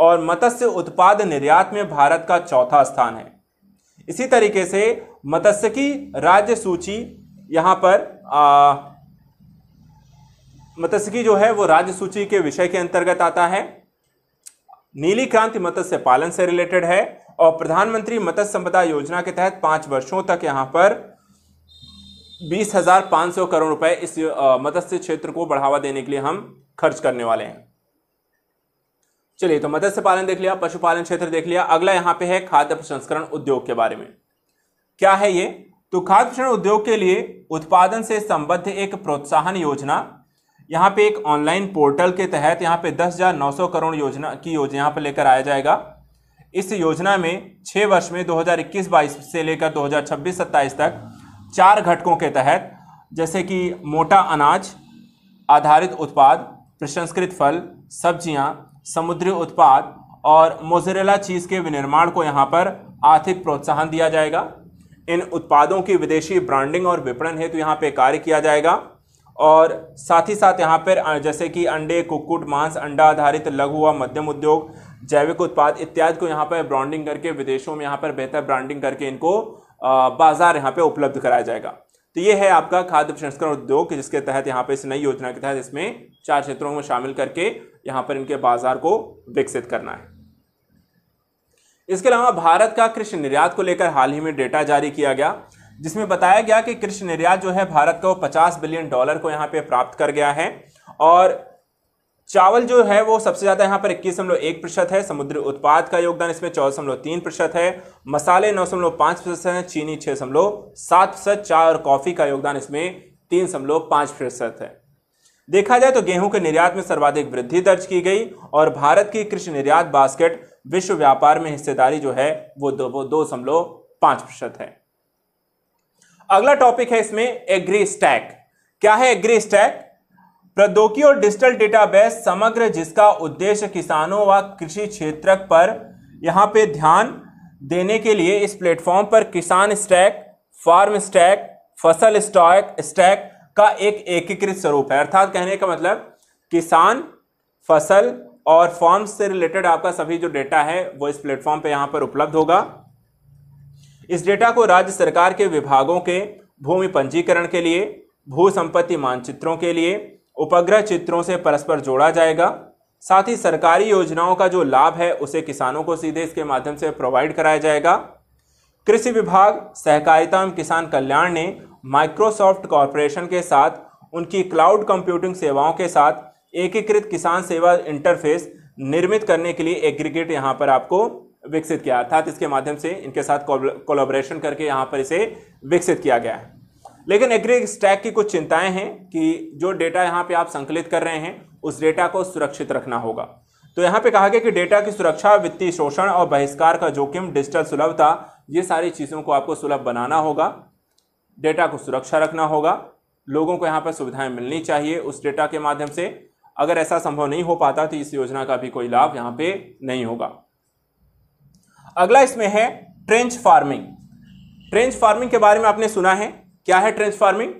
और मत्स्य उत्पाद निर्यात में भारत का चौथा स्थान है इसी तरीके से मत्स्य की राज्य सूची यहां पर मत्स्य की जो है वो राज्य सूची के विषय के अंतर्गत आता है नीली क्रांति मत्स्य पालन से रिलेटेड है और प्रधानमंत्री मत्स्य संपदा योजना के तहत पांच वर्षों तक यहां पर बीस हजार पांच सौ करोड़ रुपए इस मत्स्य क्षेत्र को बढ़ावा देने के लिए हम खर्च करने वाले हैं चलिए तो मत्स्य पालन देख लिया पशुपालन क्षेत्र देख लिया अगला यहां पे है खाद्य प्रसंस्करण उद्योग के बारे में क्या है ये तो खाद्य प्रसंस्करण उद्योग के लिए उत्पादन से संबद्ध एक प्रोत्साहन योजना यहाँ पे एक ऑनलाइन पोर्टल के तहत यहाँ पे दस हज़ार नौ सौ करोड़ योजना की योजना यहाँ पर लेकर आया जाएगा इस योजना में छः वर्ष में 2021 बाईस से लेकर 2026-27 तक चार घटकों के तहत जैसे कि मोटा अनाज आधारित उत्पाद प्रसंस्कृत फल सब्जियाँ समुद्री उत्पाद और मोजरेला चीज़ के विनिर्माण को यहाँ पर आर्थिक प्रोत्साहन दिया जाएगा इन उत्पादों की विदेशी ब्रांडिंग और विपणन हेतु यहाँ पे कार्य किया जाएगा और साथ ही साथ यहाँ पर जैसे कि अंडे कुक्कुट मांस अंडा आधारित लघु व मध्यम उद्योग जैविक उत्पाद इत्यादि को यहाँ पर ब्रांडिंग करके विदेशों में यहाँ पर बेहतर ब्रांडिंग करके इनको बाजार यहाँ पे उपलब्ध कराया जाएगा तो ये है आपका खाद्य प्रसंस्करण उद्योग जिसके तहत यहाँ पे इस नई योजना के तहत इसमें चार क्षेत्रों में शामिल करके यहाँ पर इनके बाजार को विकसित करना है इसके अलावा भारत का कृषि निर्यात को लेकर हाल ही में डेटा जारी किया गया जिसमें बताया गया कि कृषि निर्यात जो है भारत का 50 पचास बिलियन डॉलर को यहाँ पे प्राप्त कर गया है और चावल जो है वो सबसे ज़्यादा यहाँ पर इक्कीस दशमलव एक प्रतिशत है समुद्री उत्पाद का योगदान इसमें चौदह दशमलव तीन प्रतिशत है मसाले नौ दशमलव पाँच प्रतिशत है चीनी छः दशमलव सात प्रतिशत चाय और कॉफ़ी का योगदान इसमें तीन दशमलव पाँच प्रतिशत है देखा जाए तो गेहूं के निर्यात में सर्वाधिक वृद्धि दर्ज की गई और भारत की कृषि निर्यात बास्केट विश्व व्यापार में हिस्सेदारी जो है वो दो दशमलव पाँच प्रतिशत है अगला टॉपिक है इसमें एग्री स्टैक क्या है एग्री स्टैक प्रौद्योगिकी और डिजिटल डेटाबेस समग्र जिसका उद्देश्य किसानों व कृषि क्षेत्र पर यहाँ पे ध्यान देने के लिए इस प्लेटफॉर्म पर किसान स्टैक फार्म स्टैक फसल स्टॉक स्टैक का एक एकीकृत स्वरूप है अर्थात कहने का मतलब किसान फसल और फॉर्म से रिलेटेड आपका सभी जो डेटा है वो इस प्लेटफॉर्म पे यहाँ पर उपलब्ध होगा इस डेटा को राज्य सरकार के विभागों के भूमि पंजीकरण के लिए भू संपत्ति मानचित्रों के लिए उपग्रह चित्रों से परस्पर जोड़ा जाएगा साथ ही सरकारी योजनाओं का जो लाभ है उसे किसानों को सीधे इसके माध्यम से प्रोवाइड कराया जाएगा कृषि विभाग सहकारिता एवं किसान कल्याण ने माइक्रोसॉफ्ट कॉरपोरेशन के साथ उनकी क्लाउड कंप्यूटिंग सेवाओं के साथ एकीकृत किसान सेवा इंटरफेस निर्मित करने के लिए एग्रीगेट यहाँ पर आपको विकसित किया अर्थात इसके माध्यम से इनके साथ कोलाब्रेशन करके यहाँ पर इसे विकसित किया गया है लेकिन एग्री स्टैक की कुछ चिंताएं हैं कि जो डेटा यहाँ पे आप संकलित कर रहे हैं उस डेटा को सुरक्षित रखना होगा तो यहाँ पे कहा गया कि डेटा की सुरक्षा वित्तीय शोषण और बहिष्कार का जोखिम डिजिटल सुलभता ये सारी चीज़ों को आपको सुलभ बनाना होगा डेटा को सुरक्षा रखना होगा लोगों को यहाँ पर सुविधाएँ मिलनी चाहिए उस डेटा के माध्यम से अगर ऐसा संभव नहीं हो पाता तो इस योजना का भी कोई लाभ यहाँ पर नहीं होगा अगला इसमें है ट्रेंच फार्मिंग ट्रेंच फार्मिंग के बारे में आपने सुना है क्या है ट्रेंच फार्मिंग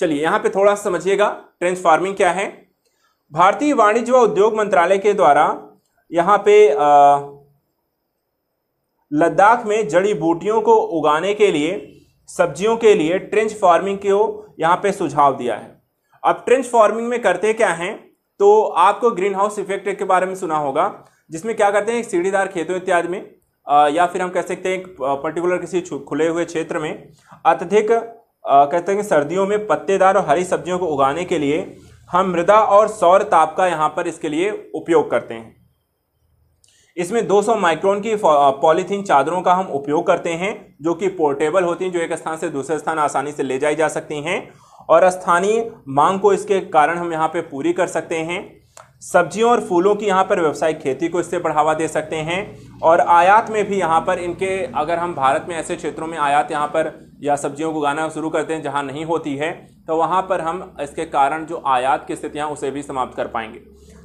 चलिए यहां पे थोड़ा समझिएगा ट्रेंच फार्मिंग क्या है भारतीय वाणिज्य व उद्योग मंत्रालय के द्वारा यहाँ पे लद्दाख में जड़ी बूटियों को उगाने के लिए सब्जियों के लिए ट्रेंच फार्मिंग को यहां पे सुझाव दिया है अब ट्रेंच फार्मिंग में करते क्या हैं तो आपको ग्रीन हाउस इफेक्ट के बारे में सुना होगा जिसमें क्या करते हैं सीढ़ीदार खेतों इत्यादि में या फिर हम कह सकते हैं पर्टिकुलर किसी खुले हुए क्षेत्र में अत्यधिक कहते हैं सर्दियों में पत्तेदार और हरी सब्जियों को उगाने के लिए हम मृदा और सौर ताप का यहाँ पर इसके लिए उपयोग करते हैं इसमें 200 माइक्रोन की पॉलीथीन चादरों का हम उपयोग करते हैं जो कि पोर्टेबल होती हैं जो एक स्थान से दूसरे स्थान आसानी से ले जाई जा सकती हैं और स्थानीय मांग को इसके कारण हम यहाँ पे पूरी कर सकते हैं सब्जियों और फूलों की यहाँ पर व्यवसायिक खेती को इससे बढ़ावा दे सकते हैं और आयात में भी यहाँ पर इनके अगर हम भारत में ऐसे क्षेत्रों में आयात यहाँ पर या सब्जियों को उगाना शुरू करते हैं जहाँ नहीं होती है तो वहाँ पर हम इसके कारण जो आयात की स्थितियाँ उसे भी समाप्त कर पाएंगे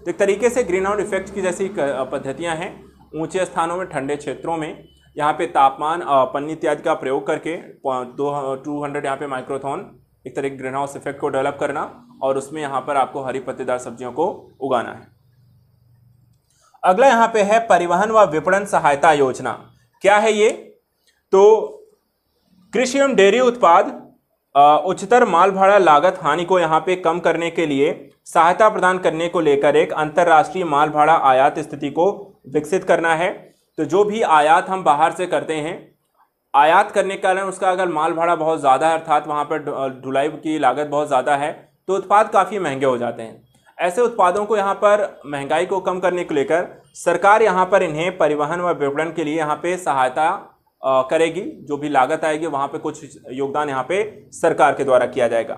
तो एक तरीके से ग्रीन हाउस इफेक्ट की जैसी पद्धतियाँ हैं ऊँचे स्थानों में ठंडे क्षेत्रों में यहाँ पे तापमान पन्नी इत्यादि का प्रयोग करके दो टू हंड्रेड यहाँ पे माइक्रोथॉन एक तरह के ग्रीन हाउस इफेक्ट को डेवलप करना और उसमें यहाँ पर आपको हरी पत्तेदार सब्जियों को उगाना है अगला यहाँ पे है परिवहन व विपणन सहायता योजना क्या है ये तो कृषि एवं डेयरी उत्पाद उच्चतर माल भाड़ा लागत हानि को यहाँ पे कम करने के लिए सहायता प्रदान करने को लेकर एक अंतर्राष्ट्रीय माल भाड़ा आयात स्थिति को विकसित करना है तो जो भी आयात हम बाहर से करते हैं आयात करने के कारण उसका अगर माल भाड़ा बहुत ज़्यादा है अर्थात वहाँ पर ढुलाई की लागत बहुत ज़्यादा है तो उत्पाद काफ़ी महंगे हो जाते हैं ऐसे उत्पादों को यहाँ पर महंगाई को कम करने को लेकर सरकार यहाँ पर इन्हें परिवहन व विपणन के लिए यहाँ पे सहायता करेगी जो भी लागत आएगी वहाँ पे कुछ योगदान यहाँ पे सरकार के द्वारा किया जाएगा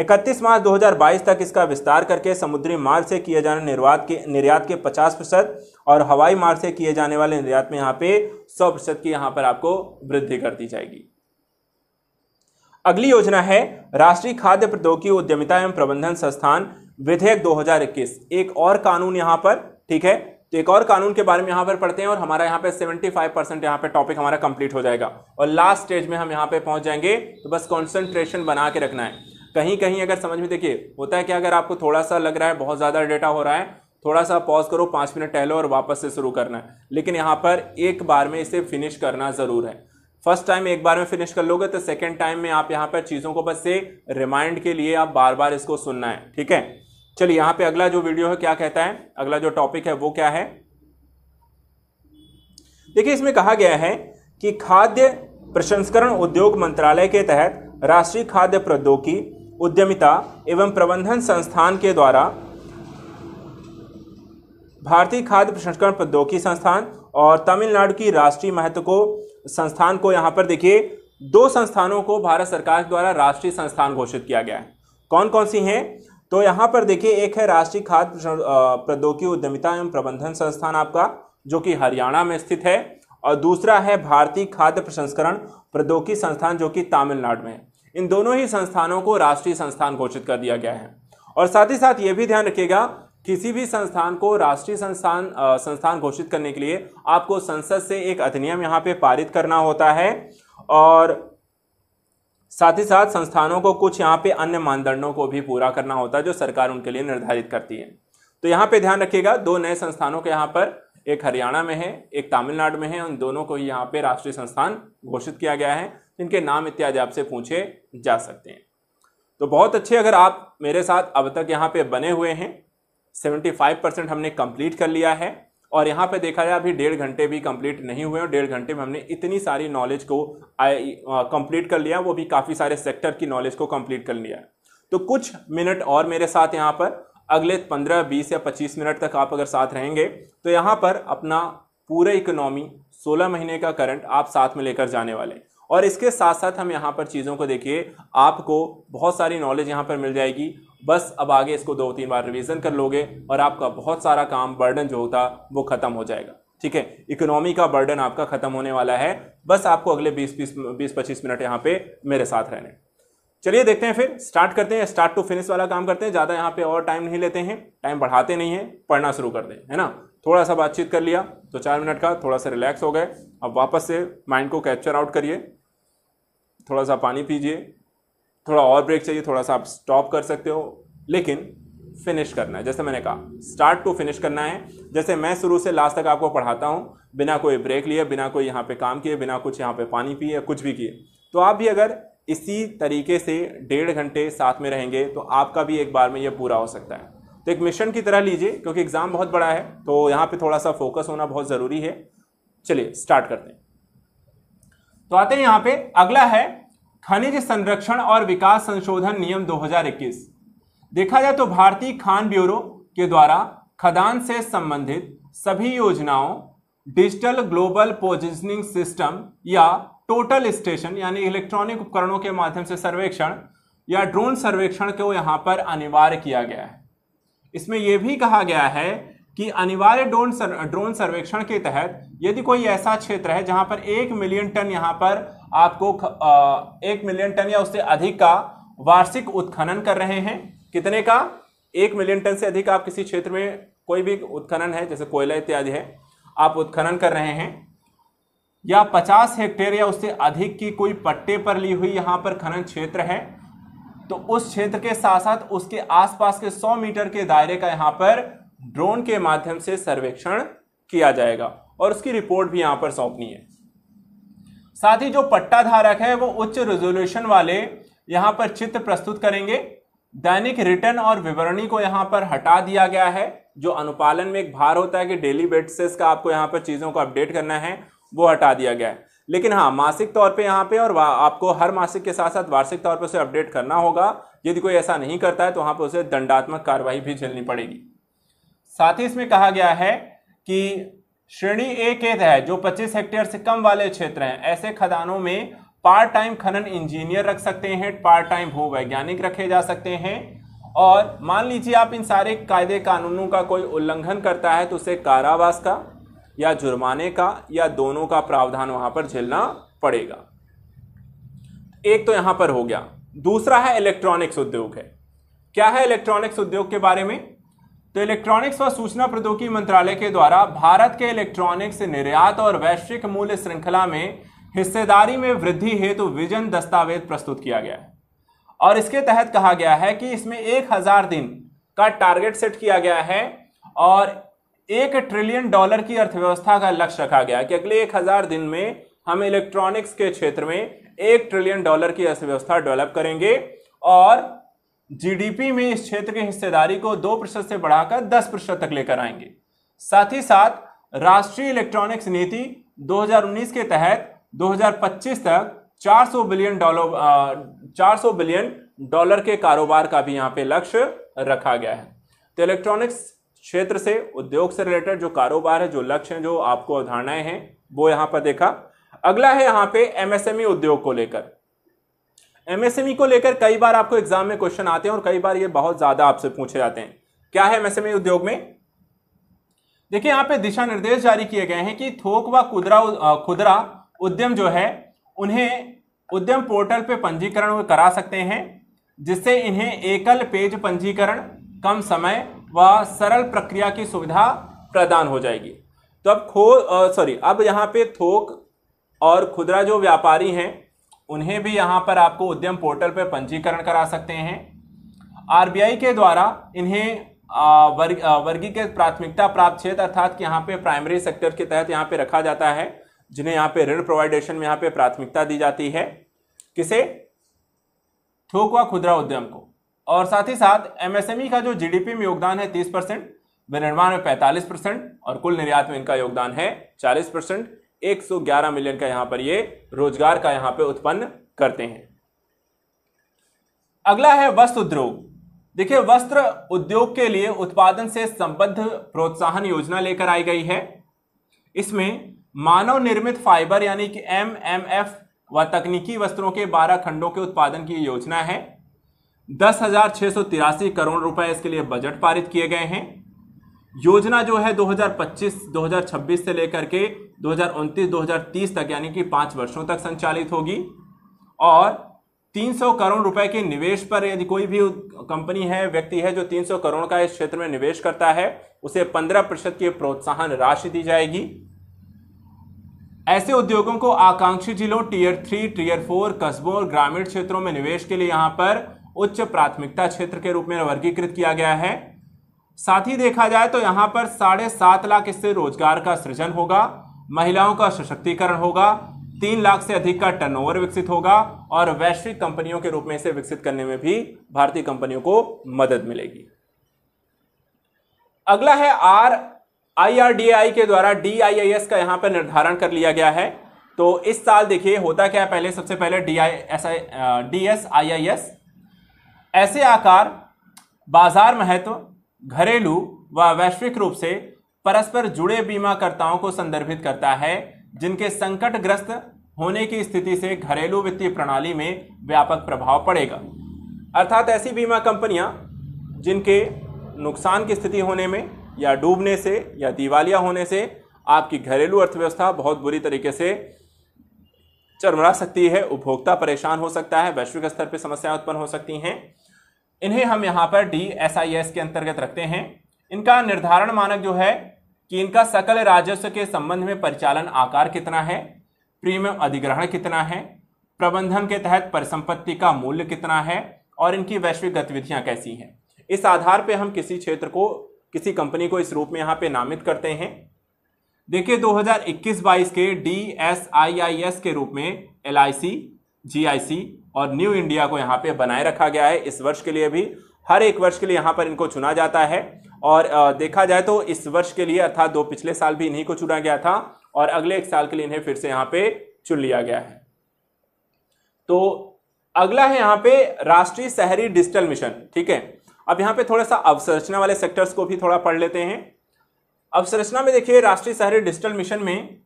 31 मार्च 2022 तक इसका विस्तार करके समुद्री माल से किए जाने निर्वात के निर्यात के 50 प्रतिशत और हवाई मार्ग से किए जाने वाले निर्यात में यहाँ पे सौ प्रतिशत की यहाँ पर आपको वृद्धि कर दी जाएगी अगली योजना है राष्ट्रीय खाद्य प्रौद्योगिकी उद्यमिता एवं प्रबंधन संस्थान विधेयक 2021 एक और कानून यहाँ पर ठीक है तो एक और कानून के बारे में यहाँ पर पढ़ते हैं और हमारा यहाँ पे 75 परसेंट यहाँ पे टॉपिक हमारा कंप्लीट हो जाएगा और लास्ट स्टेज में हम यहाँ पे पहुंच जाएंगे तो बस कॉन्सेंट्रेशन बना के रखना है कहीं कहीं अगर समझ में देखिए होता है कि अगर आपको थोड़ा सा लग रहा है बहुत ज़्यादा डेटा हो रहा है थोड़ा सा पॉज करो पाँच मिनट टहलो और वापस से शुरू करना है लेकिन यहाँ पर एक बार में इसे फिनिश करना ज़रूर है फर्स्ट टाइम एक बार में फिनिश कर लोगे तो सेकेंड टाइम में आप यहाँ पर चीज़ों को बस से रिमाइंड के लिए आप बार बार इसको सुनना है ठीक है चलिए यहाँ पे अगला जो वीडियो है क्या कहता है अगला जो टॉपिक है वो क्या है देखिए इसमें कहा गया है कि खाद्य प्रसंस्करण उद्योग मंत्रालय के तहत राष्ट्रीय खाद्य प्रौद्योगिकी उद्यमिता एवं प्रबंधन संस्थान के द्वारा भारतीय खाद्य प्रसंस्करण प्रौद्योगिकी संस्थान और तमिलनाडु की राष्ट्रीय महत्व को संस्थान को यहाँ पर देखिए दो संस्थानों को भारत सरकार द्वारा राष्ट्रीय संस्थान घोषित किया गया है कौन कौन सी हैं तो यहाँ पर देखिए एक है राष्ट्रीय खाद्य प्रौद्योगिकी उद्यमिता एवं प्रबंधन संस्थान आपका जो कि हरियाणा में स्थित है और दूसरा है भारतीय खाद्य प्रसंस्करण प्रौद्योगिकी संस्थान जो कि तमिलनाडु में इन दोनों ही संस्थानों को राष्ट्रीय संस्थान घोषित कर दिया गया है और साथ ही साथ ये भी ध्यान रखिएगा किसी भी संस्थान को राष्ट्रीय संस्थान संस्थान घोषित करने के लिए आपको संसद से एक अधिनियम यहाँ पे पारित करना होता है और साथ ही साथ संस्थानों को कुछ यहाँ पे अन्य मानदंडों को भी पूरा करना होता है जो सरकार उनके लिए निर्धारित करती है तो यहाँ पे ध्यान रखिएगा दो नए संस्थानों के यहाँ पर एक हरियाणा में है एक तमिलनाडु में है उन दोनों को यहाँ पे राष्ट्रीय संस्थान घोषित किया गया है जिनके नाम इत्यादि आपसे पूछे जा सकते हैं तो बहुत अच्छे अगर आप मेरे साथ अब तक यहाँ पे बने हुए हैं 75 परसेंट हमने कंप्लीट कर लिया है और यहाँ पे देखा जाए अभी डेढ़ घंटे भी कंप्लीट नहीं हुए और डेढ़ घंटे में हमने इतनी सारी नॉलेज को कंप्लीट कर लिया वो भी काफ़ी सारे सेक्टर की नॉलेज को कंप्लीट कर लिया है तो कुछ मिनट और मेरे साथ यहाँ पर अगले 15, 20 या 25 मिनट तक आप अगर साथ रहेंगे तो यहाँ पर अपना पूरे इकोनॉमी सोलह महीने का करंट आप साथ में लेकर जाने वाले हैं और इसके साथ साथ हम यहाँ पर चीज़ों को देखिए आपको बहुत सारी नॉलेज यहाँ पर मिल जाएगी बस अब आगे इसको दो तीन बार रिवीजन कर लोगे और आपका बहुत सारा काम बर्डन जो होता वो ख़त्म हो जाएगा ठीक है इकोनॉमी का बर्डन आपका ख़त्म होने वाला है बस आपको अगले बीस बीस बीस पच्चीस मिनट यहाँ पे मेरे साथ रहने चलिए देखते हैं फिर स्टार्ट करते हैं स्टार्ट टू फिनिश वाला काम करते हैं ज़्यादा यहाँ पे और टाइम नहीं लेते हैं टाइम बढ़ाते नहीं है पढ़ना शुरू कर दें है ना थोड़ा सा बातचीत कर लिया दो तो चार मिनट का थोड़ा सा रिलैक्स हो गए अब वापस से माइंड को कैप्चर आउट करिए थोड़ा सा पानी पीजिए थोड़ा और ब्रेक चाहिए थोड़ा सा आप स्टॉप कर सकते हो लेकिन फिनिश करना है जैसे मैंने कहा स्टार्ट टू फिनिश करना है जैसे मैं शुरू से लास्ट तक आपको पढ़ाता हूँ बिना कोई ब्रेक लिए बिना कोई यहाँ पे काम किए बिना कुछ यहाँ पे पानी पिए कुछ भी किए तो आप भी अगर इसी तरीके से डेढ़ घंटे साथ में रहेंगे तो आपका भी एक बार में ये पूरा हो सकता है तो एक मिशन की तरह लीजिए क्योंकि एग्ज़ाम बहुत बड़ा है तो यहाँ पे थोड़ा सा फोकस होना बहुत ज़रूरी है चलिए स्टार्ट करते हैं तो आते हैं यहाँ पे अगला है खनिज संरक्षण और विकास संशोधन नियम 2021 देखा जाए तो भारतीय खान ब्यूरो के द्वारा खदान से संबंधित सभी योजनाओं डिजिटल ग्लोबल पोजिशनिंग सिस्टम या टोटल स्टेशन यानी इलेक्ट्रॉनिक उपकरणों के माध्यम से सर्वेक्षण या ड्रोन सर्वेक्षण को यहां पर अनिवार्य किया गया है इसमें यह भी कहा गया है कि अनिवार्य ड्रोन सर, ड्रोन सर्वेक्षण के तहत यदि कोई ऐसा क्षेत्र है जहां पर एक मिलियन टन यहां पर आपको आ, एक मिलियन टन या उससे अधिक का वार्षिक उत्खनन कर रहे हैं कितने का एक मिलियन टन से अधिक आप किसी क्षेत्र में कोई भी उत्खनन है जैसे कोयला इत्यादि है आप उत्खनन कर रहे हैं या पचास हेक्टेयर या उससे अधिक की कोई पट्टे पर ली हुई यहां पर खनन क्षेत्र है तो उस क्षेत्र के साथ साथ उसके आसपास के 100 मीटर के दायरे का यहाँ पर ड्रोन के माध्यम से सर्वेक्षण किया जाएगा और उसकी रिपोर्ट भी यहाँ पर सौंपनी है साथ ही जो पट्टा धारक है वो उच्च रेजोल्यूशन वाले यहाँ पर चित्र प्रस्तुत करेंगे दैनिक रिटर्न और विवरणी को यहाँ पर हटा दिया गया है जो अनुपालन में एक भार होता है कि डेली बेसिस का आपको यहाँ पर चीज़ों को अपडेट करना है वो हटा दिया गया है लेकिन हाँ मासिक तौर पे यहाँ पे और आपको हर मासिक के साथ साथ वार्षिक तौर पर उसे अपडेट करना होगा यदि कोई ऐसा नहीं करता है तो वहाँ पर उसे दंडात्मक कार्रवाई भी झेलनी पड़ेगी साथ ही इसमें कहा गया है कि श्रेणी ए के तहत जो 25 हेक्टेयर से कम वाले क्षेत्र हैं ऐसे खदानों में पार्ट टाइम खनन इंजीनियर रख सकते हैं पार्ट टाइम भू वैज्ञानिक रखे जा सकते हैं और मान लीजिए आप इन सारे कायदे कानूनों का कोई उल्लंघन करता है तो उसे कारावास का या जुर्माने का या दोनों का प्रावधान वहां पर झेलना पड़ेगा एक तो यहां पर हो गया दूसरा है इलेक्ट्रॉनिक्स उद्योग है क्या है इलेक्ट्रॉनिक्स उद्योग के बारे में तो इलेक्ट्रॉनिक्स व सूचना प्रौद्योगिकी मंत्रालय के द्वारा भारत के इलेक्ट्रॉनिक्स निर्यात और वैश्विक मूल्य श्रृंखला में हिस्सेदारी में वृद्धि हेतु विजन दस्तावेज प्रस्तुत किया गया है और इसके तहत कहा गया है कि इसमें एक हजार दिन का टारगेट सेट किया गया है और एक ट्रिलियन डॉलर की अर्थव्यवस्था का लक्ष्य रखा गया कि अगले एक हजार दिन में हम इलेक्ट्रॉनिक्स के क्षेत्र में एक ट्रिलियन डॉलर की अर्थव्यवस्था डेवलप करेंगे और जीडीपी में इस क्षेत्र की हिस्सेदारी को दो प्रतिशत से बढ़ाकर दस प्रतिशत तक लेकर आएंगे साथ ही साथ राष्ट्रीय इलेक्ट्रॉनिक्स नीति 2019 के तहत 2025 तक 400 बिलियन डॉलर 400 बिलियन डॉलर के कारोबार का भी यहाँ पे लक्ष्य रखा गया है तो इलेक्ट्रॉनिक्स क्षेत्र से उद्योग से रिलेटेड जो कारोबार है जो लक्ष्य है जो आपको अवधारणाएं हैं वो यहाँ पर देखा अगला है यहाँ पे एमएसएमई उद्योग को लेकर एमएसएमई e को लेकर कई बार आपको एग्जाम में क्वेश्चन आते हैं और कई बार ये बहुत ज्यादा आपसे पूछे जाते हैं क्या है एमएसएमई e उद्योग में देखिए यहाँ पे दिशा निर्देश जारी किए गए हैं कि थोक व खुदरा खुदरा उद्यम जो है उन्हें उद्यम पोर्टल पे पंजीकरण करा सकते हैं जिससे इन्हें एकल पेज पंजीकरण कम समय व सरल प्रक्रिया की सुविधा प्रदान हो जाएगी तो अब खो सॉरी अब यहाँ पे थोक और खुदरा जो व्यापारी हैं उन्हें भी यहाँ पर आपको उद्यम पोर्टल पर पंजीकरण करा सकते हैं आरबीआई के द्वारा इन्हें वर्ग वर्गीकृत प्राथमिकता प्राप्त क्षेत्र अर्थात कि यहाँ पे प्राइमरी सेक्टर के तहत यहाँ पे रखा जाता है जिन्हें यहाँ पे ऋण प्रोवाइडेशन में यहाँ पे प्राथमिकता दी जाती है किसे थोक व खुदरा उद्यम को और साथ ही साथ एमएसएमई e का जो जीडीपी में योगदान है तीस परसेंट विनिर्माण में पैंतालीस परसेंट और कुल निर्यात में इनका योगदान है चालीस परसेंट 111 मिलियन का यहां पर ये रोजगार का यहां पे उत्पन्न करते हैं अगला है वस्त्र उद्योग देखिए वस्त्र उद्योग के लिए उत्पादन से संबद्ध प्रोत्साहन योजना लेकर आई गई है इसमें मानव निर्मित फाइबर यानी कि एम एम एफ व तकनीकी वस्त्रों के 12 खंडों के उत्पादन की योजना है दस हजार छह सौ तिरासी करोड़ रुपए इसके लिए बजट पारित किए गए हैं योजना जो है 2025 2026 से लेकर के 2029 2030 तक यानी कि पाँच वर्षों तक संचालित होगी और 300 करोड़ रुपए के निवेश पर यदि कोई भी कंपनी है व्यक्ति है जो 300 करोड़ का इस क्षेत्र में निवेश करता है उसे 15 प्रतिशत की प्रोत्साहन राशि दी जाएगी ऐसे उद्योगों को आकांक्षी जिलों टीयर थ्री टीयर फोर कस्बों और ग्रामीण क्षेत्रों में निवेश के लिए यहां पर उच्च प्राथमिकता क्षेत्र के रूप में वर्गीकृत किया गया है साथ ही देखा जाए तो यहां पर साढ़े सात लाख इससे रोजगार का सृजन होगा महिलाओं का सशक्तिकरण होगा तीन लाख से अधिक का टर्नओवर विकसित होगा और वैश्विक कंपनियों के रूप में इसे विकसित करने में भी भारतीय कंपनियों को मदद मिलेगी अगला है आर आईआरडीआई के द्वारा एस का यहां पर निर्धारण कर लिया गया है तो इस साल देखिए होता क्या है पहले सबसे पहले D I S I D S I I S ऐसे आकार बाजार महत्व घरेलू व वैश्विक रूप से परस्पर जुड़े बीमाकर्ताओं को संदर्भित करता है जिनके संकटग्रस्त होने की स्थिति से घरेलू वित्तीय प्रणाली में व्यापक प्रभाव पड़ेगा अर्थात ऐसी बीमा कंपनियां जिनके नुकसान की स्थिति होने में या डूबने से या दिवालिया होने से आपकी घरेलू अर्थव्यवस्था बहुत बुरी तरीके से चरमरा सकती है उपभोक्ता परेशान हो सकता है वैश्विक स्तर पर समस्याएं उत्पन्न हो सकती हैं इन्हें हम यहाँ पर डी एस आई एस के अंतर्गत रखते हैं इनका निर्धारण मानक जो है कि इनका सकल राजस्व के संबंध में परिचालन आकार कितना है प्रीमियम अधिग्रहण कितना है प्रबंधन के तहत परिसंपत्ति का मूल्य कितना है और इनकी वैश्विक गतिविधियां कैसी हैं इस आधार पर हम किसी क्षेत्र को किसी कंपनी को इस रूप में यहाँ पे नामित करते हैं देखिए 2021-22 के D S I I S के रूप में एल आई सी जी आई सी और न्यू इंडिया को यहाँ पे बनाए रखा गया है इस वर्ष के लिए भी हर एक वर्ष के लिए यहाँ पर इनको चुना जाता है और देखा जाए तो इस वर्ष के लिए अर्थात दो पिछले साल भी इन्हीं को चुना गया था और अगले एक साल के लिए इन्हें फिर से यहाँ पे चुन लिया गया है तो अगला है यहाँ पे राष्ट्रीय शहरी डिजिटल मिशन ठीक है अब यहाँ पे थोड़ा सा अवसंरचना वाले सेक्टर्स को भी थोड़ा पढ़ लेते हैं अवसंरचना में देखिए राष्ट्रीय शहरी डिजिटल मिशन में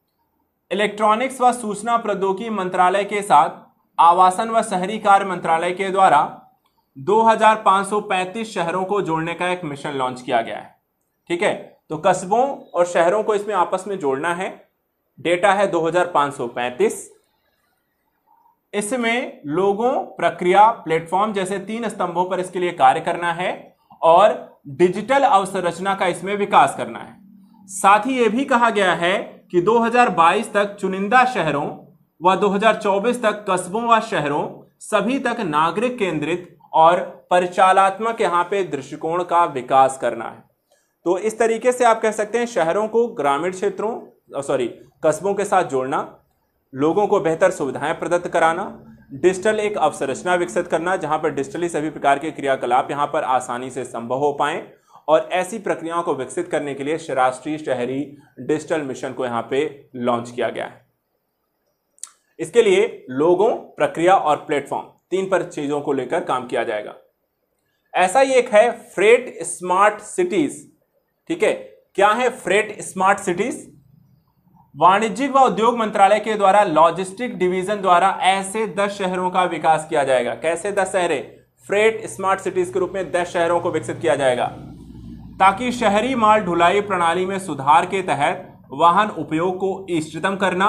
इलेक्ट्रॉनिक्स व सूचना प्रौद्योगिकी मंत्रालय के साथ आवासन व शहरी कार्य मंत्रालय के द्वारा 2535 शहरों को जोड़ने का एक मिशन लॉन्च किया गया है ठीक है तो कस्बों और शहरों को इसमें आपस में जोड़ना है डेटा है 2535 इसमें लोगों प्रक्रिया प्लेटफॉर्म जैसे तीन स्तंभों पर इसके लिए कार्य करना है और डिजिटल अवसंरचना का इसमें विकास करना है साथ ही यह भी कहा गया है कि 2022 तक चुनिंदा शहरों व 2024 तक कस्बों व शहरों सभी तक नागरिक केंद्रित और परिचालात्मक यहाँ पे दृष्टिकोण का विकास करना है तो इस तरीके से आप कह सकते हैं शहरों को ग्रामीण क्षेत्रों सॉरी कस्बों के साथ जोड़ना लोगों को बेहतर सुविधाएं प्रदत्त कराना डिजिटल एक अवसंरचना विकसित करना जहां पर डिजिटली सभी प्रकार के क्रियाकलाप यहां पर आसानी से संभव हो पाए और ऐसी प्रक्रियाओं को विकसित करने के लिए राष्ट्रीय शहरी डिजिटल मिशन को यहाँ पे लॉन्च किया गया है इसके लिए लोगों प्रक्रिया और प्लेटफॉर्म तीन पर चीजों को लेकर काम किया जाएगा ऐसा ही एक है फ्रेट स्मार्ट सिटीज ठीक है क्या है फ्रेट स्मार्ट सिटीज वाणिज्यिक व उद्योग मंत्रालय के द्वारा लॉजिस्टिक डिवीजन द्वारा ऐसे दस शहरों का विकास किया जाएगा कैसे दस शहरे फ्रेट स्मार्ट सिटीज के रूप में दस शहरों को विकसित किया जाएगा ताकि शहरी माल ढुलाई प्रणाली में सुधार के तहत वाहन उपयोग को इष्टतम करना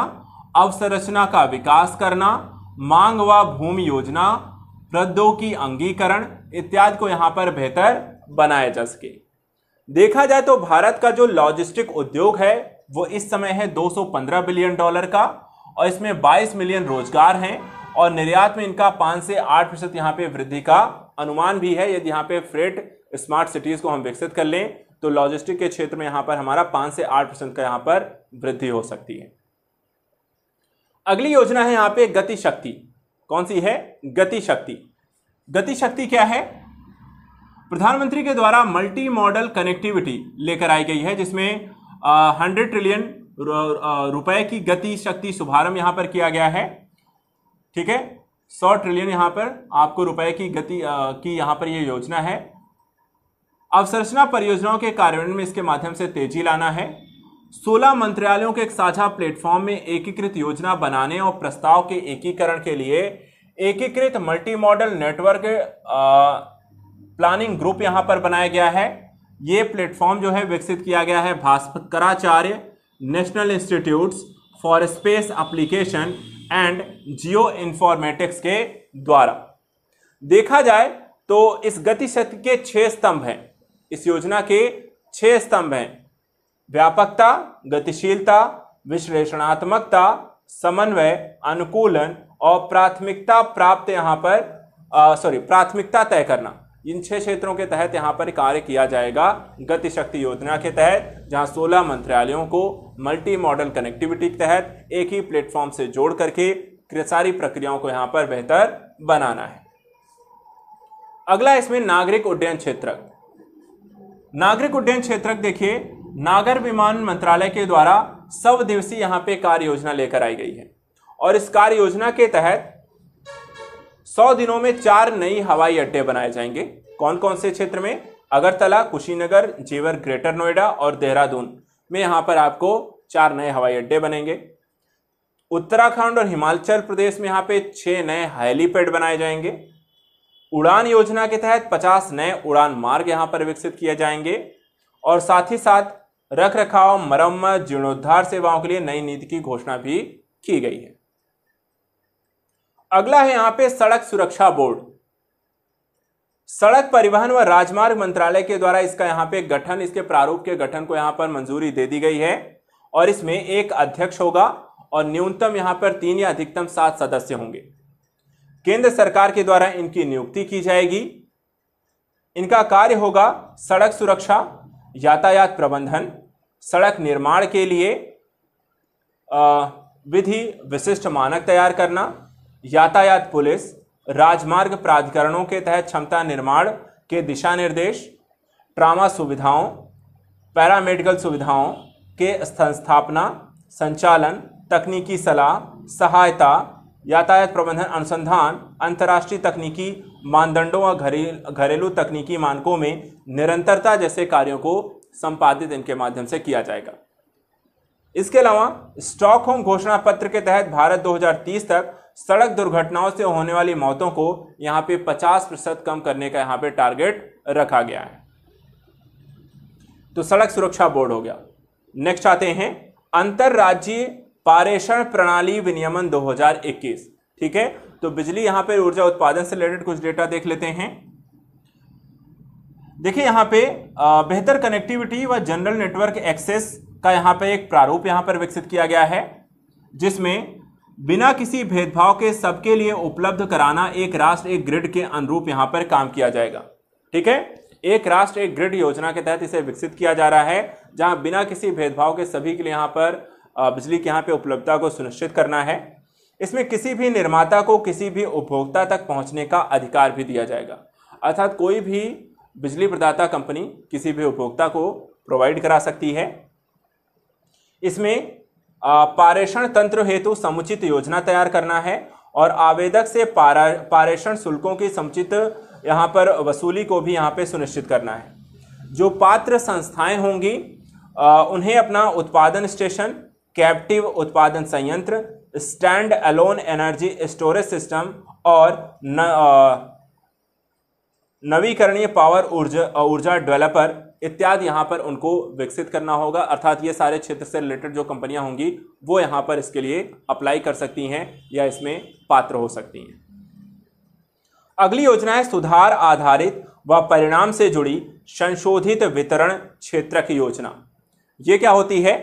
अवसंरचना का विकास करना मांग व भूमि योजना अंगीकरण इत्यादि को यहाँ पर बेहतर बनाया जा सके देखा जाए तो भारत का जो लॉजिस्टिक उद्योग है वो इस समय है 215 बिलियन डॉलर का और इसमें 22 मिलियन रोजगार हैं और निर्यात में इनका 5 से 8 प्रतिशत यहाँ पे वृद्धि का अनुमान भी है यदि यहाँ पे फ्रेट स्मार्ट सिटीज को हम विकसित कर लें तो लॉजिस्टिक के क्षेत्र में यहाँ पर हमारा 5 से 8 परसेंट का यहाँ पर वृद्धि हो सकती है अगली योजना है यहां पे गति शक्ति कौन सी है गति शक्ति गति शक्ति क्या है प्रधानमंत्री के द्वारा मल्टी मॉडल कनेक्टिविटी लेकर आई गई है जिसमें हंड्रेड ट्रिलियन रुपए की गति शक्ति शुभारंभ यहां पर किया गया है ठीक है सौ ट्रिलियन यहां पर आपको रुपए की गति आ, की यहां पर यह योजना है अवसरचना परियोजनाओं के कार्यान्वयन में इसके माध्यम से तेजी लाना है 16 मंत्रालयों के एक साझा प्लेटफॉर्म में एकीकृत योजना बनाने और प्रस्ताव के एकीकरण के लिए एकीकृत multi modal network planning group यहां पर बनाया गया है ये प्लेटफॉर्म जो है विकसित किया गया है Bhaskaracharya national institutes for space application and geoinformatics के द्वारा देखा जाए तो इस गतिशक्ति के छह स्तंभ हैं इस योजना के छह स्तंभ हैं व्यापकता गतिशीलता विश्लेषणात्मकता समन्वय अनुकूलन और प्राथमिकता प्राप्त यहाँ पर सॉरी प्राथमिकता तय करना इन छह क्षेत्रों के तहत यहाँ पर कार्य किया जाएगा गति शक्ति योजना के तहत जहाँ 16 मंत्रालयों को मल्टी मॉडल कनेक्टिविटी के तहत एक ही प्लेटफॉर्म से जोड़ करके सारी प्रक्रियाओं को यहाँ पर बेहतर बनाना है अगला इसमें नागरिक उड्डयन क्षेत्र नागरिक उड्डयन क्षेत्र देखिए नागर विमान मंत्रालय के द्वारा सब दिवसीय यहाँ पे कार्य योजना लेकर आई गई है और इस कार्य योजना के तहत सौ दिनों में चार नई हवाई अड्डे बनाए जाएंगे कौन कौन से क्षेत्र में अगरतला कुशीनगर जेवर ग्रेटर नोएडा और देहरादून में यहाँ पर आपको चार नए हवाई अड्डे बनेंगे उत्तराखंड और हिमाचल प्रदेश में यहाँ पे छः नए हेलीपैड बनाए जाएंगे उड़ान योजना के तहत 50 नए उड़ान मार्ग यहाँ पर विकसित किए जाएंगे और साथ ही साथ रख रखाव मरम्मत जीर्णोद्धार सेवाओं के लिए नई नीति की घोषणा भी की गई है अगला है यहां पे सड़क सुरक्षा बोर्ड सड़क परिवहन व राजमार्ग मंत्रालय के द्वारा इसका यहां पे गठन इसके प्रारूप के गठन को यहां पर मंजूरी दे दी गई है और इसमें एक अध्यक्ष होगा और न्यूनतम यहां पर तीन या अधिकतम सात सदस्य होंगे केंद्र सरकार के द्वारा इनकी नियुक्ति की जाएगी इनका कार्य होगा सड़क सुरक्षा यातायात प्रबंधन सड़क निर्माण के लिए विधि विशिष्ट मानक तैयार करना यातायात पुलिस राजमार्ग प्राधिकरणों के तहत क्षमता निर्माण के दिशा निर्देश ट्रामा सुविधाओं पैरामेडिकल सुविधाओं के संस्थापना संचालन तकनीकी सलाह सहायता यातायात प्रबंधन अनुसंधान अंतर्राष्ट्रीय तकनीकी मानदंडों व घरेलू तकनीकी मानकों में निरंतरता जैसे कार्यों को संपादित इनके माध्यम से किया जाएगा इसके अलावा स्टॉक होम घोषणा पत्र के तहत भारत 2030 तक सड़क दुर्घटनाओं से होने वाली मौतों को यहाँ पे 50 प्रतिशत कम करने का यहाँ पे टारगेट रखा गया है तो सड़क सुरक्षा बोर्ड हो गया नेक्स्ट आते हैं अंतर्राज्यीय पारेषण प्रणाली विनियमन 2021 ठीक है तो बिजली यहां पे ऊर्जा उत्पादन से रिलेटेड कुछ डेटा देख लेते हैं देखिए यहां पे बेहतर कनेक्टिविटी व जनरल नेटवर्क एक्सेस का यहां पे एक प्रारूप यहां पर विकसित किया गया है जिसमें बिना किसी भेदभाव के सबके लिए उपलब्ध कराना एक राष्ट्र एक ग्रिड के अनुरूप यहां पर काम किया जाएगा ठीक है एक राष्ट्र एक ग्रिड योजना के तहत इसे विकसित किया जा रहा है जहां बिना किसी भेदभाव के सभी के लिए यहां पर बिजली के यहाँ पे उपलब्धता को सुनिश्चित करना है इसमें किसी भी निर्माता को किसी भी उपभोक्ता तक पहुँचने का अधिकार भी दिया जाएगा अर्थात कोई भी बिजली प्रदाता कंपनी किसी भी उपभोक्ता को प्रोवाइड करा सकती है इसमें पारेषण तंत्र हेतु समुचित योजना तैयार करना है और आवेदक से पारा पारेषण शुल्कों की समुचित यहाँ पर वसूली को भी यहाँ पे सुनिश्चित करना है जो पात्र संस्थाएं होंगी उन्हें अपना उत्पादन स्टेशन कैप्टिव उत्पादन संयंत्र stand alone energy storage system और न, नवीकरणीय पावर ऊर्जा ऊर्जा डेवलपर इत्यादि यहाँ पर उनको विकसित करना होगा अर्थात ये सारे क्षेत्र से रिलेटेड जो कंपनियाँ होंगी वो यहाँ पर इसके लिए अप्लाई कर सकती हैं या इसमें पात्र हो सकती हैं अगली योजना है सुधार आधारित व परिणाम से जुड़ी संशोधित वितरण क्षेत्र की योजना ये क्या होती है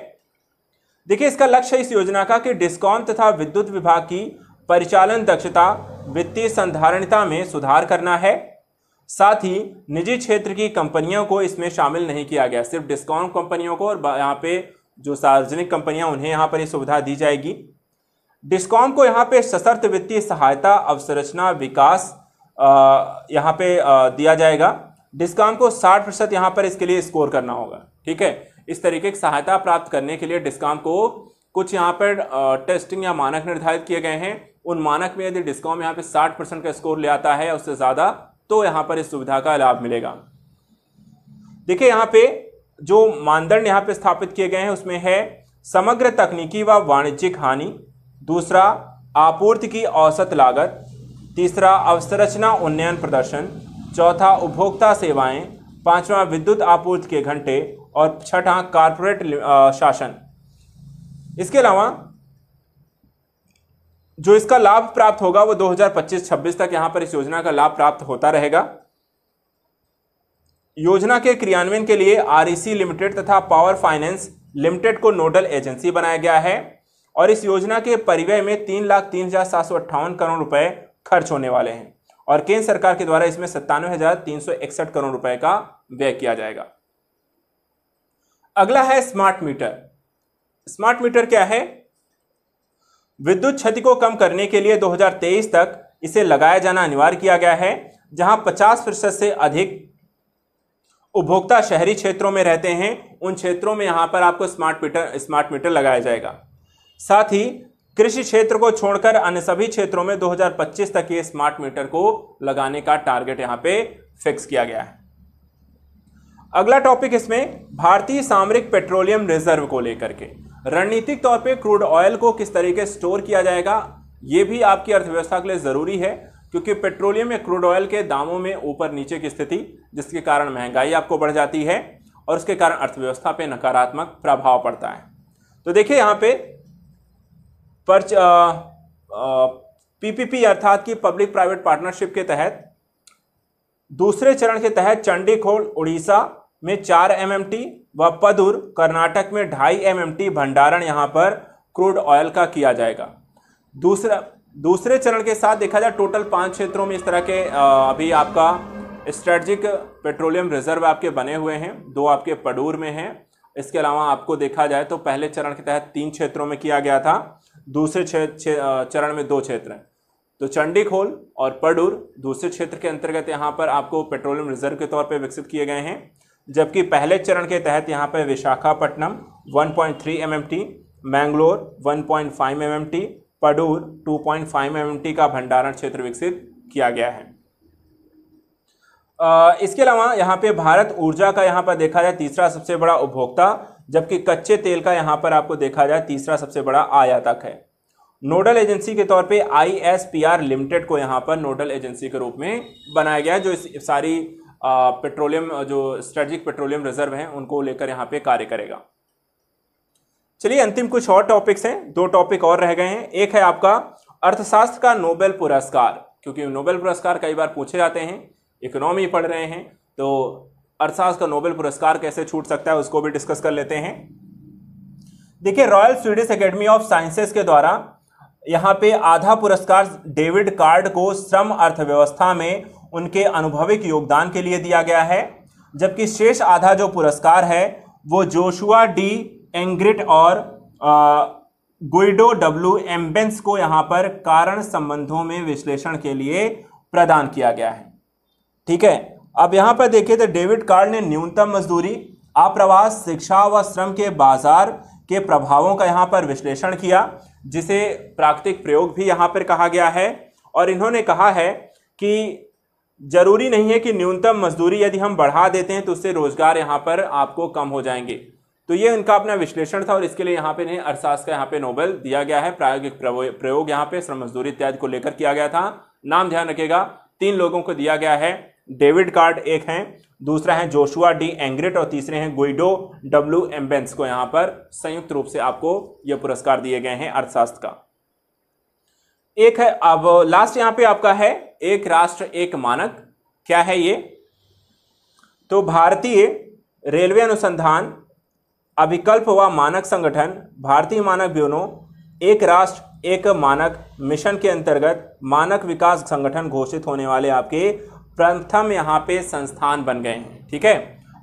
देखिए इसका लक्ष्य इस योजना का कि डिस्कॉम तथा विद्युत विभाग की परिचालन दक्षता वित्तीय संधारणता में सुधार करना है साथ ही निजी क्षेत्र की कंपनियों को इसमें शामिल नहीं किया गया सिर्फ डिस्काउंट कंपनियों को और यहाँ पे जो सार्वजनिक कंपनियां उन्हें यहाँ पर ये यह सुविधा दी जाएगी डिस्कॉम को यहाँ पे सशर्त वित्तीय सहायता अवसंरचना विकास यहाँ पे दिया जाएगा डिस्कॉम को 60 प्रतिशत यहाँ पर इसके लिए स्कोर करना होगा ठीक है इस तरीके की सहायता प्राप्त करने के लिए डिस्काउंट को कुछ यहाँ पर टेस्टिंग या मानक निर्धारित किए गए हैं उन मानक में यदि डिस्काउंट यहाँ पे 60 परसेंट का स्कोर ले आता है उससे ज़्यादा तो यहाँ पर इस सुविधा का लाभ मिलेगा देखिए यहाँ पे जो मानदंड यहाँ पे स्थापित किए गए हैं उसमें है समग्र तकनीकी व वाणिज्यिक हानि दूसरा आपूर्ति की औसत लागत तीसरा अवसंरचना उन्नयन प्रदर्शन चौथा उपभोक्ता सेवाएं पांचवा विद्युत आपूर्ति के घंटे और छठा हाँ, कारपोरेट uh, शासन इसके अलावा जो इसका लाभ प्राप्त होगा वो 2025-26 तक यहां पर इस योजना का लाभ प्राप्त होता रहेगा योजना के क्रियान्वयन के लिए आरईसी लिमिटेड e तथा पावर फाइनेंस लिमिटेड को नोडल एजेंसी बनाया गया है और इस योजना के परिवय में तीन लाख तीन हजार सात सौ अट्ठावन करोड़ रुपए खर्च होने वाले हैं और केंद्र सरकार के द्वारा इसमें सत्तानवे हजार तीन सौ इकसठ करोड़ रुपए का व्यय किया जाएगा अगला है स्मार्ट मीटर स्मार्ट मीटर क्या है विद्युत क्षति को कम करने के लिए 2023 तक इसे लगाया जाना अनिवार्य किया गया है जहां 50 प्रतिशत से अधिक उपभोक्ता शहरी क्षेत्रों में रहते हैं उन क्षेत्रों में यहां पर आपको स्मार्ट मीटर स्मार्ट मीटर लगाया जाएगा साथ ही कृषि क्षेत्र को छोड़कर अन्य सभी क्षेत्रों में 2025 तक ये स्मार्ट मीटर को लगाने का टारगेट यहाँ पे फिक्स किया गया है अगला टॉपिक इसमें भारतीय सामरिक पेट्रोलियम रिजर्व को लेकर के रणनीतिक तौर पे क्रूड ऑयल को किस तरीके स्टोर किया जाएगा ये भी आपकी अर्थव्यवस्था के लिए ज़रूरी है क्योंकि पेट्रोलियम या क्रूड ऑयल के दामों में ऊपर नीचे की स्थिति जिसके कारण महंगाई आपको बढ़ जाती है और उसके कारण अर्थव्यवस्था पे नकारात्मक प्रभाव पड़ता है तो देखिए यहाँ पे पर्च पीपीपी अर्थात की पब्लिक प्राइवेट पार्टनरशिप के तहत दूसरे चरण के तहत चंडीखोल उड़ीसा में चार एम एम टी व पदुर कर्नाटक में ढाई एम एम टी भंडारण यहाँ पर क्रूड ऑयल का किया जाएगा दूसरा दूसरे चरण के साथ देखा जाए टोटल पांच क्षेत्रों में इस तरह के अभी आपका स्ट्रेटजिक पेट्रोलियम रिजर्व आपके बने हुए हैं दो आपके पडूर में हैं इसके अलावा आपको देखा जाए तो पहले चरण के तहत तीन क्षेत्रों में किया गया था दूसरे चरण में दो क्षेत्र हैं तो चंडीखोल और पडूर दूसरे क्षेत्र के अंतर्गत यहाँ पर आपको पेट्रोलियम रिजर्व के तौर पर विकसित किए गए हैं जबकि पहले चरण के तहत यहाँ पर Visakhapatnam 1.3 point Mangalore 1.5 point Padur 2.5 point का भंडारण क्षेत्र विकसित किया गया है इसके अलावा यहाँ पे भारत ऊर्जा का यहाँ पर देखा जाए तीसरा सबसे बड़ा उपभोक्ता जबकि कच्चे तेल का यहाँ पर आपको देखा जाए तीसरा सबसे बड़ा आयातक है नोडल एजेंसी के तौर पे आईएसपीआर लिमिटेड को यहाँ पर नोडल एजेंसी के रूप में बनाया गया है जो इस सारी पेट्रोलियम जो स्ट्रेटजिक पेट्रोलियम रिजर्व हैं उनको लेकर यहाँ पे कार्य करेगा चलिए अंतिम कुछ और टॉपिक्स हैं दो टॉपिक और रह गए हैं एक है आपका अर्थशास्त्र का नोबेल पुरस्कार क्योंकि नोबेल पुरस्कार कई बार पूछे जाते हैं इकोनॉमी पढ़ रहे हैं तो अर्थशास्त्र का नोबेल पुरस्कार कैसे छूट सकता है उसको भी डिस्कस कर लेते हैं देखिए royal Swedish academy of sciences के द्वारा यहाँ पे आधा पुरस्कार डेविड कार्ड को श्रम अर्थव्यवस्था में उनके अनुभविक योगदान के लिए दिया गया है जबकि शेष आधा जो पुरस्कार है वो जोशुआ डी एंग्रिट और गुइडो डब्ल्यू एम्बेंस को यहाँ पर कारण संबंधों में विश्लेषण के लिए प्रदान किया गया है ठीक है अब यहाँ पर देखिए तो डेविड कार्ड ने न्यूनतम मजदूरी आप्रवास शिक्षा व श्रम के बाजार के प्रभावों का यहाँ पर विश्लेषण किया जिसे प्राकृतिक प्रयोग भी यहाँ पर कहा गया है और इन्होंने कहा है कि जरूरी नहीं है कि न्यूनतम मजदूरी यदि हम बढ़ा देते हैं तो उससे रोजगार यहाँ पर आपको कम हो जाएंगे तो ये इनका अपना विश्लेषण था और इसके लिए यहाँ पे इन्हें अर्थशास्त्र का यहाँ पे नोबेल दिया गया है प्रायोगिक प्रयोग यहाँ पे श्रम मजदूरी इत्यादि को लेकर किया गया था नाम ध्यान रखेगा तीन लोगों को दिया गया है डेविड कार्ड एक है दूसरा है जोशुआ डी एंग्रेट और तीसरे हैं गुइडो डब्ल्यू एम्बेंस को यहाँ पर संयुक्त रूप से आपको ये पुरस्कार दिए गए हैं अर्थशास्त्र का एक है अब लास्ट यहां पे आपका है एक राष्ट्र एक मानक क्या है ये तो भारतीय रेलवे अनुसंधान अभिकल्प व मानक संगठन भारतीय मानक ब्यूरो एक राष्ट्र एक मानक मिशन के अंतर्गत मानक विकास संगठन घोषित होने वाले आपके प्रथम यहां पे संस्थान बन गए हैं ठीक है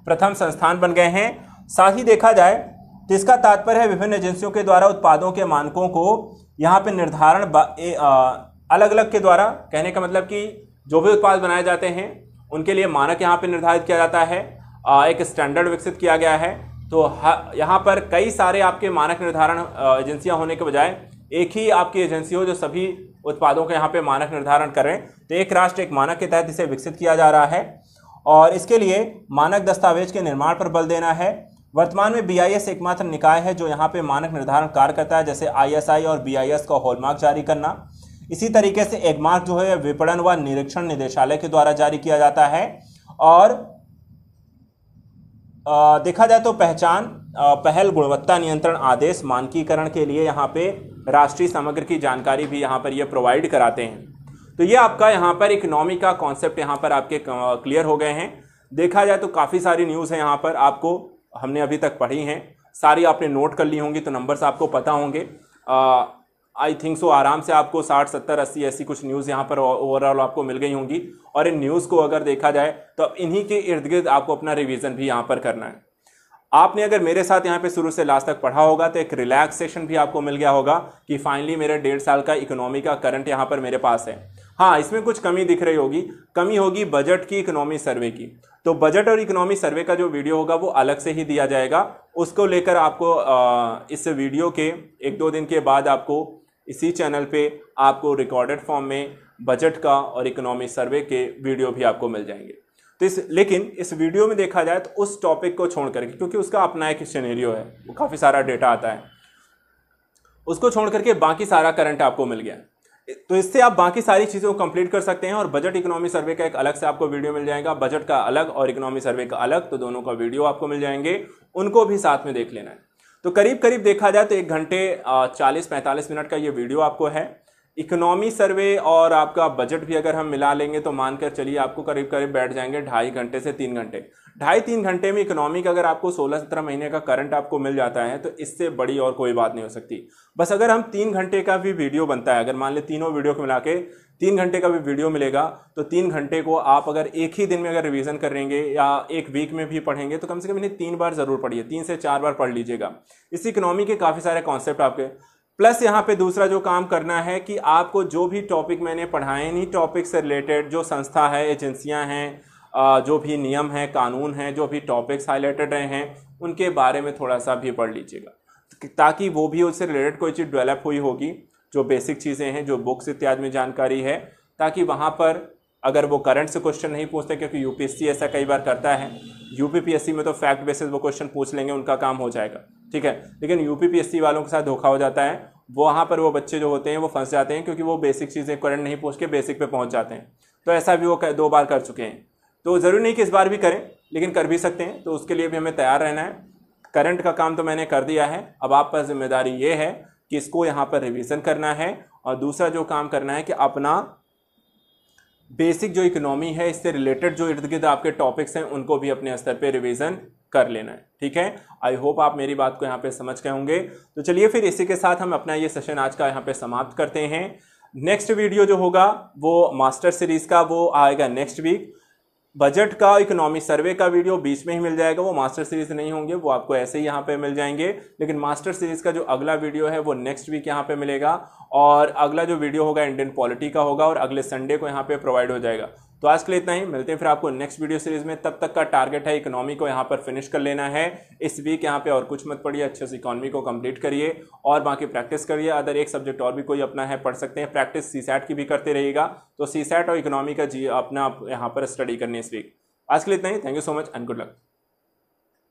प्रथम संस्थान बन गए हैं साथ ही देखा जाए तो इसका तात्पर्य है विभिन्न एजेंसियों के द्वारा उत्पादों के मानकों को यहाँ पे निर्धारण अलग अलग के द्वारा कहने का मतलब कि जो भी उत्पाद बनाए जाते हैं उनके लिए मानक यहाँ पे निर्धारित किया जाता है आ, एक स्टैंडर्ड विकसित किया गया है तो यहाँ पर कई सारे आपके मानक निर्धारण एजेंसियाँ होने के बजाय एक ही आपकी एजेंसी हो जो सभी उत्पादों का यहाँ पर मानक निर्धारण करें तो एक राष्ट्र एक मानक के तहत इसे विकसित किया जा रहा है और इसके लिए मानक दस्तावेज के निर्माण पर बल देना है वर्तमान में बीआईएस एकमात्र निकाय है जो यहाँ पे मानक निर्धारण कार्य करता है जैसे आईएसआई और बीआईएस का हॉलमार्क जारी करना इसी तरीके से एकमार्क जो है विपणन व निरीक्षण निदेशालय के द्वारा जारी किया जाता है और आ, देखा जाए तो पहचान आ, पहल गुणवत्ता नियंत्रण आदेश मानकीकरण के लिए यहाँ पे राष्ट्रीय समग्र की जानकारी भी यहाँ पर ये यह प्रोवाइड कराते हैं तो ये आपका यहाँ पर इकोनॉमी का कॉन्सेप्ट यहाँ पर आपके क्लियर हो गए हैं देखा जाए तो काफ़ी सारी न्यूज़ है यहाँ पर आपको हमने अभी तक पढ़ी हैं सारी आपने नोट कर ली होंगी तो नंबर्स आपको पता होंगे आई थिंक सो आराम से आपको साठ सत्तर अस्सी ऐसी कुछ न्यूज़ यहाँ पर ओवरऑल आपको मिल गई होंगी और इन न्यूज़ को अगर देखा जाए तो अब इन्हीं के इर्द गिर्द आपको अपना रिविज़न भी यहाँ पर करना है आपने अगर मेरे साथ यहाँ पे शुरू से लास्ट तक पढ़ा होगा तो एक रिलैक्सेशन भी आपको मिल गया होगा कि फाइनली मेरे डेढ़ साल का इकोनॉमी का करंट यहाँ पर मेरे पास है हाँ इसमें कुछ कमी दिख रही होगी कमी होगी बजट की इकोनॉमी सर्वे की तो बजट और इकोनॉमी सर्वे का जो वीडियो होगा वो अलग से ही दिया जाएगा उसको लेकर आपको आ, इस वीडियो के एक दो दिन के बाद आपको इसी चैनल पे आपको रिकॉर्डेड फॉर्म में बजट का और इकोनॉमी सर्वे के वीडियो भी आपको मिल जाएंगे तो इस लेकिन इस वीडियो में देखा जाए तो उस टॉपिक को छोड़ करके क्योंकि उसका अपना एक सिनेरियो है वो काफ़ी सारा डेटा आता है उसको छोड़ करके बाकी सारा करंट आपको मिल गया तो इससे आप बाकी सारी चीज़ों को कंप्लीट कर सकते हैं और बजट इकोनॉमी सर्वे का एक अलग से आपको वीडियो मिल जाएगा बजट का अलग और इकोनॉमी सर्वे का अलग तो दोनों का वीडियो आपको मिल जाएंगे उनको भी साथ में देख लेना है तो करीब करीब देखा जाए तो एक घंटे चालीस पैंतालीस मिनट का ये वीडियो आपको है इकोनॉमी सर्वे और आपका बजट भी अगर हम मिला लेंगे तो मानकर चलिए आपको करीब करीब बैठ जाएंगे ढाई घंटे से तीन घंटे ढाई तीन घंटे में का अगर आपको सोलह सत्रह महीने का करंट आपको मिल जाता है तो इससे बड़ी और कोई बात नहीं हो सकती बस अगर हम तीन घंटे का भी वीडियो बनता है अगर मान ली तीनों वीडियो को मिला के तीन घंटे का भी वीडियो मिलेगा तो तीन घंटे को आप अगर एक ही दिन में अगर रिवीजन करेंगे या एक वीक में भी पढ़ेंगे तो कम से कम इन्हें तीन बार जरूर पढ़िए तीन से चार बार पढ़ लीजिएगा इस इकोनॉमी के काफ़ी सारे कॉन्सेप्ट आपके प्लस यहाँ पे दूसरा जो काम करना है कि आपको जो भी टॉपिक मैंने पढ़ाए इन्हीं टॉपिक से रिलेटेड जो संस्था है एजेंसियाँ हैं जो भी नियम हैं कानून हैं जो भी टॉपिक्स हाईलाइटेड रहे हैं उनके बारे में थोड़ा सा भी पढ़ लीजिएगा ताकि वो भी उससे रिलेटेड कोई चीज़ डेवलप हुई होगी जो बेसिक चीज़ें हैं जो बुक्स इत्यादि में जानकारी है ताकि वहाँ पर अगर वो करंट से क्वेश्चन नहीं पूछते क्योंकि यू ऐसा कई बार करता है यू में तो फैक्ट बेसिस वो क्वेश्चन पूछ लेंगे उनका काम हो जाएगा ठीक है लेकिन यू वालों के साथ धोखा हो जाता है वहाँ पर वो बच्चे जो होते हैं वो फंस जाते हैं क्योंकि वो बेसिक चीज़ें करंट नहीं पूछ के बेसिक पे पहुँच जाते हैं तो ऐसा भी वो दो बार कर चुके हैं तो ज़रूरी नहीं कि इस बार भी करें लेकिन कर भी सकते हैं तो उसके लिए भी हमें तैयार रहना है करंट का काम तो मैंने कर दिया है अब आप पर जिम्मेदारी ये है कि इसको यहाँ पर रिविज़न करना है और दूसरा जो काम करना है कि अपना बेसिक जो इकोनॉमी है इससे रिलेटेड जो इर्द गिर्द आपके टॉपिक्स हैं उनको भी अपने स्तर पे रिवीजन कर लेना है ठीक है आई होप आप मेरी बात को यहाँ पे समझ गए होंगे तो चलिए फिर इसी के साथ हम अपना ये सेशन आज का यहाँ पे समाप्त करते हैं नेक्स्ट वीडियो जो होगा वो मास्टर सीरीज़ का वो आएगा नेक्स्ट वीक बजट का इकोनॉमिक सर्वे का वीडियो बीच में ही मिल जाएगा वो मास्टर सीरीज नहीं होंगे वो आपको ऐसे ही यहाँ पे मिल जाएंगे लेकिन मास्टर सीरीज का जो अगला वीडियो है वो नेक्स्ट वीक यहाँ पे मिलेगा और अगला जो वीडियो होगा इंडियन पॉलिटी का होगा और अगले संडे को यहाँ पे प्रोवाइड हो जाएगा तो आज के लिए इतना ही मिलते हैं फिर आपको नेक्स्ट वीडियो सीरीज में तब तक का टारगेट है इकोनॉमी को यहाँ पर फिनिश कर लेना है इस वीक यहाँ पे और कुछ मत पढ़िए अच्छे से इकोनॉमी को कंप्लीट करिए और बाकी प्रैक्टिस करिए अदर एक सब्जेक्ट और भी कोई अपना है पढ़ सकते हैं प्रैक्टिस सी की भी करते रहेगा तो सी और इकोनॉमी का जी अपना यहाँ पर स्टडी करनी इस वीक आज के लिए इतना ही thank you so much and good luck